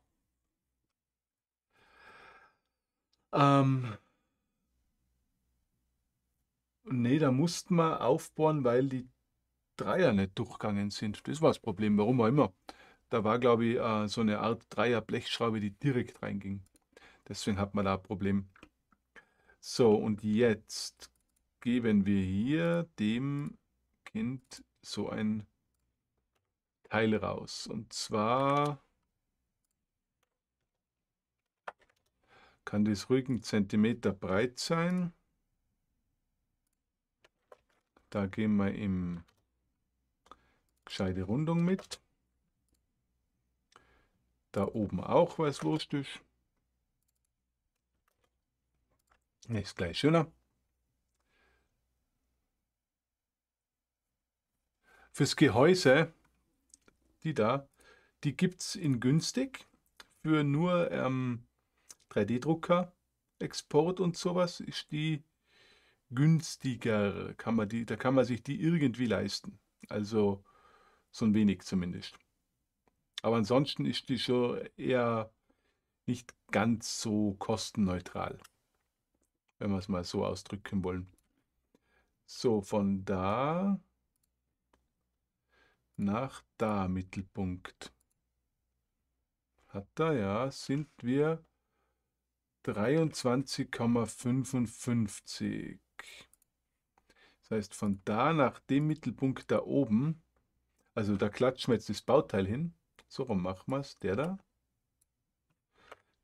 Speaker 1: Ähm, ne, da mussten wir aufbohren, weil die Dreier nicht durchgegangen sind. Das war das Problem, warum auch immer. Da war, glaube ich, äh, so eine Art Dreier-Blechschraube, die direkt reinging. Deswegen hat man da ein Problem. So, und jetzt geben wir hier dem Kind so ein Teil raus. Und zwar kann das ruhig einen Zentimeter breit sein. Da gehen wir im gescheite Rundung mit. Da oben auch, weil es wurscht ist. Ist gleich schöner. Fürs Gehäuse, die da, die gibt es in günstig für nur ähm, 3D-Drucker, Export und sowas ist die günstiger. Kann man die, da kann man sich die irgendwie leisten. Also so ein wenig zumindest. Aber ansonsten ist die schon eher nicht ganz so kostenneutral wenn wir es mal so ausdrücken wollen. So, von da nach da Mittelpunkt. Hat da, ja, sind wir 23,55. Das heißt, von da nach dem Mittelpunkt da oben, also da klatschen wir jetzt das Bauteil hin. So rum machen wir es, der da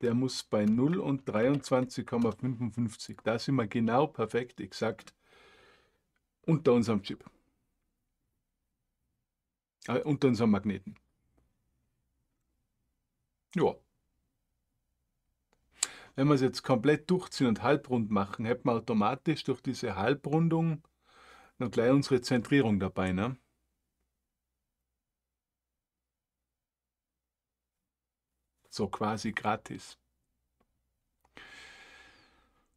Speaker 1: der muss bei 0 und 23,55. Da sind wir genau perfekt, exakt unter unserem Chip. Äh, unter unserem Magneten. Ja. Wenn wir es jetzt komplett durchziehen und halbrund machen, hätten wir automatisch durch diese Halbrundung noch gleich unsere Zentrierung dabei. Ne? so quasi gratis.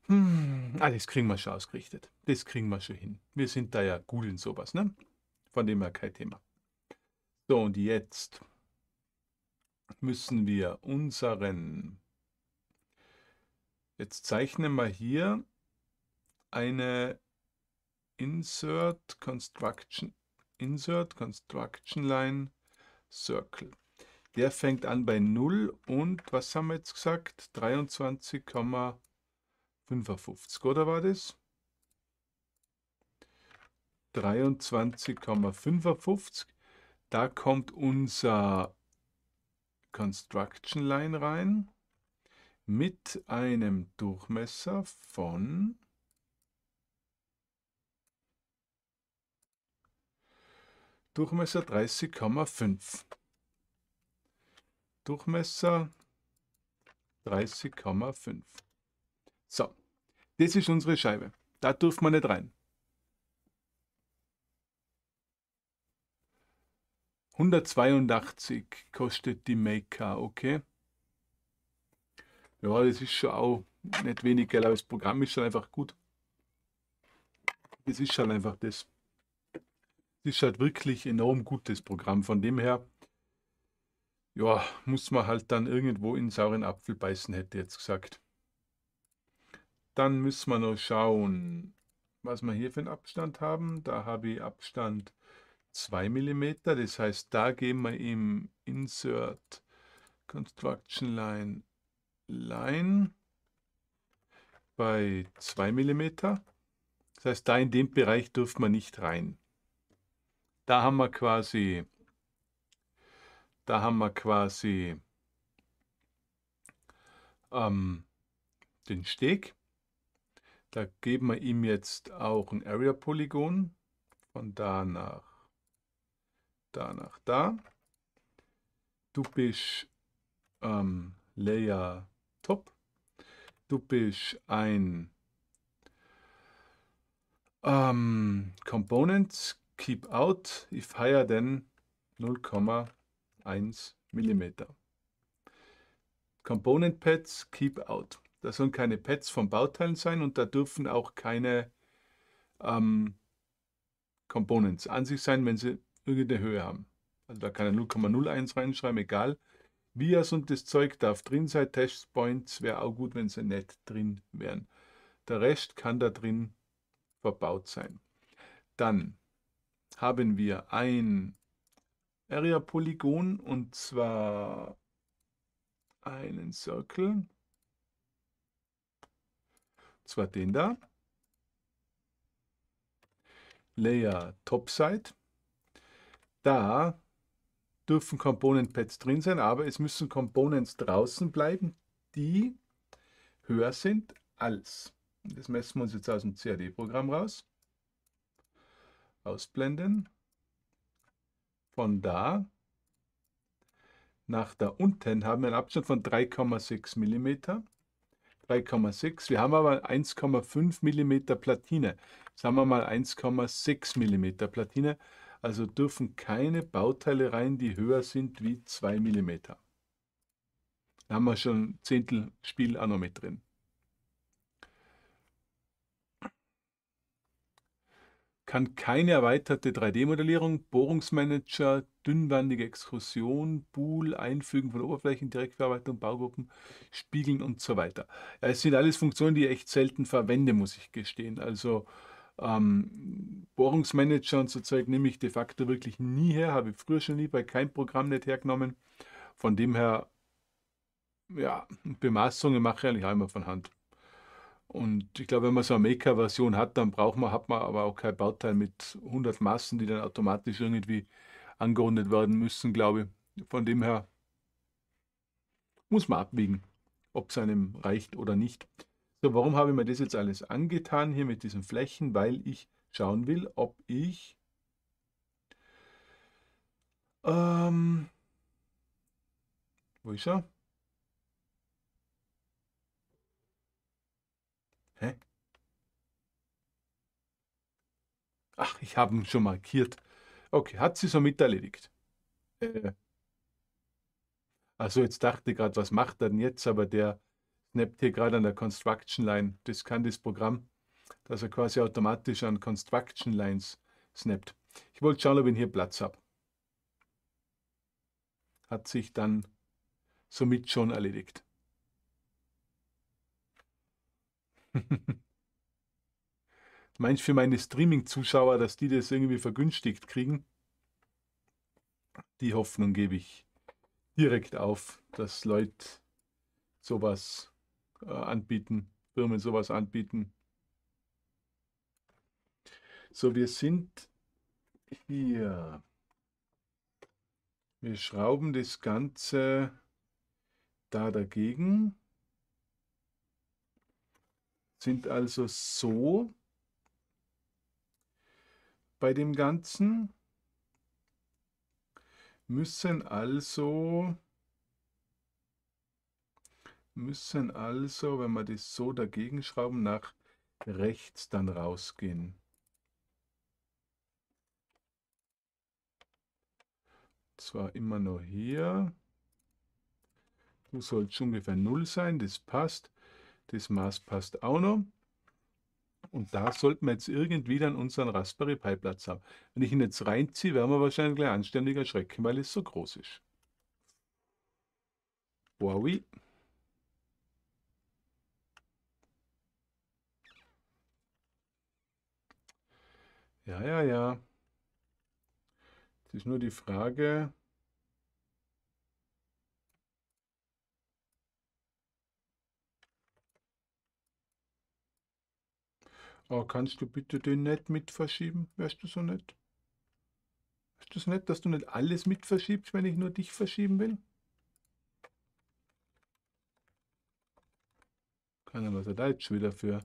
Speaker 1: Hm, ah, das kriegen wir schon ausgerichtet. Das kriegen wir schon hin. Wir sind da ja gut in sowas, ne? Von dem her kein Thema. So, und jetzt müssen wir unseren... Jetzt zeichnen wir hier eine Insert Construction, Insert Construction Line Circle. Der fängt an bei 0 und was haben wir jetzt gesagt? 23,55 oder war das? 23,55. Da kommt unser Construction Line rein mit einem Durchmesser von Durchmesser 30,5. Durchmesser 30,5. So, das ist unsere Scheibe. Da dürfen wir nicht rein. 182 kostet die Maker, okay? Ja, das ist schon auch nicht wenig aber das Programm ist schon einfach gut. Das ist schon einfach das. Das ist halt wirklich enorm gutes Programm. Von dem her ja, muss man halt dann irgendwo in sauren Apfel beißen, hätte jetzt gesagt. Dann müssen wir noch schauen, was wir hier für einen Abstand haben. Da habe ich Abstand 2 mm, das heißt, da gehen wir im Insert Construction Line Line bei 2 mm. Das heißt, da in dem Bereich dürfen wir nicht rein. Da haben wir quasi da haben wir quasi ähm, den Steg. Da geben wir ihm jetzt auch ein Area-Polygon von da nach da nach da. Du bist ähm, Layer Top. Du bist ein ähm, Components Keep Out if higher than 0,5. 1 mm. Component Pads Keep Out. Da sollen keine Pads von Bauteilen sein und da dürfen auch keine ähm, Components an sich sein, wenn sie irgendeine Höhe haben. Also da kann er 0,01 reinschreiben, egal. Vias und das Zeug darf drin sein. Testpoints wäre auch gut, wenn sie nicht drin wären. Der Rest kann da drin verbaut sein. Dann haben wir ein Area Polygon und zwar einen Circle. Und zwar den da. Layer Topside. Da dürfen Component Pads drin sein, aber es müssen Components draußen bleiben, die höher sind als. Das messen wir uns jetzt aus dem CAD-Programm raus. Ausblenden von da nach da unten haben wir einen Abstand von 3,6 mm. 3,6. Wir haben aber 1,5 mm Platine. Sagen wir mal 1,6 mm Platine. Also dürfen keine Bauteile rein, die höher sind wie 2 mm. Da haben wir schon ein Zehntel Spielanometer drin. kann keine erweiterte 3D-Modellierung, Bohrungsmanager, dünnwandige Exkursion, Bool, Einfügen von Oberflächen, Direktverarbeitung, Baugruppen, Spiegeln und so weiter. Ja, es sind alles Funktionen, die ich echt selten verwende, muss ich gestehen. Also ähm, Bohrungsmanager und so Zeug nehme ich de facto wirklich nie her, habe ich früher schon nie bei keinem Programm nicht hergenommen. Von dem her, ja, Bemaßungen mache ich eigentlich auch immer von Hand. Und ich glaube, wenn man so eine Maker-Version hat, dann braucht man, hat man aber auch kein Bauteil mit 100 Massen, die dann automatisch irgendwie angerundet werden müssen, glaube ich. Von dem her muss man abwägen, ob es einem reicht oder nicht. So, warum habe ich mir das jetzt alles angetan hier mit diesen Flächen? Weil ich schauen will, ob ich ähm, wo ist er? Hä? Ach, ich habe ihn schon markiert. Okay, hat sie somit erledigt. Äh. Also jetzt dachte ich gerade, was macht er denn jetzt? Aber der snappt hier gerade an der Construction Line. Das kann das Programm, dass er quasi automatisch an Construction Lines snappt. Ich wollte schauen, ob ich hier Platz habe. Hat sich dann somit schon erledigt. (laughs) Meinst du für meine Streaming-Zuschauer, dass die das irgendwie vergünstigt kriegen? Die Hoffnung gebe ich direkt auf, dass Leute sowas äh, anbieten, Firmen sowas anbieten. So, wir sind hier. Wir schrauben das Ganze da dagegen sind also so bei dem Ganzen, müssen also, müssen also, wenn wir das so dagegen schrauben, nach rechts dann rausgehen. Zwar immer nur hier. Du sollst ungefähr 0 sein, das passt. Das Maß passt auch noch. Und da sollten wir jetzt irgendwie dann unseren Raspberry Pi Platz haben. Wenn ich ihn jetzt reinziehe, werden wir wahrscheinlich gleich anständig erschrecken, weil es so groß ist. Wowie. Ja, ja, ja. Es ist nur die Frage, Oh, kannst du bitte den nicht mit verschieben? Wärst du so nett? Ist das nett, dass du nicht alles mit verschiebst, wenn ich nur dich verschieben will? Keine Ahnung, was er da jetzt wieder für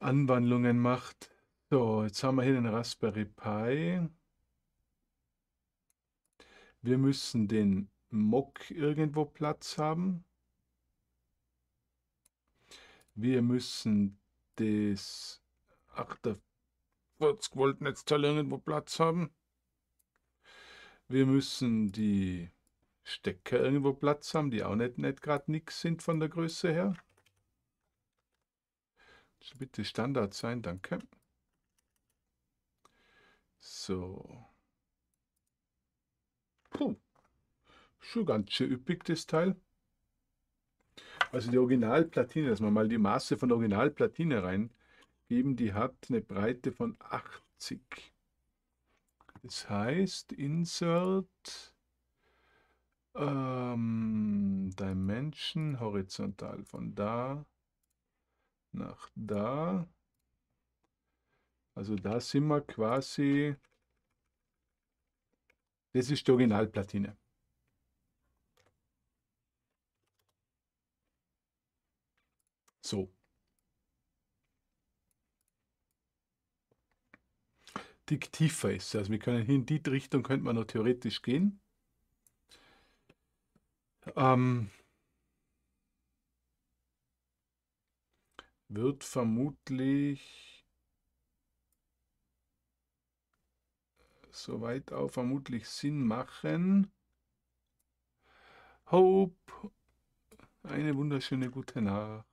Speaker 1: Anwandlungen macht. So, jetzt haben wir hier den Raspberry Pi. Wir müssen den Mock irgendwo Platz haben. Wir müssen das 48 Volt Netzteil irgendwo Platz haben. Wir müssen die Stecker irgendwo Platz haben, die auch nicht, nicht gerade nichts sind von der Größe her. Bitte Standard sein, danke. So. Puh. Schon ganz schön üppig, das Teil. Also die Originalplatine, dass wir mal die Masse von der Originalplatine reingeben, die hat eine Breite von 80. Das heißt, Insert ähm, Dimension horizontal von da nach da. Also da sind wir quasi, das ist die Originalplatine. So. Dick tiefer ist. Also wir können hier in die Richtung könnte man noch theoretisch gehen. Ähm, wird vermutlich äh, soweit auch vermutlich Sinn machen. Hope, eine wunderschöne gute Nacht.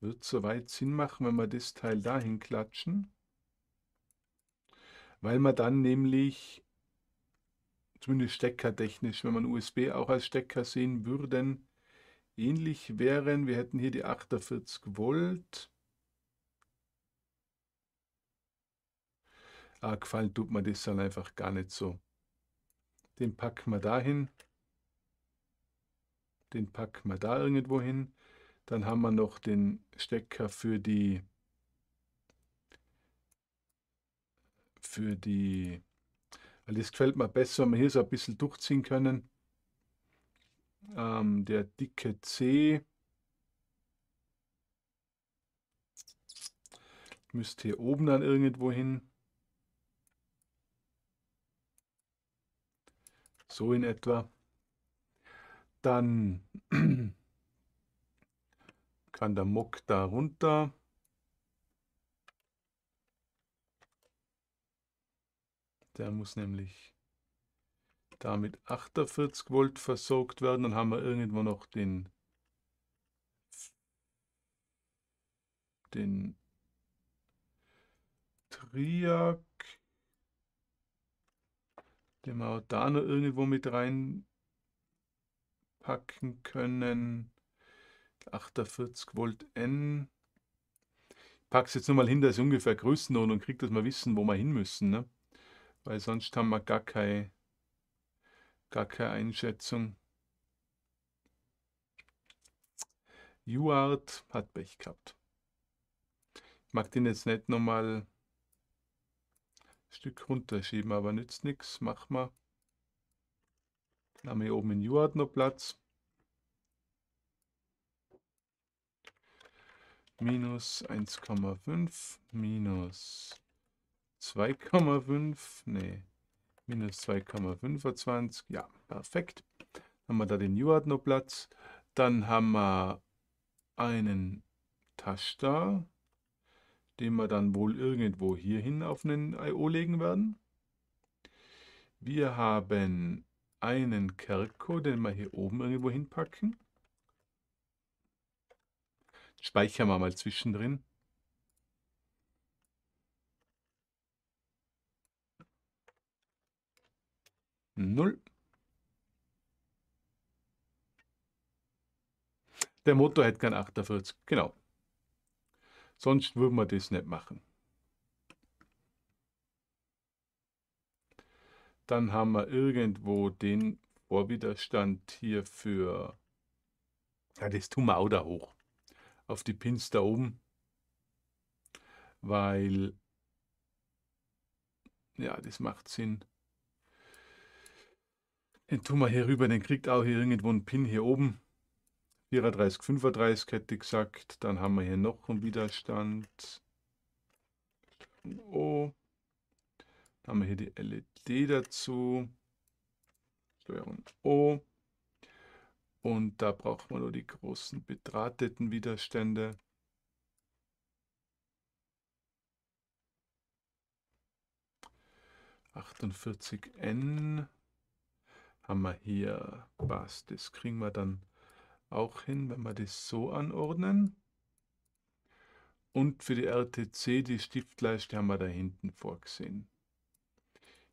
Speaker 1: Wird soweit Sinn machen, wenn wir das Teil dahin klatschen. Weil man dann nämlich, zumindest steckertechnisch, wenn man USB auch als Stecker sehen würden, ähnlich wären. Wir hätten hier die 48 Volt. Ah, gefallen tut mir das dann einfach gar nicht so. Den packen wir dahin. Den packen wir da irgendwo hin. Dann haben wir noch den Stecker für die für die, weil das gefällt mir besser, wenn wir hier so ein bisschen durchziehen können. Ähm, der dicke C müsste hier oben dann irgendwo hin. So in etwa. Dann (clears throat) kann der Mock da runter. Der muss nämlich da mit 48 Volt versorgt werden. Dann haben wir irgendwo noch den, den Triak. Den wir da noch irgendwo mit reinpacken können. 48 Volt N. Ich packe es jetzt nochmal hin, dass ich ungefähr Größenordnung und kriege, dass wir wissen, wo wir hin müssen. Ne? Weil sonst haben wir gar keine, gar keine Einschätzung. UART hat Pech gehabt. Ich mag den jetzt nicht nochmal ein Stück runterschieben, aber nützt nichts. Machen wir. Dann haben wir hier oben in UART noch Platz. minus 1,5 minus 2,5, nee, minus 2,25, ja, perfekt. Haben wir da den Newart noch Platz. Dann haben wir einen Tasch da, den wir dann wohl irgendwo hierhin auf einen I.O. legen werden. Wir haben einen Kerko, den wir hier oben irgendwo hinpacken. Speichern wir mal zwischendrin. Null. Der Motor hätte gern 48, genau. Sonst würden wir das nicht machen. Dann haben wir irgendwo den Vorwiderstand hier für... Ja, das tun wir auch da hoch auf die Pins da oben, weil ja, das macht Sinn. Den tun wir hier rüber, den kriegt auch hier irgendwo einen Pin hier oben. 34, 35 hätte ich gesagt. Dann haben wir hier noch einen Widerstand. Oh. Dann haben wir hier die LED dazu. Steuerung O. Und da braucht man nur die großen bedrahteten Widerstände. Achtundvierzig N haben wir hier. Passt, das kriegen wir dann auch hin, wenn wir das so anordnen. Und für die RTC, die Stiftleiste haben wir da hinten vorgesehen.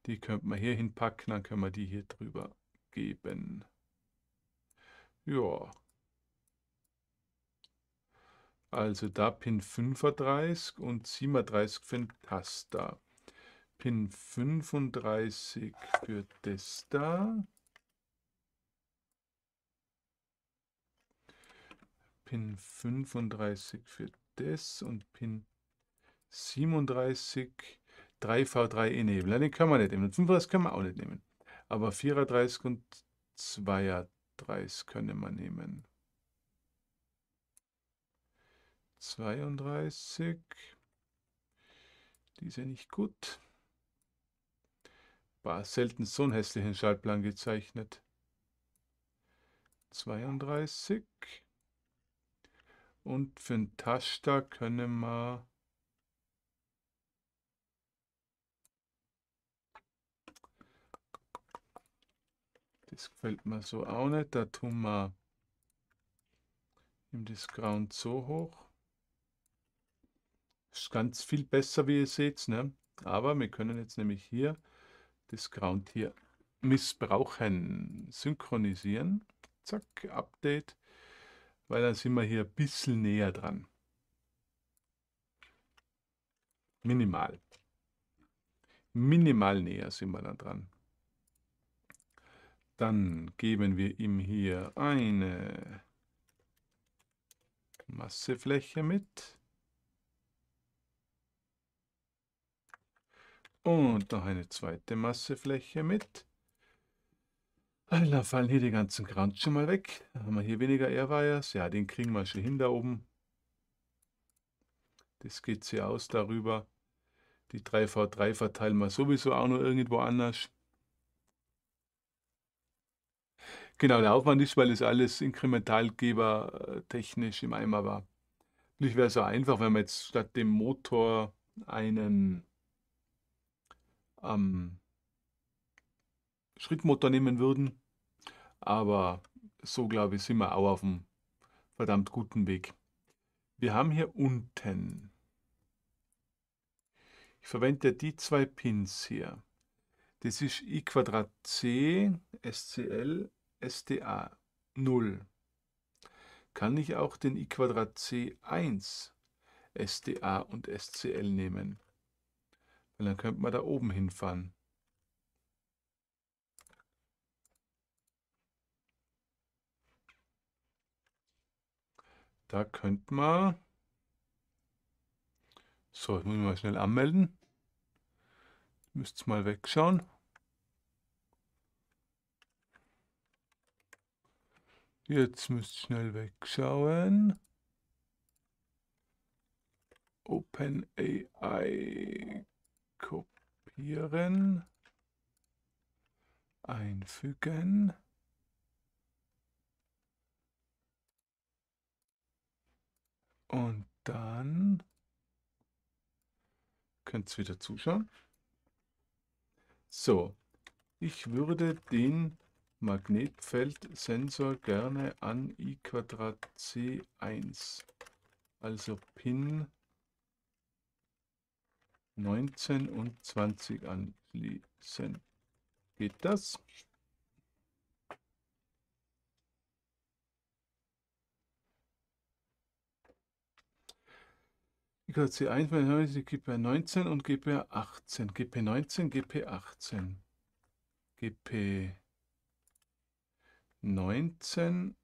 Speaker 1: Die könnte man hier hinpacken, dann können wir die hier drüber geben. Ja. Also da Pin 35 und 37 für den Taster. Pin 35 für das da. Pin 35 für das und Pin 37 3V3 enable. Den kann man nicht nehmen. 35 können wir auch nicht nehmen. Aber 34 und 2er 30 könne man nehmen. 32, die ist nicht gut. War selten so einen hässlichen Schaltplan gezeichnet. 32 und für den Taster können wir Das gefällt mir so auch nicht. Da tun wir im Discount so hoch. Ist ganz viel besser, wie ihr seht. Ne? Aber wir können jetzt nämlich hier Discount hier missbrauchen. Synchronisieren. Zack, Update. Weil dann sind wir hier ein bisschen näher dran. Minimal. Minimal näher sind wir dann dran. Dann geben wir ihm hier eine Massefläche mit. Und noch eine zweite Massefläche mit. Dann fallen hier die ganzen Grants schon mal weg. Dann Haben wir hier weniger Airwires? Ja, den kriegen wir schon hin da oben. Das geht hier aus darüber. Die 3v3 verteilen wir sowieso auch noch irgendwo anders. genau der Aufwand ist, weil es alles inkrementalgebertechnisch äh, im Eimer war. Natürlich wäre es auch einfach, wenn man jetzt statt dem Motor einen ähm, Schrittmotor nehmen würden. Aber so glaube ich, sind wir auch auf dem verdammt guten Weg. Wir haben hier unten, ich verwende die zwei Pins hier. Das ist i Quadrat c SCL STA 0. Kann ich auch den i c 1 STA und SCL nehmen? Weil dann könnte man da oben hinfahren. Da könnte man... So, jetzt muss ich mal schnell anmelden. Müsst mal wegschauen. Jetzt müsst ihr schnell wegschauen. OpenAI kopieren, einfügen. Und dann könnt ihr wieder zuschauen. So, ich würde den Magnetfeldsensor gerne an I2C1, also Pin 19 und 20 anschließen. Geht das? IKC1 meine Herren, ist die 19 und gp 18. GP 19, GP 18. GP 19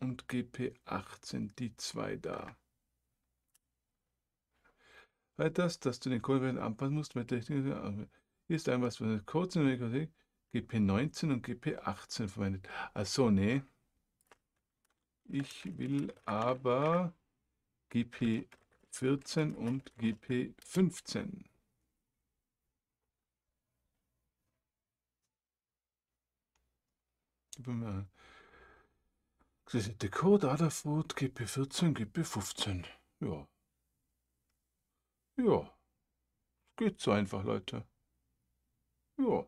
Speaker 1: und GP18 die zwei da. Weiters, dass du den Kohlenwert anpassen musst, weil Technik also, hier ist ein was von Codes GP19 und GP18 verwendet. Achso, nee. Ich will aber GP14 und GP15. Das ist der Code Adafruit, GP14, GP15. Ja. Ja. Geht so einfach, Leute. Ja.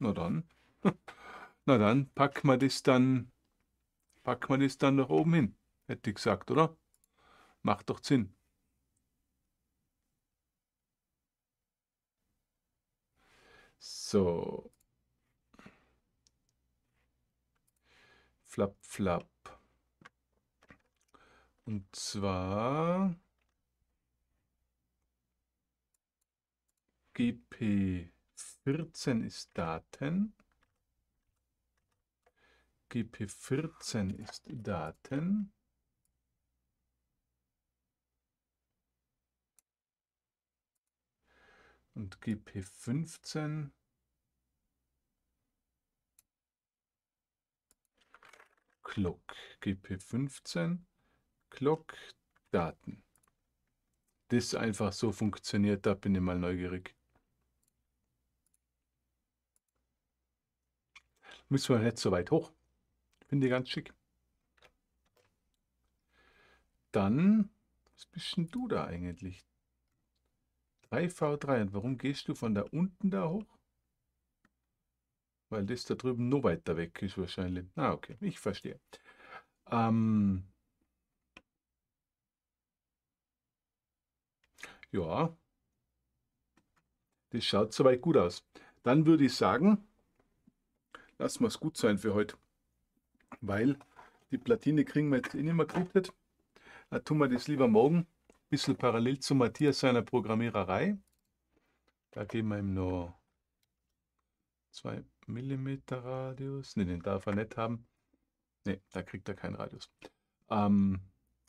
Speaker 1: Na dann. (laughs) Na dann, packen wir das dann. Packen wir das dann nach oben hin, hätte ich gesagt, oder? Macht doch Sinn. So. Flap, flap. Und zwar GP14 ist Daten. GP14 ist Daten. Und GP15 Clock, GP15, Clock, Daten. Das einfach so funktioniert, da bin ich mal neugierig. Müssen wir nicht so weit hoch. Finde ich ganz schick. Dann, was bist denn du da eigentlich? 3v3, und warum gehst du von da unten da hoch? Weil das da drüben noch weiter weg ist wahrscheinlich. Ah, okay, ich verstehe. Ähm ja, das schaut soweit gut aus. Dann würde ich sagen, lassen wir es gut sein für heute. Weil die Platine kriegen wir jetzt eh nicht mehr gekittet. Da tun wir das lieber morgen. Ein bisschen parallel zu Matthias seiner Programmiererei. Da geben wir ihm noch zwei Millimeter Radius. Ne, den darf er nicht haben. Ne, da kriegt er keinen Radius. Ähm,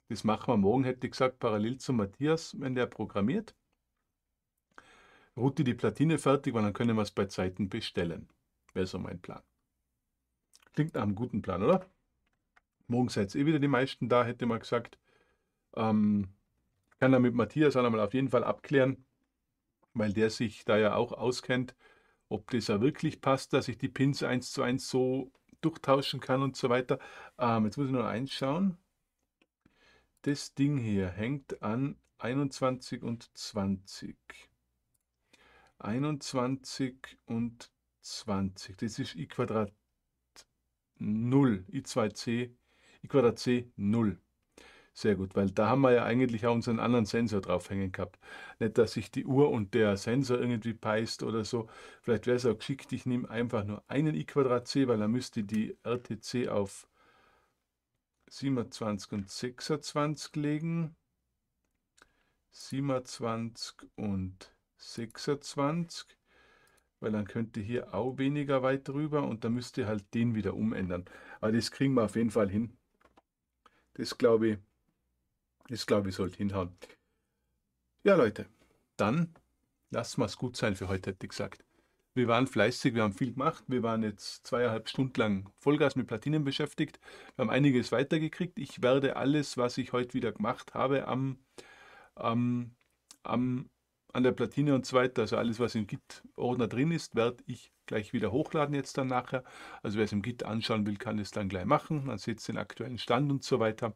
Speaker 1: das machen wir morgen, hätte ich gesagt, parallel zu Matthias, wenn der programmiert. Route die Platine fertig, weil dann können wir es bei Zeiten bestellen. Wäre so mein Plan. Klingt nach einem guten Plan, oder? Morgen seid ihr eh wieder die meisten da, hätte man gesagt. Ähm, kann er mit Matthias auch nochmal auf jeden Fall abklären, weil der sich da ja auch auskennt ob das ja wirklich passt, dass ich die Pins eins zu eins so durchtauschen kann und so weiter. Ähm, jetzt muss ich nur eins schauen. Das Ding hier hängt an 21 und 20. 21 und 20. Das ist i Quadrat 0, i2c, i Quadrat c 0. Sehr gut, weil da haben wir ja eigentlich auch unseren anderen Sensor draufhängen gehabt. Nicht, dass sich die Uhr und der Sensor irgendwie peist oder so. Vielleicht wäre es auch geschickt, ich nehme einfach nur einen i2c, weil dann müsste die RTC auf 27 und 26 legen. 27 und 26, weil dann könnte hier auch weniger weit drüber und dann müsste halt den wieder umändern. Aber das kriegen wir auf jeden Fall hin. Das glaube ich. Das glaube ich sollte hinhauen. Ja, Leute, dann lassen wir es gut sein für heute, hätte ich gesagt. Wir waren fleißig, wir haben viel gemacht. Wir waren jetzt zweieinhalb Stunden lang Vollgas mit Platinen beschäftigt. Wir haben einiges weitergekriegt. Ich werde alles, was ich heute wieder gemacht habe, am, am, am an der Platine und so weiter, also alles, was im Git-Ordner drin ist, werde ich gleich wieder hochladen jetzt dann nachher. Also wer es im Git anschauen will, kann es dann gleich machen. Man sieht den aktuellen Stand und so weiter.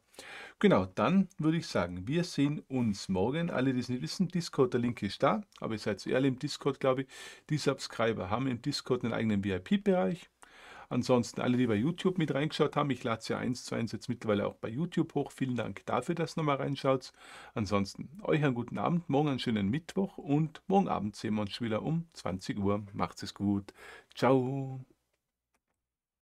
Speaker 1: Genau, dann würde ich sagen, wir sehen uns morgen. Alle, die es nicht wissen, Discord, der Link ist da, aber ihr seid so ehrlich im Discord, glaube ich. Die Subscriber haben im Discord einen eigenen VIP-Bereich. Ansonsten alle, die bei YouTube mit reingeschaut haben, ich lade es ja eins zu eins jetzt mittlerweile auch bei YouTube hoch. Vielen Dank dafür, dass ihr nochmal reinschaut. Ansonsten euch einen guten Abend, morgen einen schönen Mittwoch und morgen Abend sehen wir uns wieder um 20 Uhr. Macht es gut. Ciao.